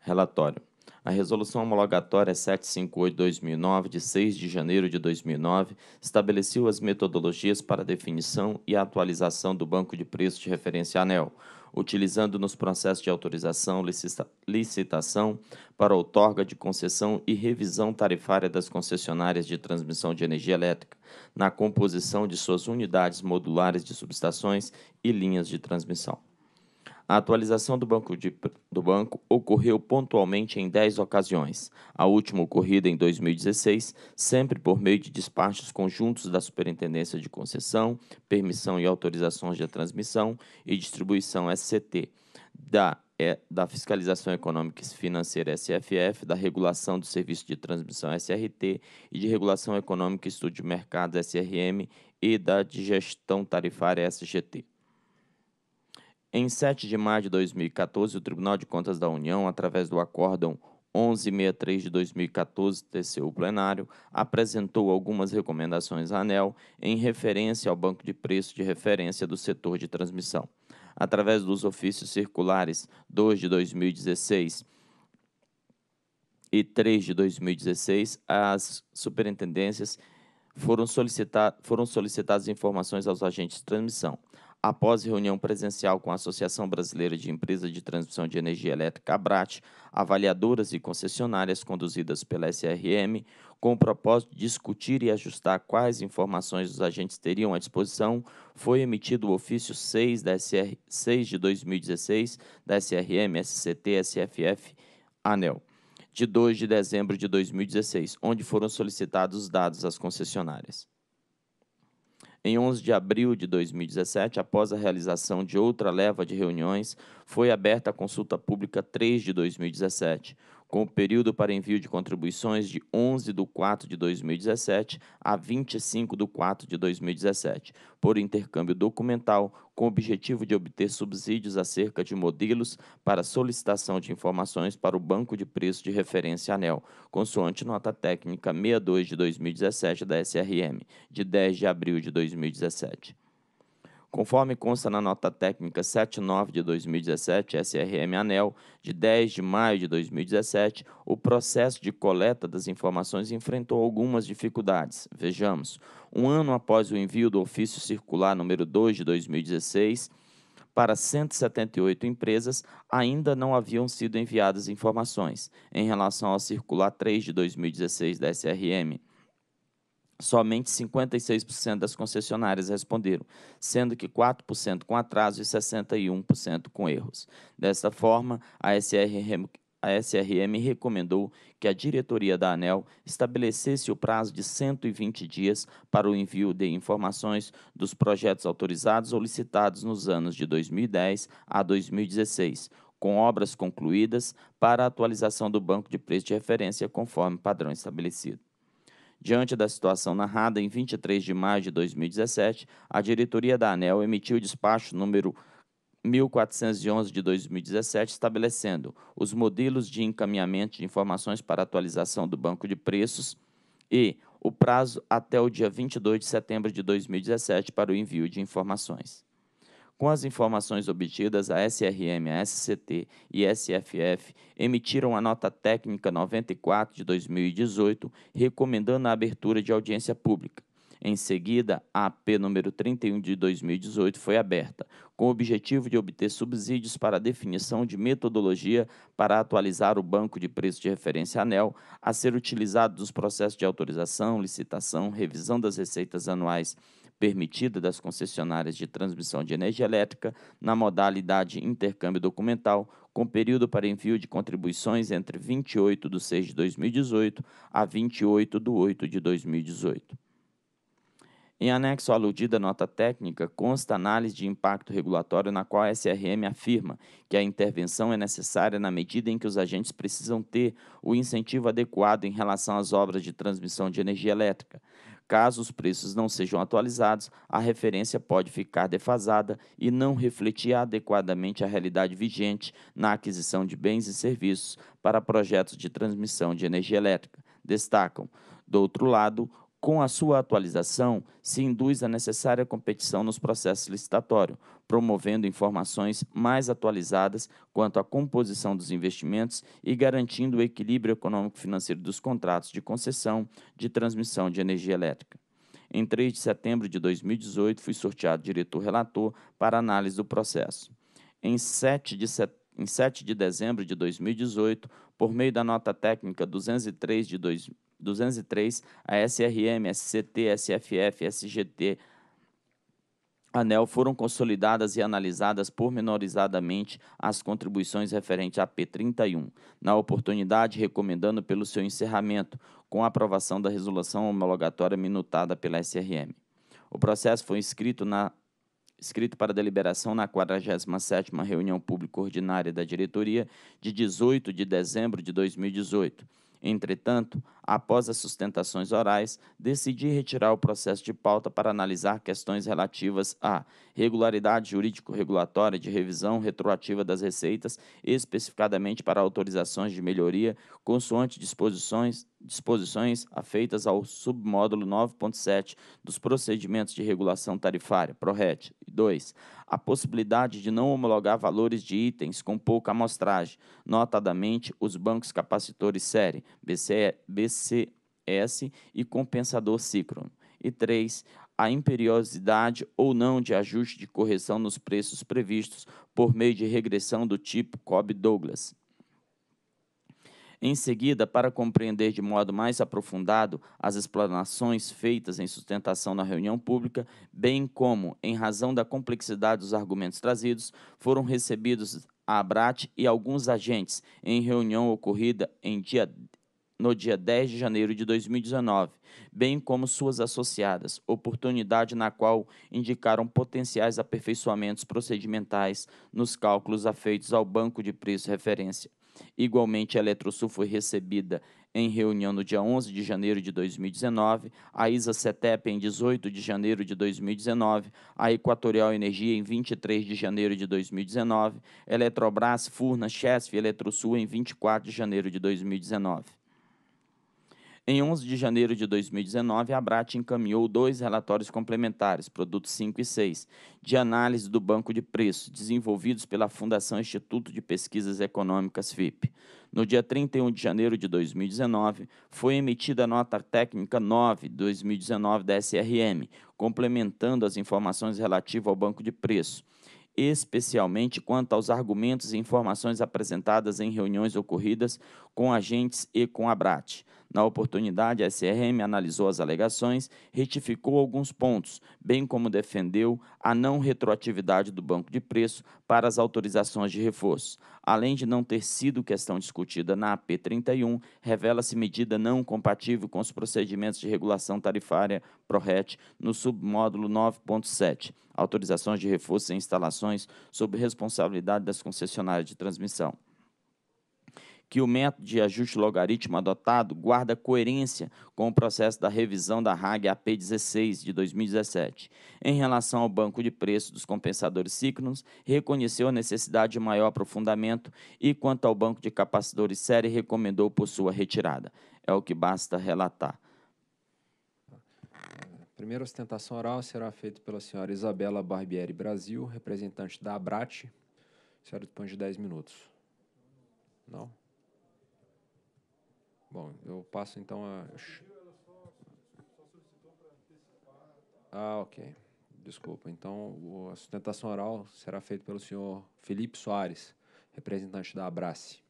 Relatório. A Resolução Homologatória 758-2009, de 6 de janeiro de 2009, estabeleceu as metodologias para definição e atualização do Banco de Preços de Referência ANEL, utilizando nos processos de autorização, licitação, para outorga de concessão e revisão tarifária das concessionárias de transmissão de energia elétrica, na composição de suas unidades modulares de subestações e linhas de transmissão. A atualização do banco, de, do banco ocorreu pontualmente em 10 ocasiões, a última ocorrida em 2016, sempre por meio de despachos conjuntos da Superintendência de Concessão, Permissão e Autorizações de Transmissão e Distribuição SCT, da é da Fiscalização Econômica e Financeira SFF, da Regulação do Serviço de Transmissão SRT e de Regulação Econômica e Estudo de Mercado SRM e da de Gestão Tarifária SGT. Em 7 de maio de 2014, o Tribunal de Contas da União, através do acórdão 1163 de 2014, TCU plenário, apresentou algumas recomendações à ANEL em referência ao banco de preço de referência do setor de transmissão. Através dos ofícios circulares 2 de 2016 e 3 de 2016, as superintendências foram, foram solicitadas informações aos agentes de transmissão após reunião presencial com a Associação Brasileira de Empresas de Transmissão de Energia Elétrica, ABRAT, avaliadoras e concessionárias conduzidas pela SRM, com o propósito de discutir e ajustar quais informações os agentes teriam à disposição, foi emitido o ofício 6, da SR, 6 de 2016 da SRM, SCT, SFF, ANEL, de 2 de dezembro de 2016, onde foram solicitados os dados às concessionárias. Em 11 de abril de 2017, após a realização de outra leva de reuniões, foi aberta a consulta pública 3 de 2017 com o período para envio de contribuições de 11 de 4 de 2017 a 25 de 4 de 2017, por intercâmbio documental, com o objetivo de obter subsídios acerca de modelos para solicitação de informações para o Banco de Preço de Referência ANEL, consoante nota técnica 62 de 2017 da SRM, de 10 de abril de 2017. Conforme consta na nota técnica 79 de 2017, SRM ANEL, de 10 de maio de 2017, o processo de coleta das informações enfrentou algumas dificuldades. Vejamos, um ano após o envio do ofício circular número 2 de 2016, para 178 empresas, ainda não haviam sido enviadas informações em relação ao circular 3 de 2016 da SRM Somente 56% das concessionárias responderam, sendo que 4% com atraso e 61% com erros. Desta forma, a SRM, a SRM recomendou que a diretoria da ANEL estabelecesse o prazo de 120 dias para o envio de informações dos projetos autorizados ou licitados nos anos de 2010 a 2016, com obras concluídas, para a atualização do banco de preço de referência conforme padrão estabelecido. Diante da situação narrada, em 23 de maio de 2017, a diretoria da ANEL emitiu o despacho número 1411 de 2017, estabelecendo os modelos de encaminhamento de informações para atualização do banco de preços e o prazo até o dia 22 de setembro de 2017 para o envio de informações. Com as informações obtidas, a SRM, a SCT e SFF emitiram a nota técnica 94 de 2018, recomendando a abertura de audiência pública. Em seguida, a AP número 31 de 2018 foi aberta, com o objetivo de obter subsídios para a definição de metodologia para atualizar o banco de preço de referência ANEL a ser utilizado nos processos de autorização, licitação, revisão das receitas anuais permitida das concessionárias de transmissão de energia elétrica na modalidade intercâmbio documental, com período para envio de contribuições entre 28 de 6 de 2018 a 28 de 8 de 2018. Em anexo à aludida nota técnica, consta análise de impacto regulatório, na qual a SRM afirma que a intervenção é necessária na medida em que os agentes precisam ter o incentivo adequado em relação às obras de transmissão de energia elétrica, Caso os preços não sejam atualizados, a referência pode ficar defasada e não refletir adequadamente a realidade vigente na aquisição de bens e serviços para projetos de transmissão de energia elétrica. Destacam, do outro lado, com a sua atualização, se induz a necessária competição nos processos licitatórios, promovendo informações mais atualizadas quanto à composição dos investimentos e garantindo o equilíbrio econômico-financeiro dos contratos de concessão de transmissão de energia elétrica. Em 3 de setembro de 2018, fui sorteado diretor-relator para análise do processo. Em 7 de setembro, em 7 de dezembro de 2018, por meio da nota técnica 203 de, dois, 203, a SRM, SCT, SFF, SGT, ANEL foram consolidadas e analisadas pormenorizadamente as contribuições referentes à P31, na oportunidade recomendando pelo seu encerramento, com a aprovação da resolução homologatória minutada pela SRM. O processo foi inscrito na escrito para deliberação na 47ª reunião pública ordinária da diretoria de 18 de dezembro de 2018 Entretanto, após as sustentações orais, decidi retirar o processo de pauta para analisar questões relativas à regularidade jurídico-regulatória de revisão retroativa das receitas, especificadamente para autorizações de melhoria, consoante disposições disposições afeitas ao submódulo 9.7 dos procedimentos de regulação tarifária, PRORET. 2. A possibilidade de não homologar valores de itens com pouca amostragem, notadamente os bancos capacitores série, BCE, BCS e compensador síncrono. E 3. A imperiosidade ou não de ajuste de correção nos preços previstos por meio de regressão do tipo Cobb-Douglas. Em seguida, para compreender de modo mais aprofundado as explanações feitas em sustentação na reunião pública, bem como, em razão da complexidade dos argumentos trazidos, foram recebidos a Abrat e alguns agentes em reunião ocorrida em dia no dia 10 de janeiro de 2019, bem como suas associadas, oportunidade na qual indicaram potenciais aperfeiçoamentos procedimentais nos cálculos afeitos ao banco de preço referência. Igualmente, a Eletrosul foi recebida em reunião no dia 11 de janeiro de 2019, a ISA CETEP em 18 de janeiro de 2019, a Equatorial Energia em 23 de janeiro de 2019, Eletrobras, Furnas, Chesf e Eletrosul em 24 de janeiro de 2019. Em 11 de janeiro de 2019, a Abrat encaminhou dois relatórios complementares, produtos 5 e 6, de análise do banco de preços, desenvolvidos pela Fundação Instituto de Pesquisas Econômicas FIP. No dia 31 de janeiro de 2019, foi emitida a nota técnica 9/2019 da SRM, complementando as informações relativas ao banco de preço especialmente quanto aos argumentos e informações apresentadas em reuniões ocorridas com agentes e com a BRAT. Na oportunidade, a SRM analisou as alegações, retificou alguns pontos, bem como defendeu a não retroatividade do banco de preço para as autorizações de reforço. Além de não ter sido questão discutida na AP 31, revela-se medida não compatível com os procedimentos de regulação tarifária PRORET no submódulo 9.7, autorizações de reforço em instalações sob responsabilidade das concessionárias de transmissão que o método de ajuste logarítmico adotado guarda coerência com o processo da revisão da RAG AP16 de 2017. Em relação ao banco de preços dos compensadores cíclicos, reconheceu a necessidade de maior aprofundamento e, quanto ao banco de capacitores série, recomendou por sua retirada. É o que basta relatar. A primeira ostentação oral será feita pela senhora Isabela Barbieri Brasil, representante da ABRAT. A senhora dispõe de 10 minutos. Não? Bom, eu passo então a. Ah, ok. Desculpa. Então, a sustentação oral será feita pelo senhor Felipe Soares, representante da Abrace.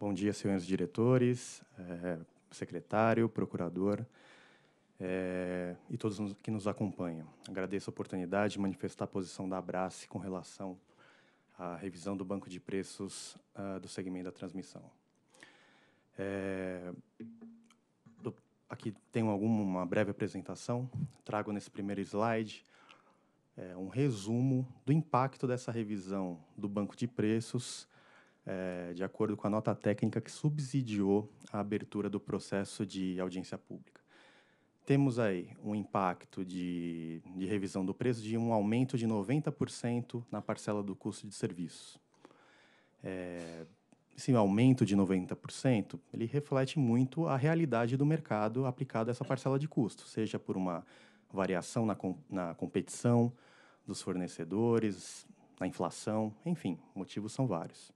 Bom dia, senhores diretores, é, secretário, procurador é, e todos que nos acompanham. Agradeço a oportunidade de manifestar a posição da Abrace com relação à revisão do banco de preços uh, do segmento da transmissão. É, do, aqui tenho alguma, uma breve apresentação. Trago nesse primeiro slide um resumo do impacto dessa revisão do banco de preços é, de acordo com a nota técnica que subsidiou a abertura do processo de audiência pública. Temos aí um impacto de, de revisão do preço de um aumento de 90% na parcela do custo de serviço. É, esse aumento de 90%, ele reflete muito a realidade do mercado aplicado a essa parcela de custo, seja por uma variação na, com, na competição dos fornecedores, na inflação, enfim, motivos são vários.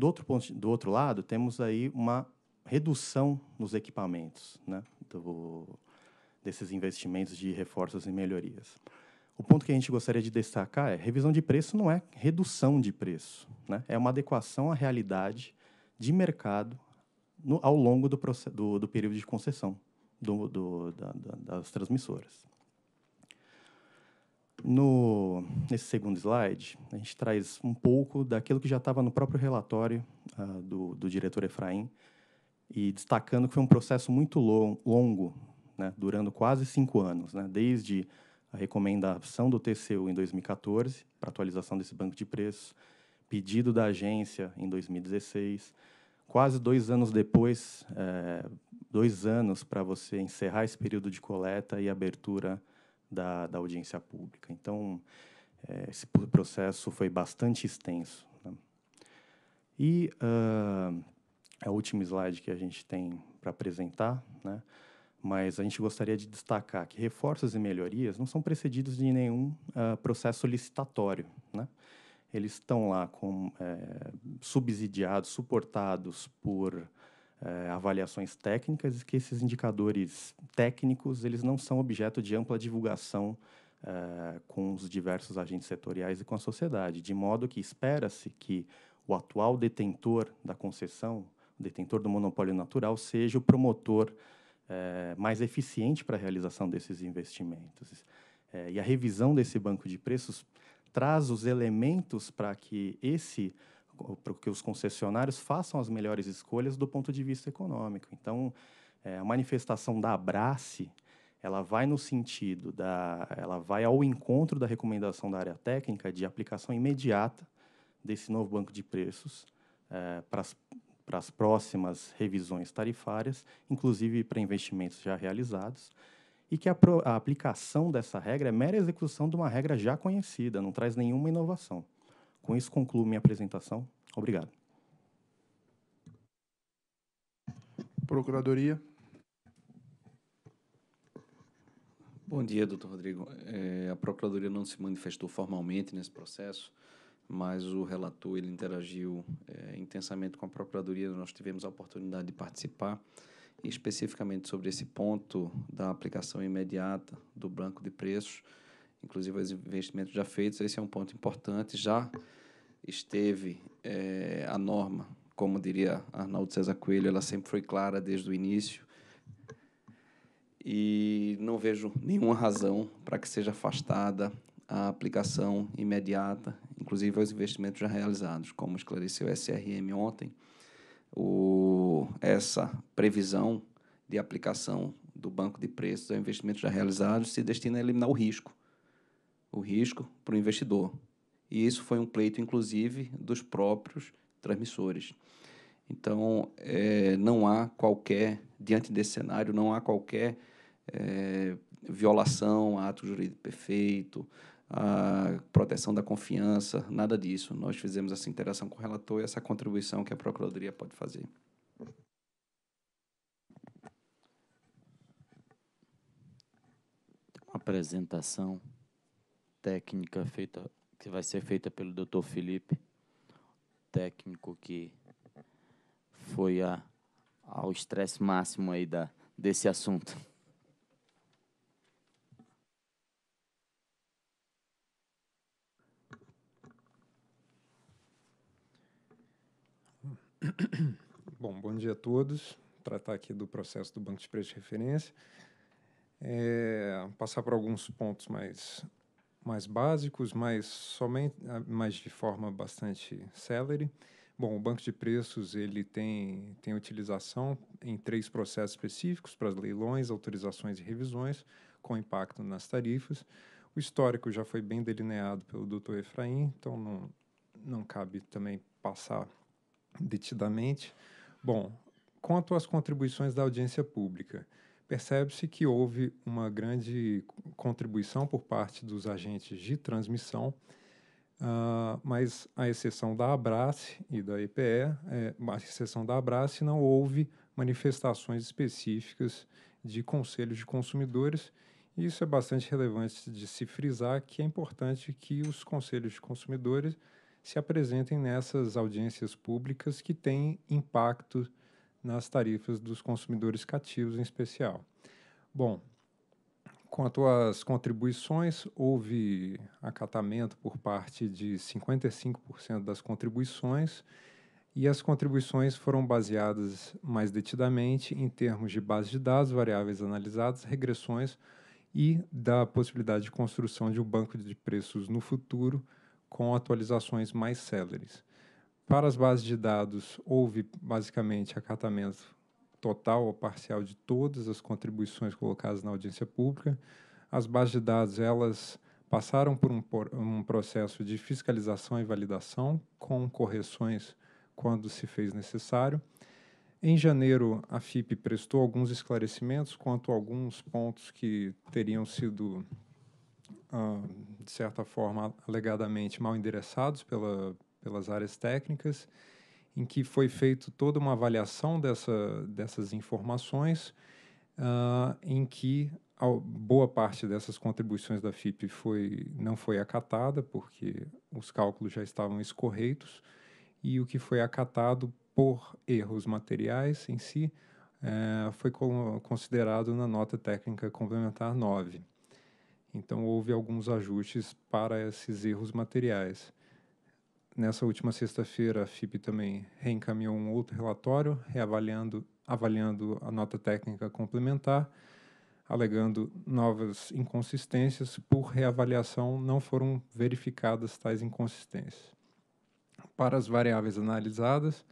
Do outro, ponto, do outro lado, temos aí uma redução nos equipamentos, né? Do, desses investimentos de reforços e melhorias. O ponto que a gente gostaria de destacar é revisão de preço não é redução de preço, né? é uma adequação à realidade de mercado no, ao longo do, do, do, período de concessão do, da, das transmissoras. No, nesse segundo slide, a gente traz um pouco daquilo que já estava no próprio relatório uh, do, do, diretor Efraim, e destacando que foi um processo muito long, longo, né, durando quase cinco anos, né, desde a recomendação do TCU em 2014 para atualização desse banco de preços, pedido da agência em 2016, quase dois anos depois, é, dois anos para você encerrar esse período de coleta e abertura da, da audiência pública. Então, é, esse processo foi bastante extenso. Né? E uh, é o último slide que a gente tem para apresentar, né? mas a gente gostaria de destacar que reforços e melhorias não são precedidos de nenhum uh, processo licitatório. Né? Eles estão lá com, é, subsidiados, suportados por é, avaliações técnicas e que esses indicadores técnicos eles não são objeto de ampla divulgação é, com os diversos agentes setoriais e com a sociedade, de modo que espera-se que o atual detentor da concessão, o detentor do monopólio natural, seja o promotor é, mais eficiente para a realização desses investimentos. e a revisão desse banco de preços traz os elementos para que esse para que os concessionários façam as melhores escolhas do ponto de vista econômico. Então, é, a manifestação da Abrace, ela vai no sentido da, ela vai ao encontro da recomendação da área técnica de aplicação imediata desse novo banco de preços é, para as próximas revisões tarifárias, inclusive para investimentos já realizados, e que a, pro, a aplicação dessa regra é mera execução de uma regra já conhecida, não traz nenhuma inovação. Com isso, concluo minha apresentação. Obrigado. Procuradoria. Bom dia, doutor Rodrigo. É, a Procuradoria não se manifestou formalmente nesse processo, mas o relator ele interagiu é, intensamente com a Procuradoria. Nós tivemos a oportunidade de participar, especificamente sobre esse ponto da aplicação imediata do banco de preços inclusive os investimentos já feitos. Esse é um ponto importante. Já esteve é, a norma, como diria Arnaldo César Coelho, ela sempre foi clara desde o início. E não vejo nenhuma razão para que seja afastada a aplicação imediata, inclusive aos investimentos já realizados, como esclareceu o SRM ontem. O, essa previsão de aplicação do banco de preços aos investimentos já realizados se destina a eliminar o risco o risco para o investidor. E isso foi um pleito, inclusive, dos próprios transmissores. Então, é, não há qualquer, diante desse cenário, não há qualquer é, violação a ato jurídico perfeito, a proteção da confiança, nada disso. Nós fizemos essa interação com o relator e essa contribuição que a Procuradoria pode fazer. Uma apresentação técnica feita que vai ser feita pelo Dr. Felipe, técnico que foi a, ao estresse máximo aí da, desse assunto. Bom, bom dia a todos. Tratar aqui do processo do Banco de Preços de Referência. É, passar por alguns pontos mais mais básicos, mas somente, ah, mais de forma bastante celere. Bom, o banco de preços ele tem, tem utilização em três processos específicos para leilões, autorizações e revisões, com impacto nas tarifas. O histórico já foi bem delineado pelo doutor Efraim, então não, não cabe também passar detidamente. Bom, quanto às contribuições da audiência pública, percebe-se que houve uma grande contribuição por parte dos agentes de transmissão, uh, mas à exceção da Abrace e da EPE, é, à exceção da Abrace, não houve manifestações específicas de conselhos de consumidores. E isso é bastante relevante de se frisar que é importante que os conselhos de consumidores se apresentem nessas audiências públicas que têm impacto nas tarifas dos consumidores cativos, em especial. Bom, quanto às contribuições, houve acatamento por parte de 55% das contribuições e as contribuições foram baseadas mais detidamente em termos de base de dados, variáveis analisadas, regressões e da possibilidade de construção de um banco de preços no futuro com atualizações mais céleres. Para as bases de dados, houve basicamente acatamento total ou parcial de todas as contribuições colocadas na audiência pública. As bases de dados, elas passaram por um, por um processo de fiscalização e validação, com correções quando se fez necessário. Em janeiro, a FIP prestou alguns esclarecimentos quanto a alguns pontos que teriam sido, ah, de certa forma, alegadamente mal endereçados pela, pelas áreas técnicas, em que foi feita toda uma avaliação dessa, dessas informações, uh, em que boa parte dessas contribuições da FIP foi, não foi acatada, porque os cálculos já estavam escorreitos, e o que foi acatado por erros materiais em si eh, foi considerado na nota técnica complementar 9. Então, houve alguns ajustes para esses erros materiais. Nessa última sexta-feira, a FIP também reencaminhou um outro relatório, reavaliando avaliando a nota técnica complementar, alegando novas inconsistências. Por reavaliação, não foram verificadas tais inconsistências. Para as variáveis analisadas,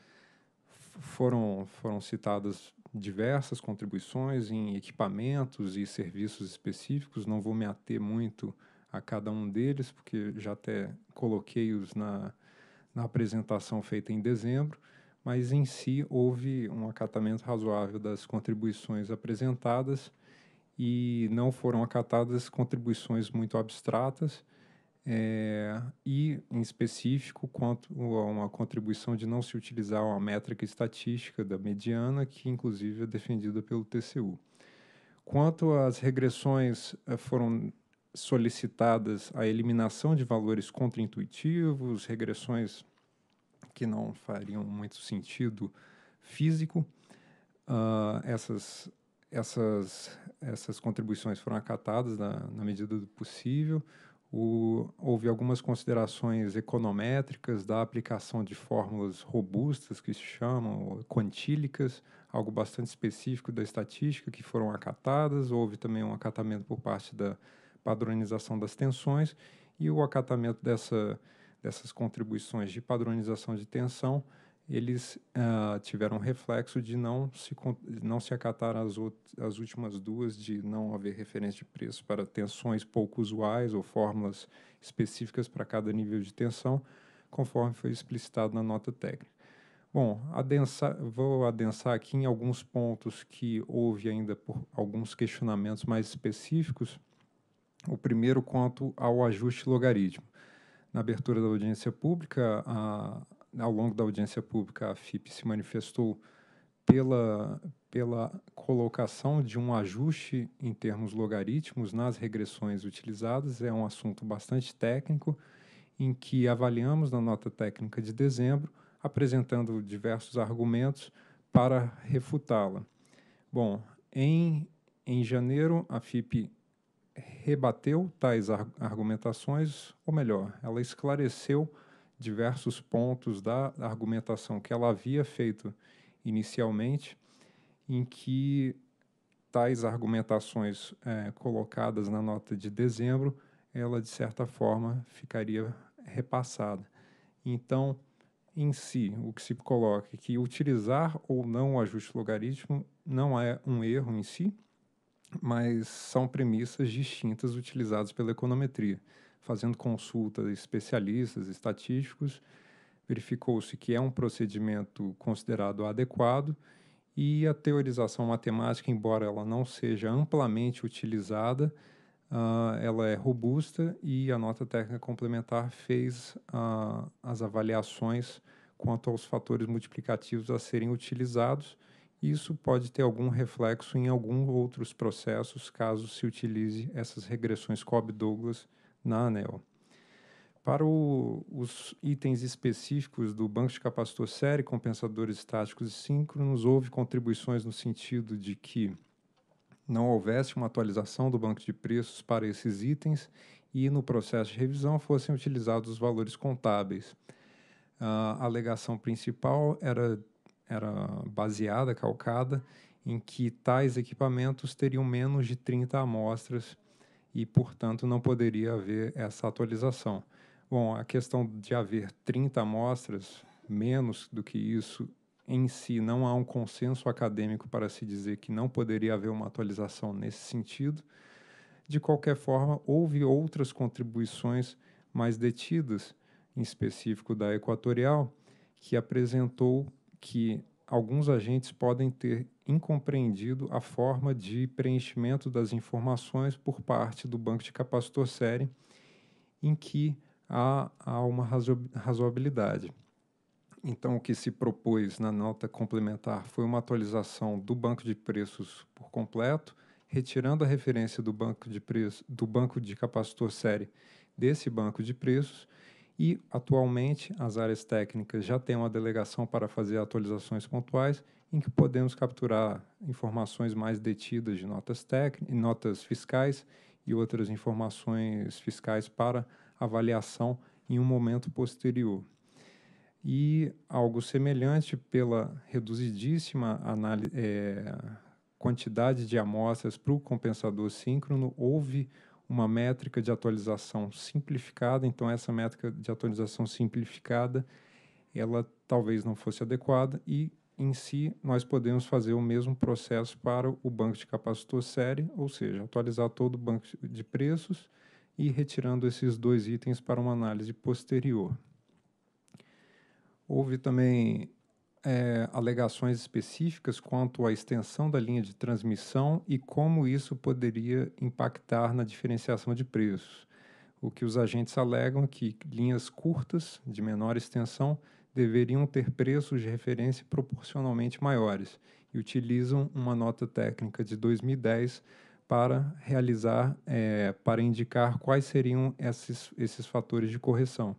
foram, foram citadas diversas contribuições em equipamentos e serviços específicos, não vou me ater muito a cada um deles, porque já até coloquei-os na, na apresentação feita em dezembro, mas em si houve um acatamento razoável das contribuições apresentadas e não foram acatadas contribuições muito abstratas é, e, em específico, quanto a uma contribuição de não se utilizar uma métrica estatística da mediana, que inclusive é defendida pelo TCU. Quanto às regressões, eh, foram solicitadas a eliminação de valores contraintuitivos, regressões que não fariam muito sentido físico. Uh, essas, essas, essas contribuições foram acatadas na, na medida do possível. O, houve algumas considerações econométricas da aplicação de fórmulas robustas, que se chamam quantílicas, algo bastante específico da estatística, que foram acatadas. Houve também um acatamento por parte da padronização das tensões e o acatamento dessa dessas contribuições de padronização de tensão, eles uh, tiveram reflexo de não se, não se acatar as, as últimas duas, de não haver referência de preço para tensões pouco usuais ou fórmulas específicas para cada nível de tensão, conforme foi explicitado na nota técnica. Bom, adensar, vou adensar aqui em alguns pontos que houve ainda por alguns questionamentos mais específicos. O primeiro quanto ao ajuste logarítmico na abertura da audiência pública, a, ao longo da audiência pública, a FIP se manifestou pela, pela colocação de um ajuste em termos logaritmos nas regressões utilizadas. É um assunto bastante técnico, em que avaliamos na nota técnica de dezembro, apresentando diversos argumentos para refutá-la. Bom, em, em janeiro, a FIP rebateu tais argumentações, ou melhor, ela esclareceu diversos pontos da argumentação que ela havia feito inicialmente, em que tais argumentações é, colocadas na nota de dezembro, ela de certa forma ficaria repassada. Então, em si, o que se coloca é que utilizar ou não o ajuste logaritmo não é um erro em si, mas são premissas distintas utilizadas pela econometria. Fazendo consulta a especialistas, estatísticos, verificou-se que é um procedimento considerado adequado e a teorização matemática, embora ela não seja amplamente utilizada, uh, ela é robusta e a nota técnica complementar fez uh, as avaliações quanto aos fatores multiplicativos a serem utilizados isso pode ter algum reflexo em alguns outros processos, caso se utilize essas regressões Cobb-Douglas na ANEL. Para o, os itens específicos do banco de capacitor série, compensadores estáticos e síncronos, houve contribuições no sentido de que não houvesse uma atualização do banco de preços para esses itens e no processo de revisão fossem utilizados os valores contábeis. A alegação principal era era baseada, calcada, em que tais equipamentos teriam menos de 30 amostras e, portanto, não poderia haver essa atualização. Bom, a questão de haver 30 amostras, menos do que isso, em si não há um consenso acadêmico para se dizer que não poderia haver uma atualização nesse sentido. De qualquer forma, houve outras contribuições mais detidas, em específico da Equatorial, que apresentou que alguns agentes podem ter incompreendido a forma de preenchimento das informações por parte do banco de capacitor série, em que há, há uma razoabilidade. Então, o que se propôs na nota complementar foi uma atualização do banco de preços por completo, retirando a referência do banco de, preço, do banco de capacitor série desse banco de preços e, atualmente, as áreas técnicas já têm uma delegação para fazer atualizações pontuais, em que podemos capturar informações mais detidas de notas, notas fiscais e outras informações fiscais para avaliação em um momento posterior. E algo semelhante pela reduzidíssima é, quantidade de amostras para o compensador síncrono, houve uma métrica de atualização simplificada, então essa métrica de atualização simplificada, ela talvez não fosse adequada e em si nós podemos fazer o mesmo processo para o banco de capacitor série, ou seja, atualizar todo o banco de preços e retirando esses dois itens para uma análise posterior. Houve também é, alegações específicas quanto à extensão da linha de transmissão e como isso poderia impactar na diferenciação de preços. O que os agentes alegam é que linhas curtas, de menor extensão, deveriam ter preços de referência proporcionalmente maiores e utilizam uma nota técnica de 2010 para realizar, é, para indicar quais seriam esses, esses fatores de correção.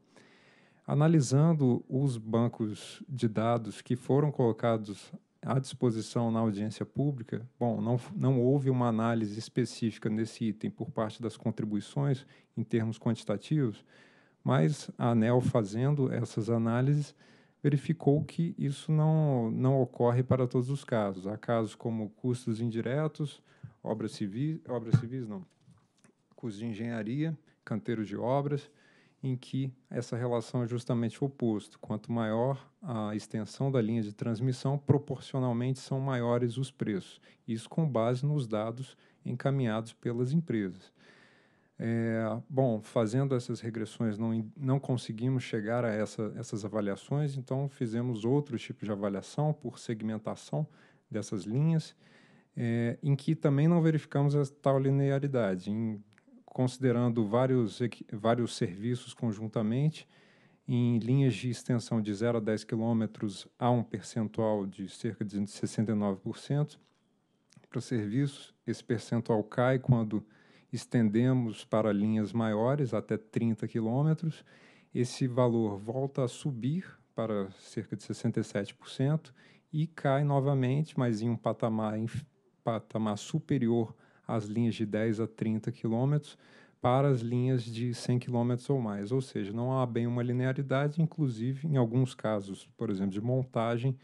Analisando os bancos de dados que foram colocados à disposição na audiência pública, bom, não, não houve uma análise específica nesse item por parte das contribuições em termos quantitativos, mas a ANEL fazendo essas análises verificou que isso não, não ocorre para todos os casos. Há casos como custos indiretos, obras civis, obras civis não, custos de engenharia, canteiros de obras, em que essa relação é justamente o oposto. Quanto maior a extensão da linha de transmissão, proporcionalmente são maiores os preços. Isso com base nos dados encaminhados pelas empresas. É, bom, fazendo essas regressões, não, não conseguimos chegar a essa, essas avaliações, então fizemos outro tipo de avaliação por segmentação dessas linhas, é, em que também não verificamos a tal linearidade. Em considerando vários, vários serviços conjuntamente, em linhas de extensão de 0 a 10 quilômetros, há um percentual de cerca de 69% para serviços. Esse percentual cai quando estendemos para linhas maiores, até 30 quilômetros. Esse valor volta a subir para cerca de 67% e cai novamente, mas em um patamar, em, patamar superior as linhas de 10 a 30 quilômetros para as linhas de 100 km ou mais, ou seja, não há bem uma linearidade, inclusive em alguns casos, por exemplo, de montagem,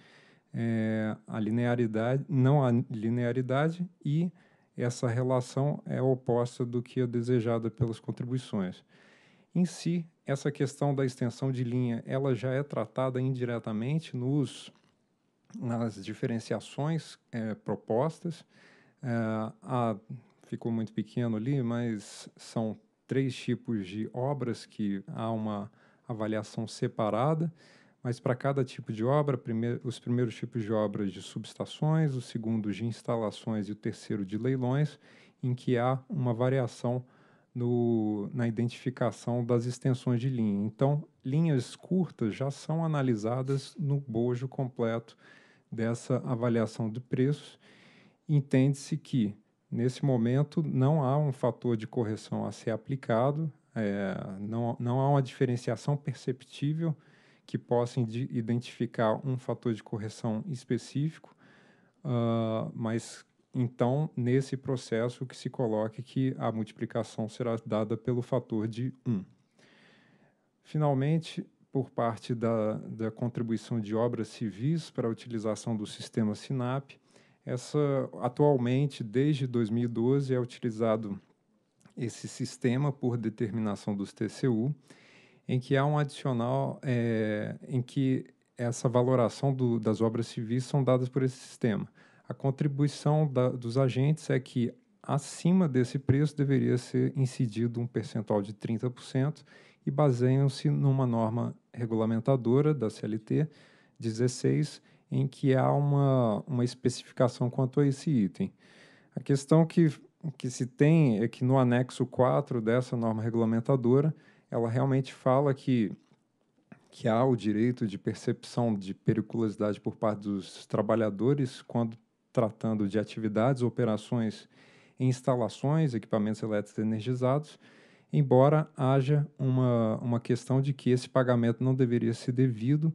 é, a linearidade, não há linearidade e essa relação é oposta do que é desejada pelas contribuições. Em si, essa questão da extensão de linha, ela já é tratada indiretamente nos nas diferenciações é, propostas, é, a, ficou muito pequeno ali, mas são três tipos de obras que há uma avaliação separada, mas para cada tipo de obra, os primeiros tipos de obras de subestações, o segundo de instalações e o terceiro de leilões, em que há uma variação no, na identificação das extensões de linha. Então, linhas curtas já são analisadas no bojo completo dessa avaliação de preços entende-se que, nesse momento, não há um fator de correção a ser aplicado, é, não, não há uma diferenciação perceptível que possa identificar um fator de correção específico, uh, mas então, nesse processo, que se coloque que a multiplicação será dada pelo fator de 1. Finalmente, por parte da, da contribuição de obras civis para a utilização do sistema SINAP, essa, atualmente, desde 2012, é utilizado esse sistema por determinação dos TCU, em que há um adicional é, em que essa valoração do, das obras civis são dadas por esse sistema. A contribuição da, dos agentes é que acima desse preço deveria ser incidido um percentual de 30% e baseiam-se numa norma regulamentadora da CLT 16 em que há uma, uma especificação quanto a esse item. A questão que, que se tem é que no anexo 4 dessa norma regulamentadora, ela realmente fala que, que há o direito de percepção de periculosidade por parte dos trabalhadores quando tratando de atividades, operações em instalações, equipamentos elétricos energizados, embora haja uma, uma questão de que esse pagamento não deveria ser devido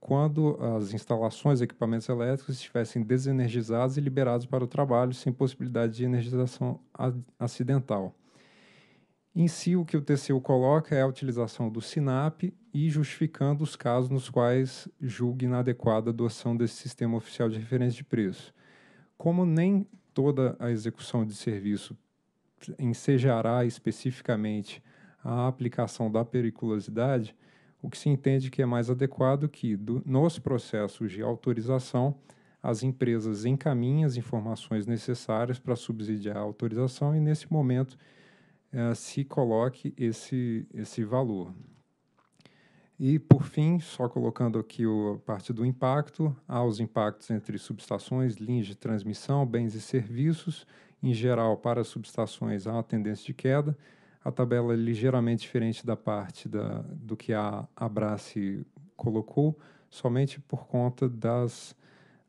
quando as instalações e equipamentos elétricos estivessem desenergizados e liberados para o trabalho, sem possibilidade de energização acidental. Em si, o que o TCU coloca é a utilização do SINAP e justificando os casos nos quais julgue inadequada a adoção desse sistema oficial de referência de preço. Como nem toda a execução de serviço ensejará especificamente a aplicação da periculosidade, o que se entende que é mais adequado que, do, nos processos de autorização, as empresas encaminhem as informações necessárias para subsidiar a autorização e, nesse momento, eh, se coloque esse, esse valor. E, por fim, só colocando aqui a parte do impacto, há os impactos entre subestações, linhas de transmissão, bens e serviços. Em geral, para subestações, há uma tendência de queda, a tabela é ligeiramente diferente da parte da, do que a Abrace colocou, somente por conta das,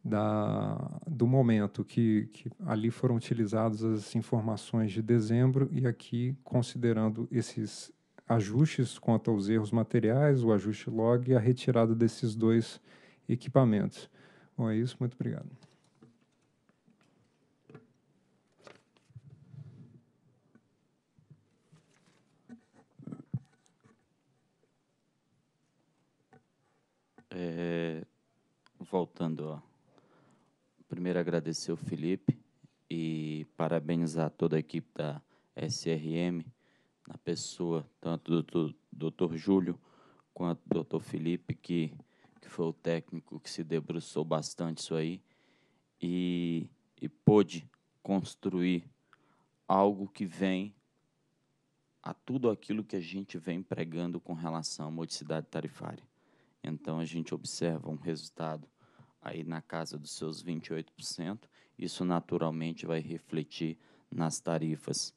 da, do momento que, que ali foram utilizadas as informações de dezembro e aqui considerando esses ajustes quanto aos erros materiais, o ajuste log e a retirada desses dois equipamentos. Bom, é isso, muito obrigado. É, voltando, ó. primeiro agradecer o Felipe e parabenizar toda a equipe da SRM, na pessoa tanto do Dr. Júlio quanto do Dr. Felipe, que, que foi o técnico que se debruçou bastante isso aí e, e pôde construir algo que vem a tudo aquilo que a gente vem pregando com relação à modicidade tarifária. Então a gente observa um resultado aí na casa dos seus 28%. Isso naturalmente vai refletir nas tarifas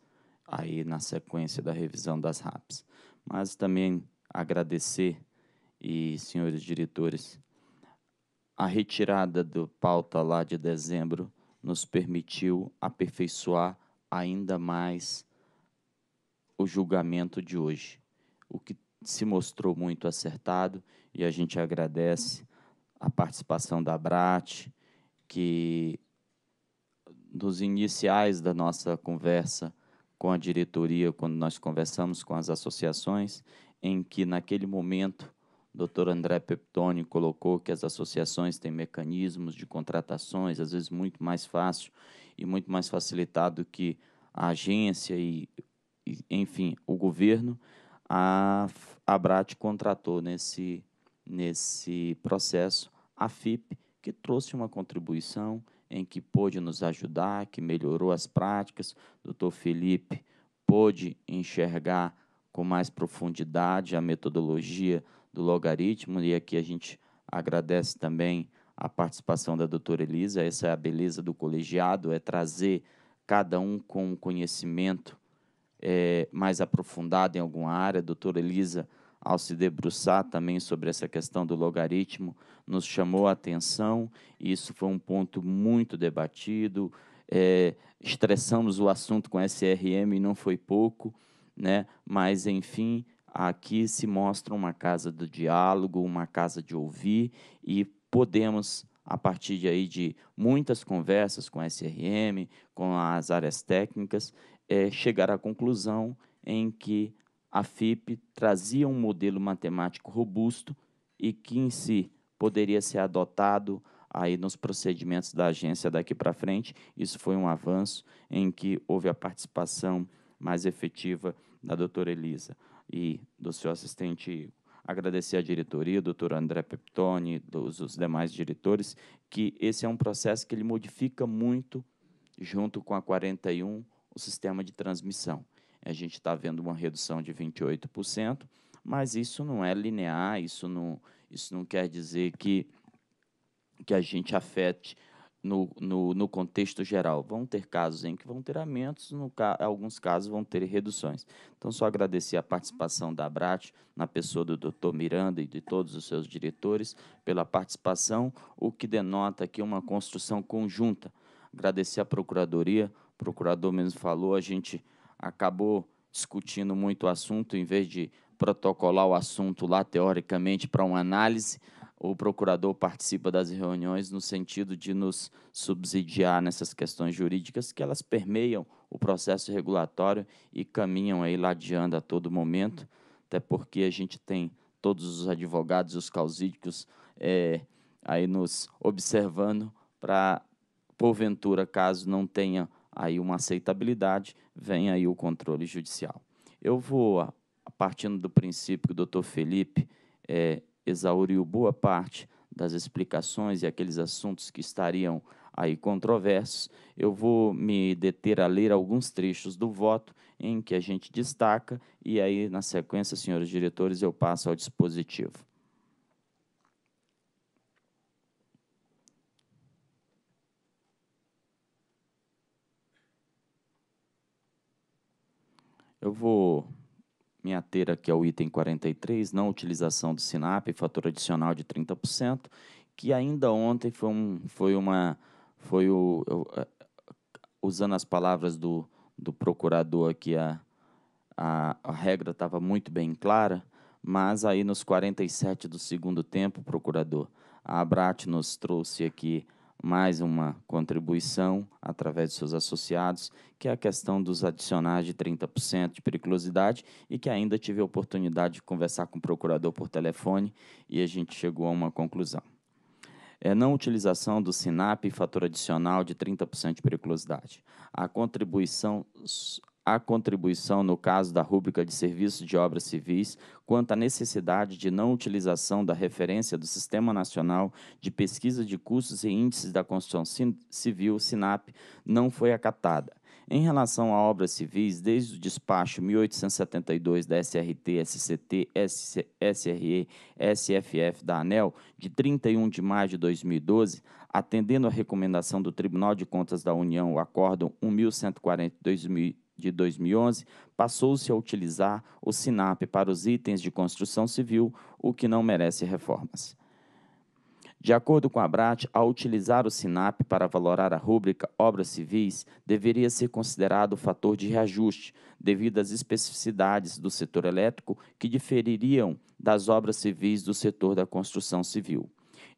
aí na sequência da revisão das RAPs. Mas também agradecer e senhores diretores, a retirada do pauta lá de dezembro nos permitiu aperfeiçoar ainda mais o julgamento de hoje, o que se mostrou muito acertado e a gente agradece a participação da Brat, que nos iniciais da nossa conversa com a diretoria, quando nós conversamos com as associações, em que naquele momento o doutor André Peptoni colocou que as associações têm mecanismos de contratações, às vezes muito mais fácil e muito mais facilitado que a agência e, e enfim, o governo, a, a BRAT contratou nesse nesse processo a FIP, que trouxe uma contribuição em que pôde nos ajudar, que melhorou as práticas. doutor Felipe pôde enxergar com mais profundidade a metodologia do logaritmo, e aqui a gente agradece também a participação da doutora Elisa. Essa é a beleza do colegiado, é trazer cada um com um conhecimento é, mais aprofundado em alguma área. A doutora Elisa ao se debruçar também sobre essa questão do logaritmo, nos chamou a atenção. Isso foi um ponto muito debatido. É, estressamos o assunto com SRM e não foi pouco, né? mas, enfim, aqui se mostra uma casa do diálogo, uma casa de ouvir e podemos a partir de aí de muitas conversas com a SRM, com as áreas técnicas, é, chegar à conclusão em que a FIP trazia um modelo matemático robusto e que em si poderia ser adotado aí nos procedimentos da agência daqui para frente. Isso foi um avanço em que houve a participação mais efetiva da doutora Elisa e do seu assistente agradecer à diretoria, o doutor André Peptoni, dos, os demais diretores, que esse é um processo que ele modifica muito, junto com a 41, o sistema de transmissão a gente está vendo uma redução de 28%, mas isso não é linear, isso não, isso não quer dizer que, que a gente afete no, no, no contexto geral. Vão ter casos em que vão ter aumentos, no ca alguns casos vão ter reduções. Então, só agradecer a participação da Abrat, na pessoa do Dr. Miranda e de todos os seus diretores, pela participação, o que denota aqui uma construção conjunta. Agradecer à Procuradoria, o procurador mesmo falou, a gente acabou discutindo muito o assunto, em vez de protocolar o assunto lá teoricamente para uma análise, o procurador participa das reuniões no sentido de nos subsidiar nessas questões jurídicas que elas permeiam o processo regulatório e caminham aí ladeando a todo momento, até porque a gente tem todos os advogados, os causídicos é, aí nos observando para, porventura, caso não tenha aí uma aceitabilidade, vem aí o controle judicial. Eu vou, partindo do princípio que o doutor Felipe é, exauriu boa parte das explicações e aqueles assuntos que estariam aí controversos, eu vou me deter a ler alguns trechos do voto em que a gente destaca e aí na sequência, senhores diretores, eu passo ao dispositivo. Eu vou me ater aqui ao item 43, não utilização do SINAP, fator adicional de 30%, que ainda ontem foi, um, foi uma. Foi o, eu, eh, usando as palavras do, do procurador aqui, a, a, a regra estava muito bem clara, mas aí nos 47 do segundo tempo, procurador, a Abrat nos trouxe aqui mais uma contribuição através de seus associados, que é a questão dos adicionais de 30% de periculosidade e que ainda tive a oportunidade de conversar com o procurador por telefone e a gente chegou a uma conclusão. É não utilização do SINAP fator adicional de 30% de periculosidade. A contribuição a contribuição no caso da rúbrica de serviços de obras civis quanto à necessidade de não utilização da referência do Sistema Nacional de Pesquisa de Custos e Índices da Construção Civil, SINAP, não foi acatada. Em relação a obras civis, desde o despacho 1872 da SRT, SCT, SRE, SFF da ANEL, de 31 de maio de 2012, atendendo à recomendação do Tribunal de Contas da União, o Acórdão 1140 de 2011, passou-se a utilizar o SINAP para os itens de construção civil, o que não merece reformas. De acordo com a BRAT, ao utilizar o SINAP para valorar a rúbrica Obras Civis, deveria ser considerado o fator de reajuste, devido às especificidades do setor elétrico que difeririam das obras civis do setor da construção civil.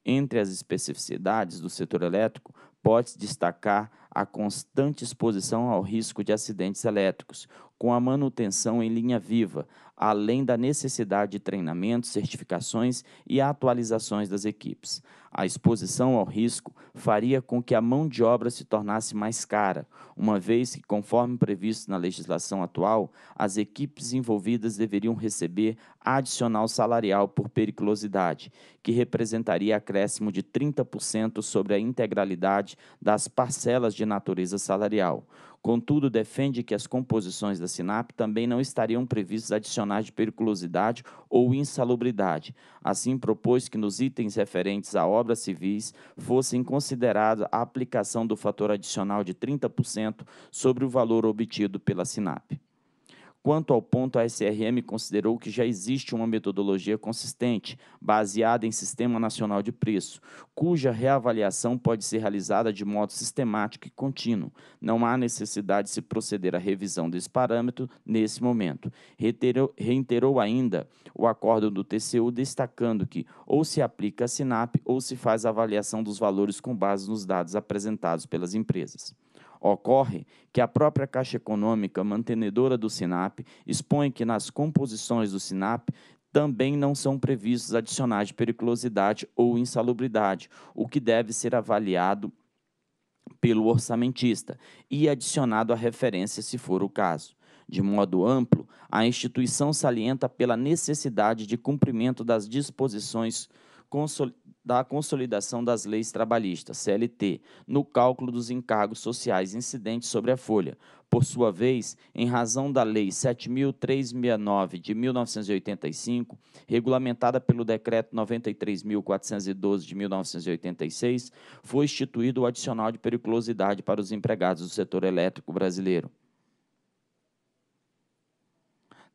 Entre as especificidades do setor elétrico, pode destacar a constante exposição ao risco de acidentes elétricos, com a manutenção em linha viva, além da necessidade de treinamentos, certificações e atualizações das equipes. A exposição ao risco faria com que a mão de obra se tornasse mais cara, uma vez que, conforme previsto na legislação atual, as equipes envolvidas deveriam receber adicional salarial por periculosidade, que representaria acréscimo de 30% sobre a integralidade das parcelas de natureza salarial. Contudo, defende que as composições da SINAP também não estariam previstas adicionais de periculosidade ou insalubridade. Assim, propôs que nos itens referentes a obras civis fossem considerada a aplicação do fator adicional de 30% sobre o valor obtido pela SINAP. Quanto ao ponto, a SRM considerou que já existe uma metodologia consistente, baseada em Sistema Nacional de Preço, cuja reavaliação pode ser realizada de modo sistemático e contínuo. Não há necessidade de se proceder à revisão desse parâmetro nesse momento. Reiterou, reiterou ainda o acordo do TCU, destacando que ou se aplica a SINAP ou se faz a avaliação dos valores com base nos dados apresentados pelas empresas. Ocorre que a própria Caixa Econômica, mantenedora do SINAP, expõe que nas composições do SINAP também não são previstos adicionais de periculosidade ou insalubridade, o que deve ser avaliado pelo orçamentista e adicionado à referência, se for o caso. De modo amplo, a instituição salienta pela necessidade de cumprimento das disposições consolidadas da consolidação das leis trabalhistas, CLT, no cálculo dos encargos sociais incidentes sobre a folha. Por sua vez, em razão da Lei 7369 de 1985, regulamentada pelo decreto 93412 de 1986, foi instituído o adicional de periculosidade para os empregados do setor elétrico brasileiro.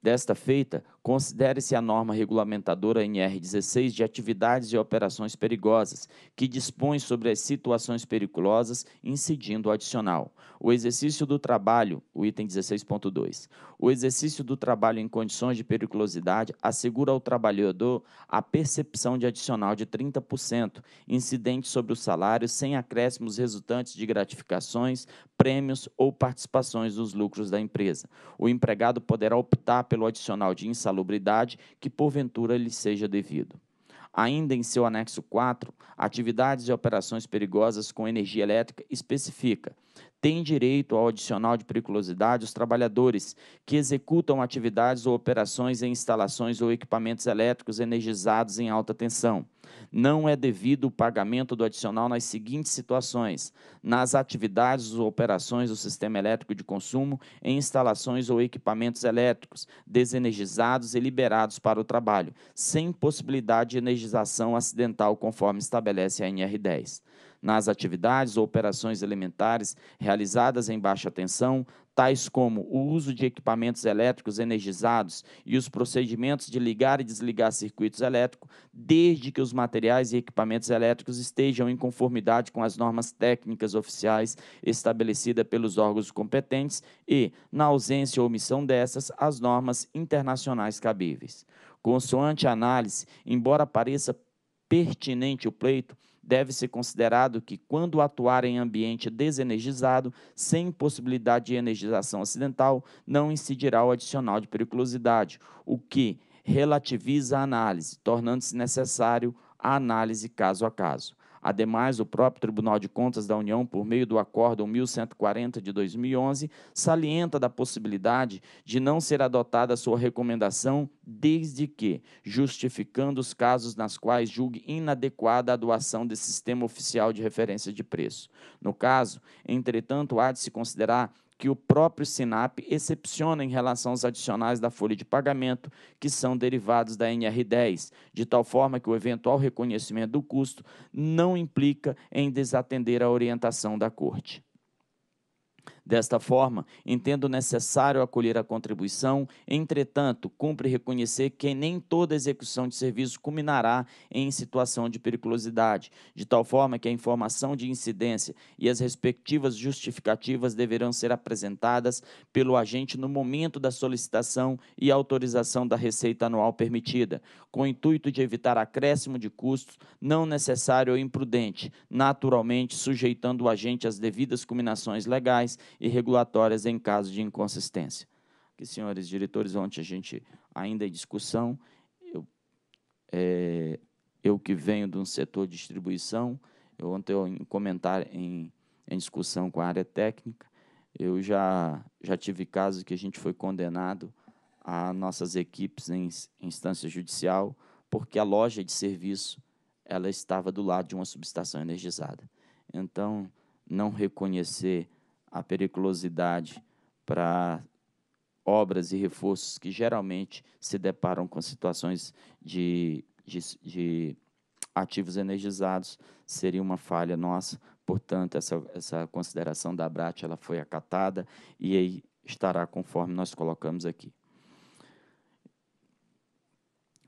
Desta feita, considere-se a norma regulamentadora NR16 de atividades e operações perigosas, que dispõe sobre as situações periculosas incidindo o adicional. O exercício do trabalho, o item 16.2. O exercício do trabalho em condições de periculosidade assegura ao trabalhador a percepção de adicional de 30%, incidente sobre o salário, sem acréscimos resultantes de gratificações, prêmios ou participações nos lucros da empresa. O empregado poderá optar pelo adicional de insalubridade que porventura lhe seja devido. Ainda em seu anexo 4, atividades e operações perigosas com energia elétrica especifica têm direito ao adicional de periculosidade os trabalhadores que executam atividades ou operações em instalações ou equipamentos elétricos energizados em alta tensão. Não é devido o pagamento do adicional nas seguintes situações: nas atividades ou operações do sistema elétrico de consumo, em instalações ou equipamentos elétricos desenergizados e liberados para o trabalho, sem possibilidade de energização acidental, conforme estabelece a NR10 nas atividades ou operações elementares realizadas em baixa tensão, tais como o uso de equipamentos elétricos energizados e os procedimentos de ligar e desligar circuitos elétricos, desde que os materiais e equipamentos elétricos estejam em conformidade com as normas técnicas oficiais estabelecidas pelos órgãos competentes e, na ausência ou omissão dessas, as normas internacionais cabíveis. Consoante a análise, embora pareça pertinente o pleito, deve-se considerado que, quando atuar em ambiente desenergizado, sem possibilidade de energização acidental, não incidirá o adicional de periculosidade, o que relativiza a análise, tornando-se necessário a análise caso a caso. Ademais, o próprio Tribunal de Contas da União, por meio do Acórdão 1140 de 2011, salienta da possibilidade de não ser adotada sua recomendação desde que justificando os casos nas quais julgue inadequada a doação desse sistema oficial de referência de preço. No caso, entretanto, há de se considerar que o próprio SINAP excepciona em relação aos adicionais da folha de pagamento, que são derivados da NR10, de tal forma que o eventual reconhecimento do custo não implica em desatender a orientação da Corte. Desta forma, entendo necessário acolher a contribuição, entretanto, cumpre reconhecer que nem toda execução de serviço culminará em situação de periculosidade, de tal forma que a informação de incidência e as respectivas justificativas deverão ser apresentadas pelo agente no momento da solicitação e autorização da receita anual permitida, com o intuito de evitar acréscimo de custos não necessário ou imprudente, naturalmente sujeitando o agente às devidas culminações legais e regulatórias em caso de inconsistência. Que, senhores diretores, ontem a gente ainda em discussão, eu, é, eu que venho de um setor de distribuição, eu ontem eu, em comentar em, em discussão com a área técnica, eu já, já tive casos que a gente foi condenado a nossas equipes em instância judicial, porque a loja de serviço ela estava do lado de uma subestação energizada. Então, não reconhecer a periculosidade para obras e reforços que geralmente se deparam com situações de, de, de ativos energizados, seria uma falha nossa. Portanto, essa, essa consideração da ABRAT ela foi acatada e aí estará conforme nós colocamos aqui.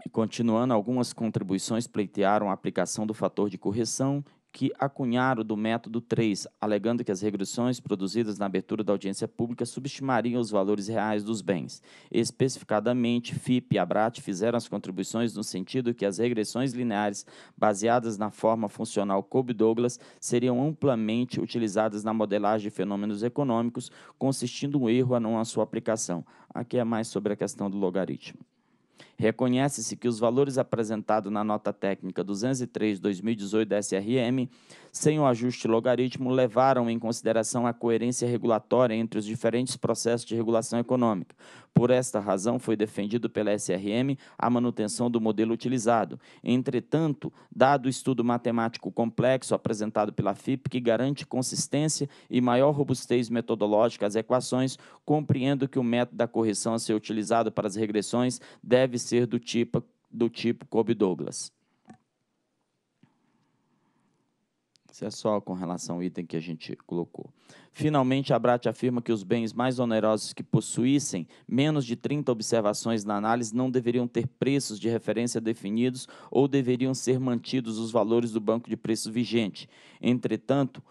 E continuando, algumas contribuições pleitearam a aplicação do fator de correção que acunharam do método 3, alegando que as regressões produzidas na abertura da audiência pública subestimariam os valores reais dos bens. Especificadamente, FIP e ABRAT fizeram as contribuições no sentido que as regressões lineares baseadas na forma funcional Cobb-Douglas seriam amplamente utilizadas na modelagem de fenômenos econômicos, consistindo um erro a não a sua aplicação. Aqui é mais sobre a questão do logaritmo. Reconhece-se que os valores apresentados na nota técnica 203-2018 da SRM sem o ajuste logaritmo, levaram em consideração a coerência regulatória entre os diferentes processos de regulação econômica. Por esta razão, foi defendido pela SRM a manutenção do modelo utilizado. Entretanto, dado o estudo matemático complexo apresentado pela FIP, que garante consistência e maior robustez metodológica às equações, compreendo que o método da correção a ser utilizado para as regressões deve ser do tipo, do tipo Cobb-Douglas. Isso é só com relação ao item que a gente colocou. Finalmente, a Brat afirma que os bens mais onerosos que possuíssem menos de 30 observações na análise não deveriam ter preços de referência definidos ou deveriam ser mantidos os valores do banco de preços vigente. Entretanto,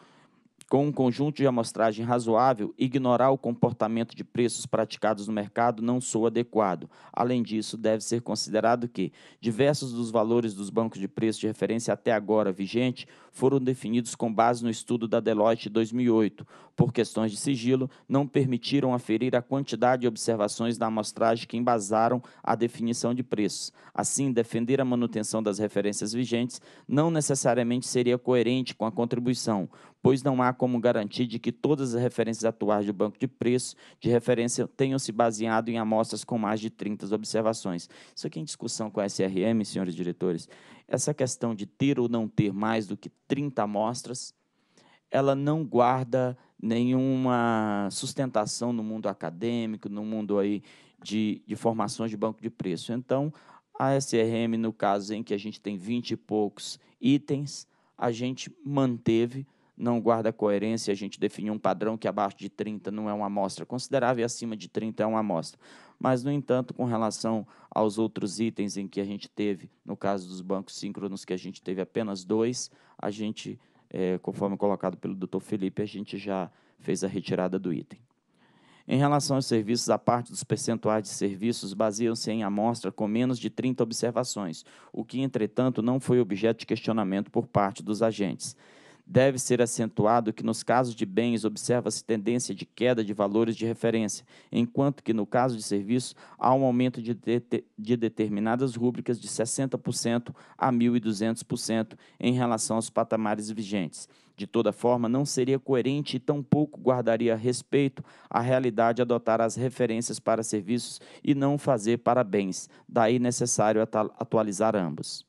com um conjunto de amostragem razoável, ignorar o comportamento de preços praticados no mercado não sou adequado. Além disso, deve ser considerado que diversos dos valores dos bancos de preço de referência até agora vigente foram definidos com base no estudo da Deloitte 2008. Por questões de sigilo, não permitiram aferir a quantidade de observações da amostragem que embasaram a definição de preços. Assim, defender a manutenção das referências vigentes não necessariamente seria coerente com a contribuição, pois não há como garantir de que todas as referências atuais do banco de preço de referência tenham se baseado em amostras com mais de 30 observações. Isso aqui é em discussão com a SRM, senhores diretores, essa questão de ter ou não ter mais do que 30 amostras, ela não guarda nenhuma sustentação no mundo acadêmico, no mundo aí de, de formações de banco de preço. Então, a SRM, no caso em que a gente tem 20 e poucos itens, a gente manteve não guarda coerência, a gente definiu um padrão que abaixo de 30 não é uma amostra considerável e acima de 30 é uma amostra. Mas, no entanto, com relação aos outros itens em que a gente teve, no caso dos bancos síncronos, que a gente teve apenas dois, a gente, é, conforme colocado pelo doutor Felipe, a gente já fez a retirada do item. Em relação aos serviços, a parte dos percentuais de serviços baseiam-se em amostra com menos de 30 observações, o que, entretanto, não foi objeto de questionamento por parte dos agentes. Deve ser acentuado que nos casos de bens observa-se tendência de queda de valores de referência, enquanto que no caso de serviços há um aumento de, de, de determinadas rúbricas de 60% a 1.200% em relação aos patamares vigentes. De toda forma, não seria coerente e tampouco guardaria respeito à realidade adotar as referências para serviços e não fazer para bens. Daí necessário atualizar ambos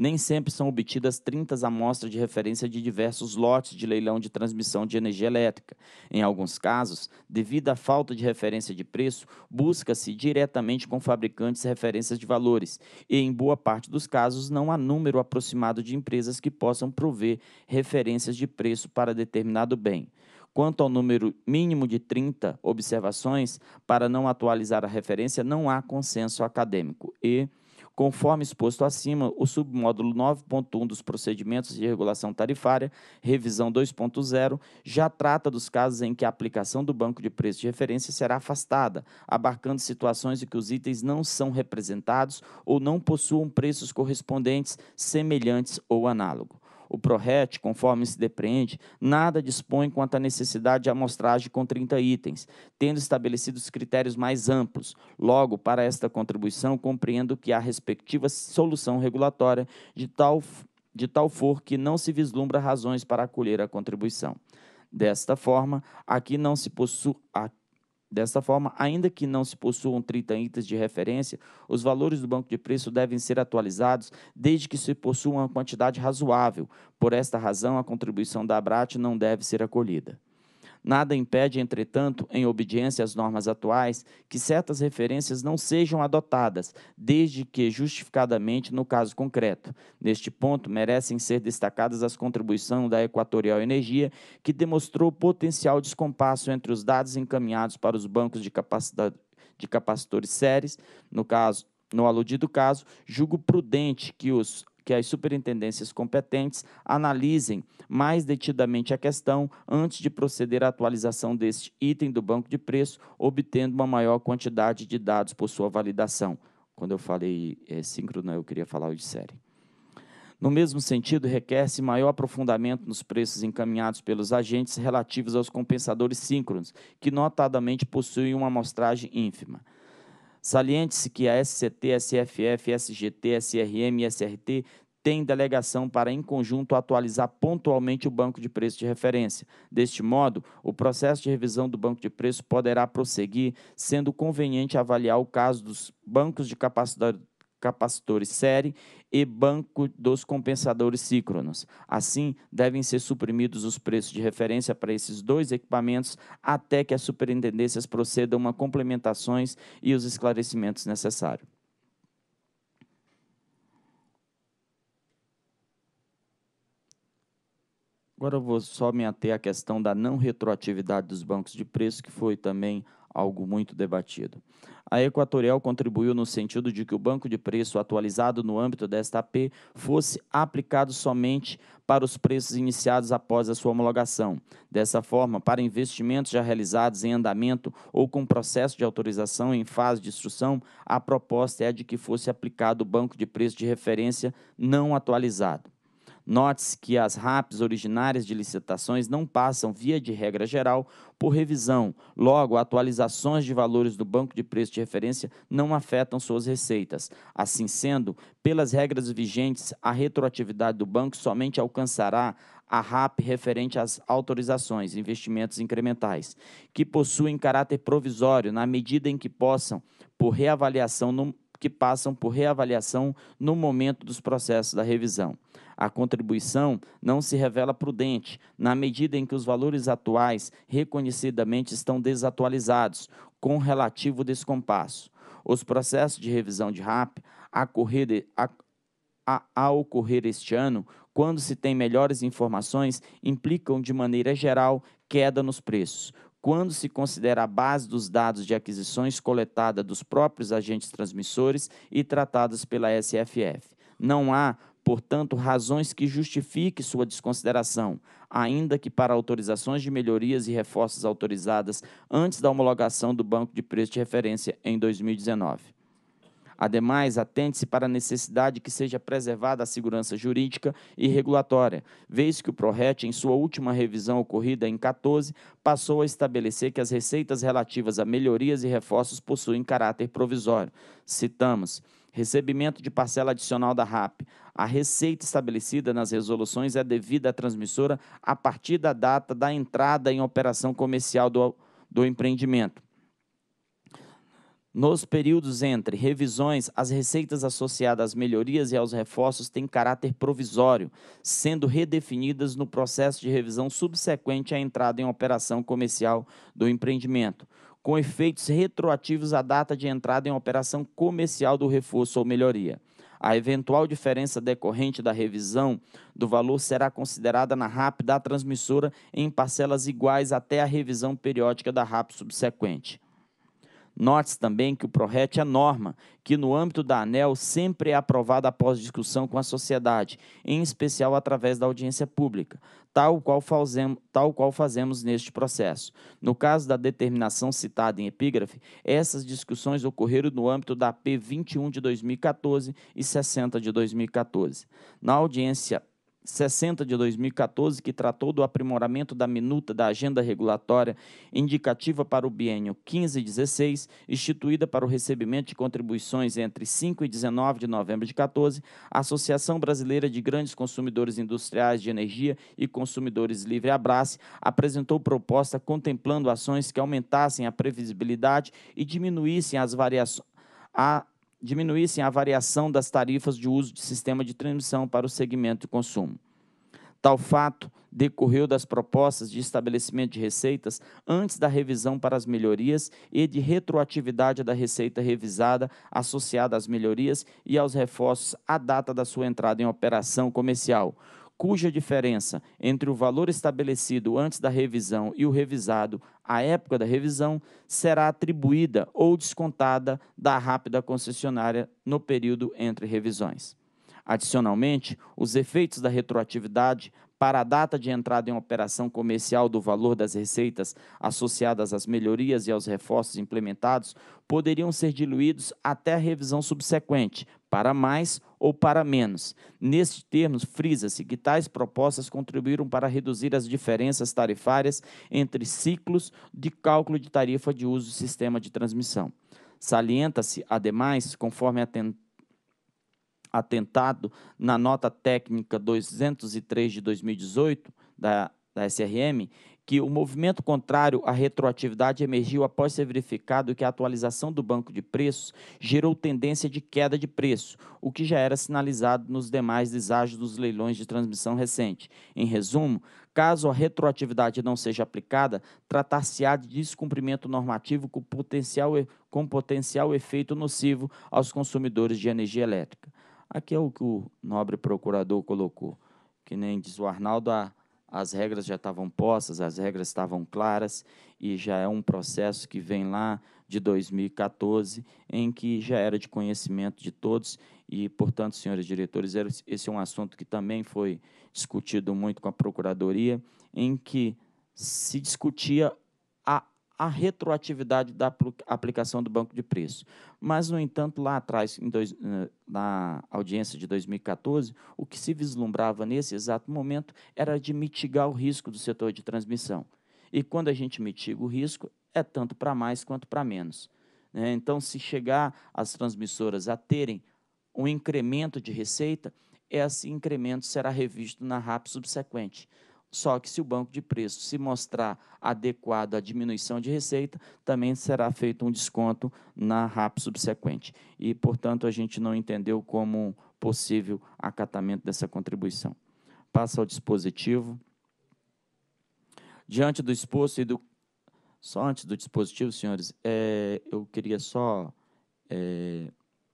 nem sempre são obtidas 30 amostras de referência de diversos lotes de leilão de transmissão de energia elétrica. Em alguns casos, devido à falta de referência de preço, busca-se diretamente com fabricantes referências de valores, e em boa parte dos casos não há número aproximado de empresas que possam prover referências de preço para determinado bem. Quanto ao número mínimo de 30 observações, para não atualizar a referência, não há consenso acadêmico. E, Conforme exposto acima, o submódulo 9.1 dos procedimentos de regulação tarifária, revisão 2.0, já trata dos casos em que a aplicação do banco de preço de referência será afastada, abarcando situações em que os itens não são representados ou não possuam preços correspondentes, semelhantes ou análogo. O ProRet, conforme se depreende, nada dispõe quanto à necessidade de amostragem com 30 itens, tendo estabelecido os critérios mais amplos. Logo, para esta contribuição, compreendo que a respectiva solução regulatória de tal, de tal for que não se vislumbra razões para acolher a contribuição. Desta forma, aqui não se possui. Dessa forma, ainda que não se possuam 30 itens de referência, os valores do banco de preço devem ser atualizados desde que se possua uma quantidade razoável. Por esta razão, a contribuição da ABRAT não deve ser acolhida. Nada impede, entretanto, em obediência às normas atuais, que certas referências não sejam adotadas, desde que justificadamente no caso concreto. Neste ponto, merecem ser destacadas as contribuições da Equatorial Energia, que demonstrou potencial descompasso entre os dados encaminhados para os bancos de, capacita de capacitores séries, no caso no aludido caso, julgo prudente que os que as superintendências competentes analisem mais detidamente a questão antes de proceder à atualização deste item do banco de preço, obtendo uma maior quantidade de dados por sua validação. Quando eu falei é, síncrono, eu queria falar o de série. No mesmo sentido, requer-se maior aprofundamento nos preços encaminhados pelos agentes relativos aos compensadores síncronos, que notadamente possuem uma amostragem ínfima. Saliente-se que a SCT, SFF, SGT, SRM e SRT têm delegação para, em conjunto, atualizar pontualmente o banco de preço de referência. Deste modo, o processo de revisão do banco de preço poderá prosseguir, sendo conveniente avaliar o caso dos bancos de capacidade capacitores série e banco dos compensadores síncronos. Assim, devem ser suprimidos os preços de referência para esses dois equipamentos até que as superintendências procedam a complementações e os esclarecimentos necessários. Agora eu vou só me ater à questão da não retroatividade dos bancos de preço, que foi também algo muito debatido a Equatorial contribuiu no sentido de que o banco de preço atualizado no âmbito desta AP fosse aplicado somente para os preços iniciados após a sua homologação. Dessa forma, para investimentos já realizados em andamento ou com processo de autorização em fase de instrução, a proposta é de que fosse aplicado o banco de preço de referência não atualizado. Note-se que as RAPs originárias de licitações não passam, via de regra geral, por revisão. Logo, atualizações de valores do banco de preço de referência não afetam suas receitas. Assim sendo, pelas regras vigentes, a retroatividade do banco somente alcançará a RAP referente às autorizações, investimentos incrementais, que possuem caráter provisório na medida em que possam, por reavaliação no, que passam por reavaliação no momento dos processos da revisão. A contribuição não se revela prudente na medida em que os valores atuais reconhecidamente estão desatualizados, com relativo descompasso. Os processos de revisão de RAP a, correr, a, a, a ocorrer este ano, quando se tem melhores informações, implicam de maneira geral queda nos preços quando se considera a base dos dados de aquisições coletada dos próprios agentes transmissores e tratados pela SFF. Não há portanto, razões que justifiquem sua desconsideração, ainda que para autorizações de melhorias e reforços autorizadas antes da homologação do banco de preço de referência em 2019. Ademais, atente-se para a necessidade que seja preservada a segurança jurídica e regulatória, vez que o ProRet, em sua última revisão ocorrida em 14, passou a estabelecer que as receitas relativas a melhorias e reforços possuem caráter provisório. Citamos recebimento de parcela adicional da RAP, a receita estabelecida nas resoluções é devida à transmissora a partir da data da entrada em operação comercial do, do empreendimento. Nos períodos entre revisões, as receitas associadas às melhorias e aos reforços têm caráter provisório, sendo redefinidas no processo de revisão subsequente à entrada em operação comercial do empreendimento, com efeitos retroativos à data de entrada em operação comercial do reforço ou melhoria. A eventual diferença decorrente da revisão do valor será considerada na RAP da transmissora em parcelas iguais até a revisão periódica da RAP subsequente. Note-se também que o PRORET é norma, que no âmbito da ANEL sempre é aprovada após discussão com a sociedade, em especial através da audiência pública, tal qual, fazemos, tal qual fazemos neste processo. No caso da determinação citada em epígrafe, essas discussões ocorreram no âmbito da p 21 de 2014 e 60 de 2014. Na audiência 60 de 2014, que tratou do aprimoramento da minuta da agenda regulatória indicativa para o biênio 15-16, instituída para o recebimento de contribuições entre 5 e 19 de novembro de 14, a Associação Brasileira de Grandes Consumidores Industriais de Energia e Consumidores Livre Abrace apresentou proposta contemplando ações que aumentassem a previsibilidade e diminuíssem as variações a diminuíssem a variação das tarifas de uso de sistema de transmissão para o segmento de consumo. Tal fato decorreu das propostas de estabelecimento de receitas antes da revisão para as melhorias e de retroatividade da receita revisada associada às melhorias e aos reforços à data da sua entrada em operação comercial, cuja diferença entre o valor estabelecido antes da revisão e o revisado à época da revisão, será atribuída ou descontada da rápida concessionária no período entre revisões. Adicionalmente, os efeitos da retroatividade para a data de entrada em operação comercial do valor das receitas associadas às melhorias e aos reforços implementados poderiam ser diluídos até a revisão subsequente, para mais ou para menos. Neste termos, frisa-se que tais propostas contribuíram para reduzir as diferenças tarifárias entre ciclos de cálculo de tarifa de uso do sistema de transmissão. Salienta-se, ademais, conforme atentado na nota técnica 203 de 2018 da da SRM, que o movimento contrário à retroatividade emergiu após ser verificado que a atualização do banco de preços gerou tendência de queda de preço, o que já era sinalizado nos demais deságios dos leilões de transmissão recente. Em resumo, caso a retroatividade não seja aplicada, tratar-se-á de descumprimento normativo com potencial, com potencial efeito nocivo aos consumidores de energia elétrica. Aqui é o que o nobre procurador colocou, que nem diz o Arnaldo, a as regras já estavam postas, as regras estavam claras e já é um processo que vem lá de 2014, em que já era de conhecimento de todos e, portanto, senhores diretores, esse é um assunto que também foi discutido muito com a Procuradoria, em que se discutia a retroatividade da aplicação do banco de preço. Mas, no entanto, lá atrás, dois, eh, na audiência de 2014, o que se vislumbrava nesse exato momento era de mitigar o risco do setor de transmissão. E quando a gente mitiga o risco, é tanto para mais quanto para menos. Né? Então, se chegar as transmissoras a terem um incremento de receita, esse incremento será revisto na RAP subsequente. Só que se o banco de preços se mostrar adequado à diminuição de receita, também será feito um desconto na RAP subsequente. E, portanto, a gente não entendeu como possível acatamento dessa contribuição. Passa ao dispositivo. Diante do exposto e do. Só antes do dispositivo, senhores, é, eu queria só é,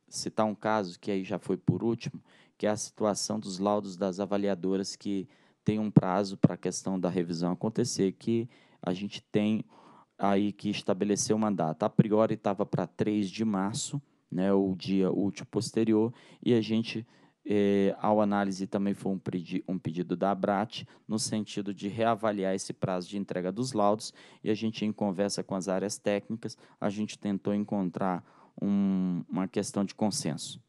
citar um caso que aí já foi por último, que é a situação dos laudos das avaliadoras que tem um prazo para a questão da revisão acontecer, que a gente tem aí que estabelecer uma data. A priori estava para 3 de março, né, o dia útil posterior, e a gente, eh, ao análise, também foi um, pedi um pedido da ABRAT, no sentido de reavaliar esse prazo de entrega dos laudos, e a gente, em conversa com as áreas técnicas, a gente tentou encontrar um, uma questão de consenso.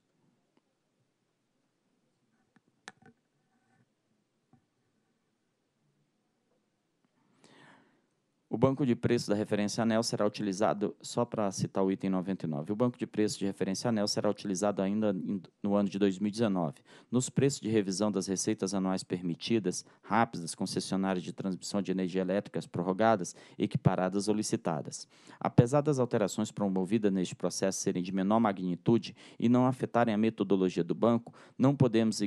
O banco de preço da referência anel será utilizado, só para citar o item 99, o banco de preço de referência anel será utilizado ainda no ano de 2019. Nos preços de revisão das receitas anuais permitidas, rápidas, concessionárias de transmissão de energia elétrica prorrogadas, equiparadas ou licitadas. Apesar das alterações promovidas neste processo serem de menor magnitude e não afetarem a metodologia do banco, não podemos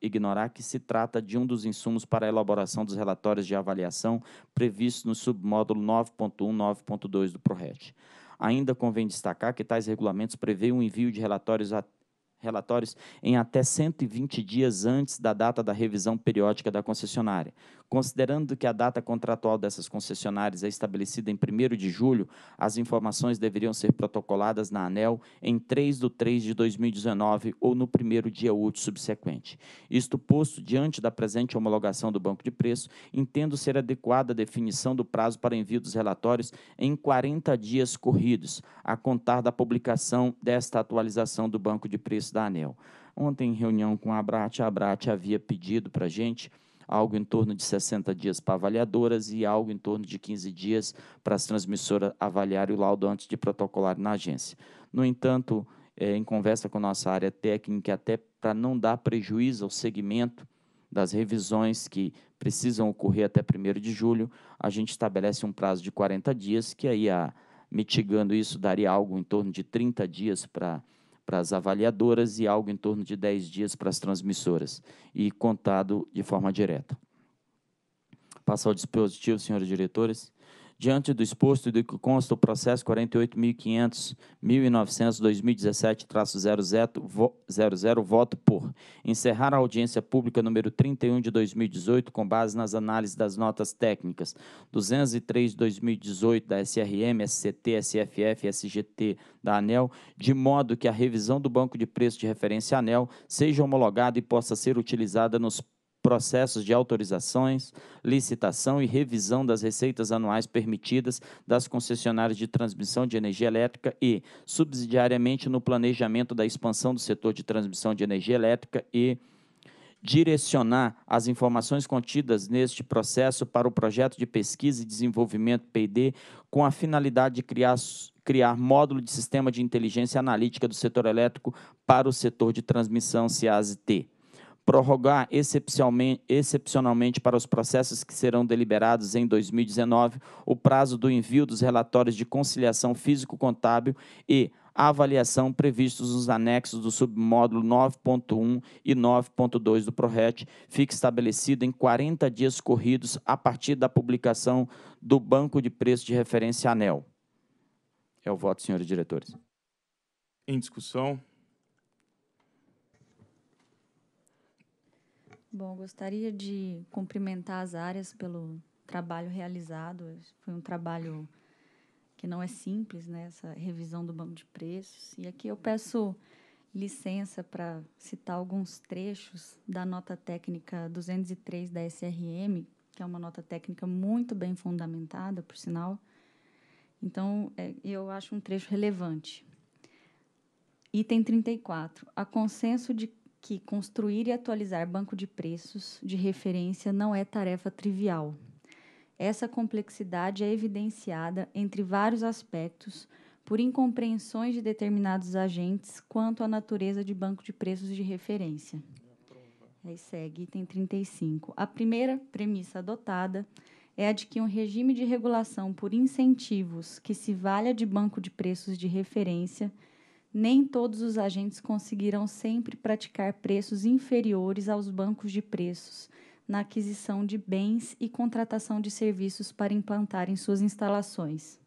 ignorar que se trata de um dos insumos para a elaboração dos relatórios de avaliação previstos no submódulo artigo 9.1, 9.2 do PRORET. Ainda convém destacar que tais regulamentos prevêem o envio de relatórios, a, relatórios em até 120 dias antes da data da revisão periódica da concessionária, Considerando que a data contratual dessas concessionárias é estabelecida em 1 de julho, as informações deveriam ser protocoladas na ANEL em 3 de 3 de 2019 ou no primeiro dia útil subsequente. Isto posto, diante da presente homologação do banco de preço, entendo ser adequada a definição do prazo para envio dos relatórios em 40 dias corridos, a contar da publicação desta atualização do banco de preço da ANEL. Ontem, em reunião com a Abrat, a Abrat havia pedido para a gente algo em torno de 60 dias para avaliadoras e algo em torno de 15 dias para as transmissoras avaliarem o laudo antes de protocolar na agência. No entanto, é, em conversa com nossa área técnica, até para não dar prejuízo ao segmento das revisões que precisam ocorrer até 1 de julho, a gente estabelece um prazo de 40 dias, que aí, a, mitigando isso, daria algo em torno de 30 dias para para as avaliadoras e algo em torno de 10 dias para as transmissoras, e contado de forma direta. Passar ao dispositivo, senhores diretores. Diante do exposto e do que consta o processo 48.500.1900 2017 00 voto por encerrar a audiência pública número 31 de 2018 com base nas análises das notas técnicas 203 2018 da SRM, SCT, SFF e SGT da ANEL, de modo que a revisão do banco de preço de referência ANEL seja homologada e possa ser utilizada nos processos de autorizações, licitação e revisão das receitas anuais permitidas das concessionárias de transmissão de energia elétrica e, subsidiariamente, no planejamento da expansão do setor de transmissão de energia elétrica e direcionar as informações contidas neste processo para o projeto de pesquisa e desenvolvimento PD com a finalidade de criar criar módulo de sistema de inteligência analítica do setor elétrico para o setor de transmissão CIAST prorrogar excepcionalmente, para os processos que serão deliberados em 2019 o prazo do envio dos relatórios de conciliação físico-contábil e avaliação previstos nos anexos do submódulo 9.1 e 9.2 do ProRet, fica estabelecido em 40 dias corridos a partir da publicação do Banco de Preço de Referência ANEL. É o voto, senhores diretores. Em discussão, Bom, gostaria de cumprimentar as áreas pelo trabalho realizado. Foi um trabalho que não é simples, né? Essa revisão do banco de preços. E aqui eu peço licença para citar alguns trechos da nota técnica 203 da SRM, que é uma nota técnica muito bem fundamentada, por sinal. Então, é, eu acho um trecho relevante. Item 34. Há consenso de que construir e atualizar banco de preços de referência não é tarefa trivial. Essa complexidade é evidenciada entre vários aspectos por incompreensões de determinados agentes quanto à natureza de banco de preços de referência. Aí segue item 35. A primeira premissa adotada é a de que um regime de regulação por incentivos que se valha de banco de preços de referência nem todos os agentes conseguirão sempre praticar preços inferiores aos bancos de preços na aquisição de bens e contratação de serviços para implantar em suas instalações.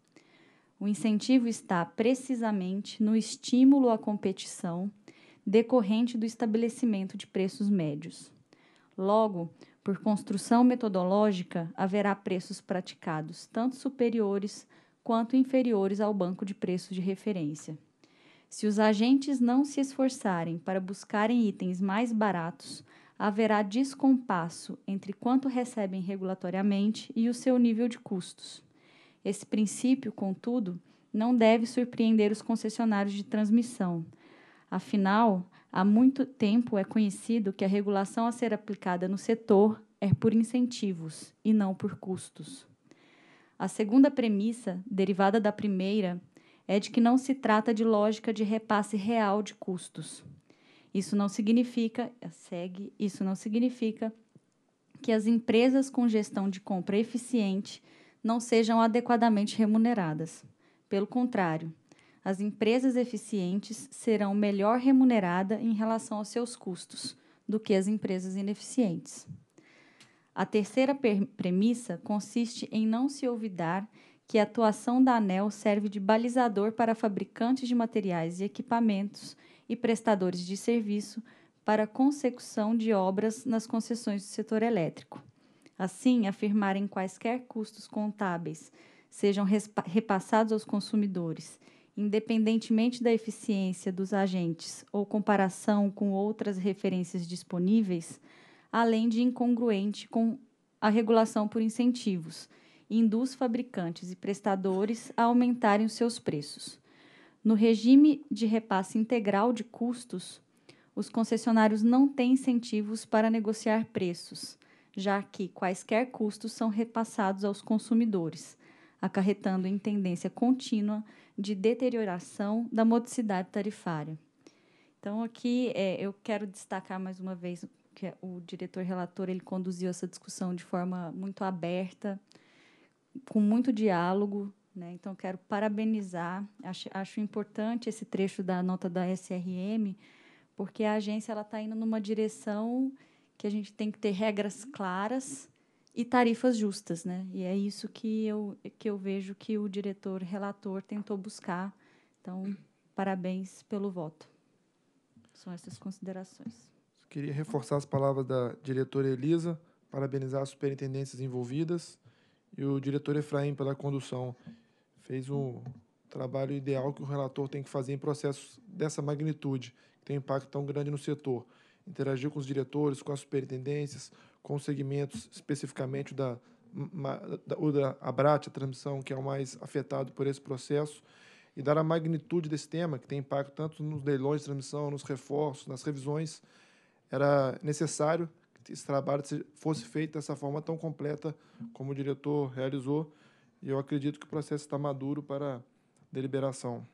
O incentivo está precisamente no estímulo à competição decorrente do estabelecimento de preços médios. Logo, por construção metodológica, haverá preços praticados tanto superiores quanto inferiores ao banco de preços de referência. Se os agentes não se esforçarem para buscarem itens mais baratos, haverá descompasso entre quanto recebem regulatoriamente e o seu nível de custos. Esse princípio, contudo, não deve surpreender os concessionários de transmissão. Afinal, há muito tempo é conhecido que a regulação a ser aplicada no setor é por incentivos e não por custos. A segunda premissa, derivada da primeira, é de que não se trata de lógica de repasse real de custos. Isso não significa, segue, isso não significa que as empresas com gestão de compra eficiente não sejam adequadamente remuneradas. Pelo contrário, as empresas eficientes serão melhor remuneradas em relação aos seus custos do que as empresas ineficientes. A terceira premissa consiste em não se olvidar que a atuação da ANEL serve de balizador para fabricantes de materiais e equipamentos e prestadores de serviço para a consecução de obras nas concessões do setor elétrico. Assim, afirmarem quaisquer custos contábeis sejam repassados aos consumidores, independentemente da eficiência dos agentes ou comparação com outras referências disponíveis, além de incongruente com a regulação por incentivos, induz fabricantes e prestadores a aumentarem os seus preços. No regime de repasse integral de custos, os concessionários não têm incentivos para negociar preços, já que quaisquer custos são repassados aos consumidores, acarretando em tendência contínua de deterioração da modicidade tarifária. Então, aqui é, eu quero destacar mais uma vez que o diretor relator ele conduziu essa discussão de forma muito aberta, com muito diálogo. Né? Então, quero parabenizar. Acho, acho importante esse trecho da nota da SRM, porque a agência está indo numa direção que a gente tem que ter regras claras e tarifas justas. Né? E é isso que eu, que eu vejo que o diretor relator tentou buscar. Então, parabéns pelo voto. São essas considerações. Queria reforçar as palavras da diretora Elisa, parabenizar as superintendências envolvidas e o diretor Efraim pela condução. Fez um trabalho ideal que o relator tem que fazer em processos dessa magnitude, que tem um impacto tão grande no setor. Interagiu com os diretores, com as superintendências, com os segmentos, especificamente da, da, o da ABRAT, a transmissão, que é o mais afetado por esse processo, e dar a magnitude desse tema, que tem impacto tanto nos leilões de transmissão, nos reforços, nas revisões, era necessário esse trabalho fosse feito dessa forma tão completa como o diretor realizou. E eu acredito que o processo está maduro para deliberação.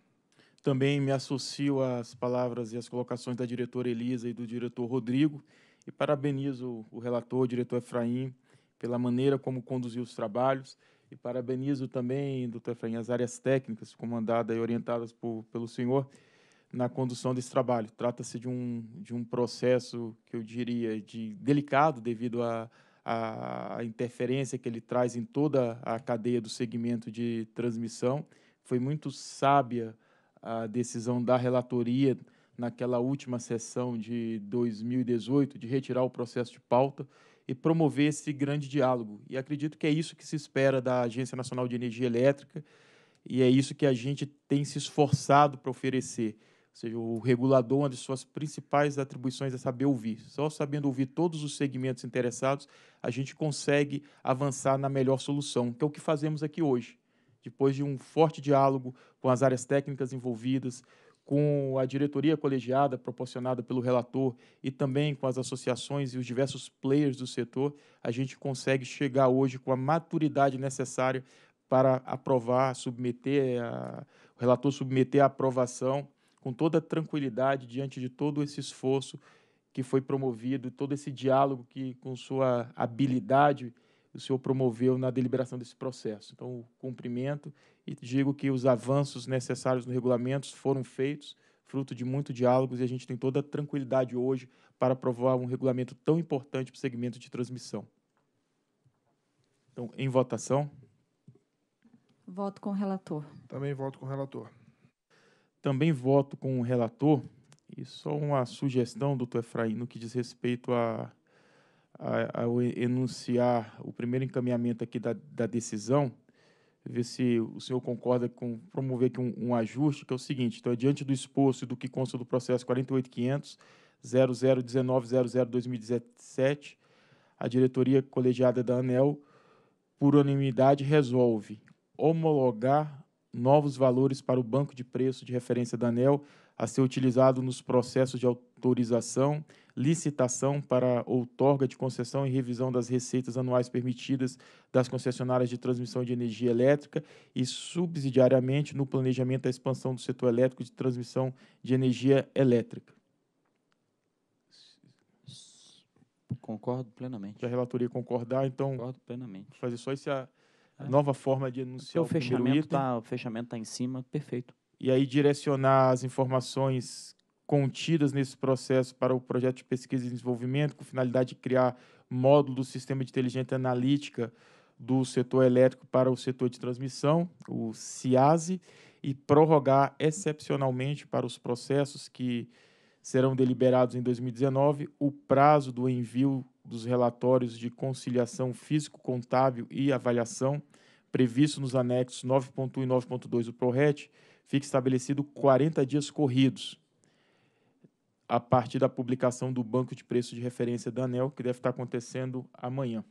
Também me associo às palavras e às colocações da diretora Elisa e do diretor Rodrigo e parabenizo o relator, o diretor Efraim, pela maneira como conduziu os trabalhos e parabenizo também, doutor Efraim, as áreas técnicas comandadas e orientadas por, pelo senhor na condução desse trabalho. Trata-se de um, de um processo que eu diria de delicado devido à a, a, interferência que ele traz em toda a cadeia do segmento de transmissão. Foi muito sábia a decisão da relatoria naquela última sessão de 2018 de retirar o processo de pauta e promover esse grande diálogo. E acredito que é isso que se espera da Agência Nacional de Energia Elétrica e é isso que a gente tem se esforçado para oferecer ou seja, o regulador, uma de suas principais atribuições é saber ouvir. Só sabendo ouvir todos os segmentos interessados, a gente consegue avançar na melhor solução, que é o que fazemos aqui hoje. Depois de um forte diálogo com as áreas técnicas envolvidas, com a diretoria colegiada proporcionada pelo relator e também com as associações e os diversos players do setor, a gente consegue chegar hoje com a maturidade necessária para aprovar, submeter, a, o relator submeter a aprovação com toda tranquilidade diante de todo esse esforço que foi promovido, todo esse diálogo que, com sua habilidade, o senhor promoveu na deliberação desse processo. Então, cumprimento e digo que os avanços necessários no regulamento foram feitos, fruto de muito diálogo e a gente tem toda a tranquilidade hoje para aprovar um regulamento tão importante para o segmento de transmissão. Então, em votação. Voto com o relator. Também voto com o relator. Também voto com o relator, e só uma sugestão, doutor Efraim, no que diz respeito a, a, enunciar o primeiro encaminhamento aqui da, da decisão, ver se o senhor concorda com promover aqui um, um, ajuste, que é o seguinte, então, diante do exposto e do que consta do processo 48500 001900 2017, a diretoria colegiada da ANEL, por unanimidade, resolve homologar novos valores para o banco de preço de referência da ANEL a ser utilizado nos processos de autorização, licitação para outorga de concessão e revisão das receitas anuais permitidas das concessionárias de transmissão de energia elétrica e, subsidiariamente, no planejamento da expansão do setor elétrico de transmissão de energia elétrica. Concordo plenamente. Se a relatoria concordar, então. Concordo plenamente. Fazer só esse. A é. Nova forma de anunciar então, o, tá, o fechamento tá, O fechamento está em cima, perfeito. E aí direcionar as informações contidas nesse processo para o projeto de pesquisa e desenvolvimento, com finalidade de criar módulo do sistema de inteligência analítica do setor elétrico para o setor de transmissão, o CIASE, e prorrogar excepcionalmente para os processos que serão deliberados em 2019 o prazo do envio dos relatórios de conciliação físico-contábil e avaliação previsto nos anexos 9.1 e 9.2 do ProRet, fica estabelecido 40 dias corridos a partir da publicação do banco de preço de referência da ANEL, que deve estar acontecendo amanhã.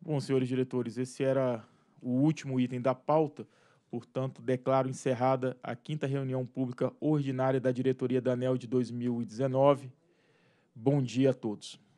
Bom, senhores diretores, esse era o último item da pauta. Portanto, declaro encerrada a quinta reunião pública ordinária da diretoria da ANEL de 2019. Bom dia a todos.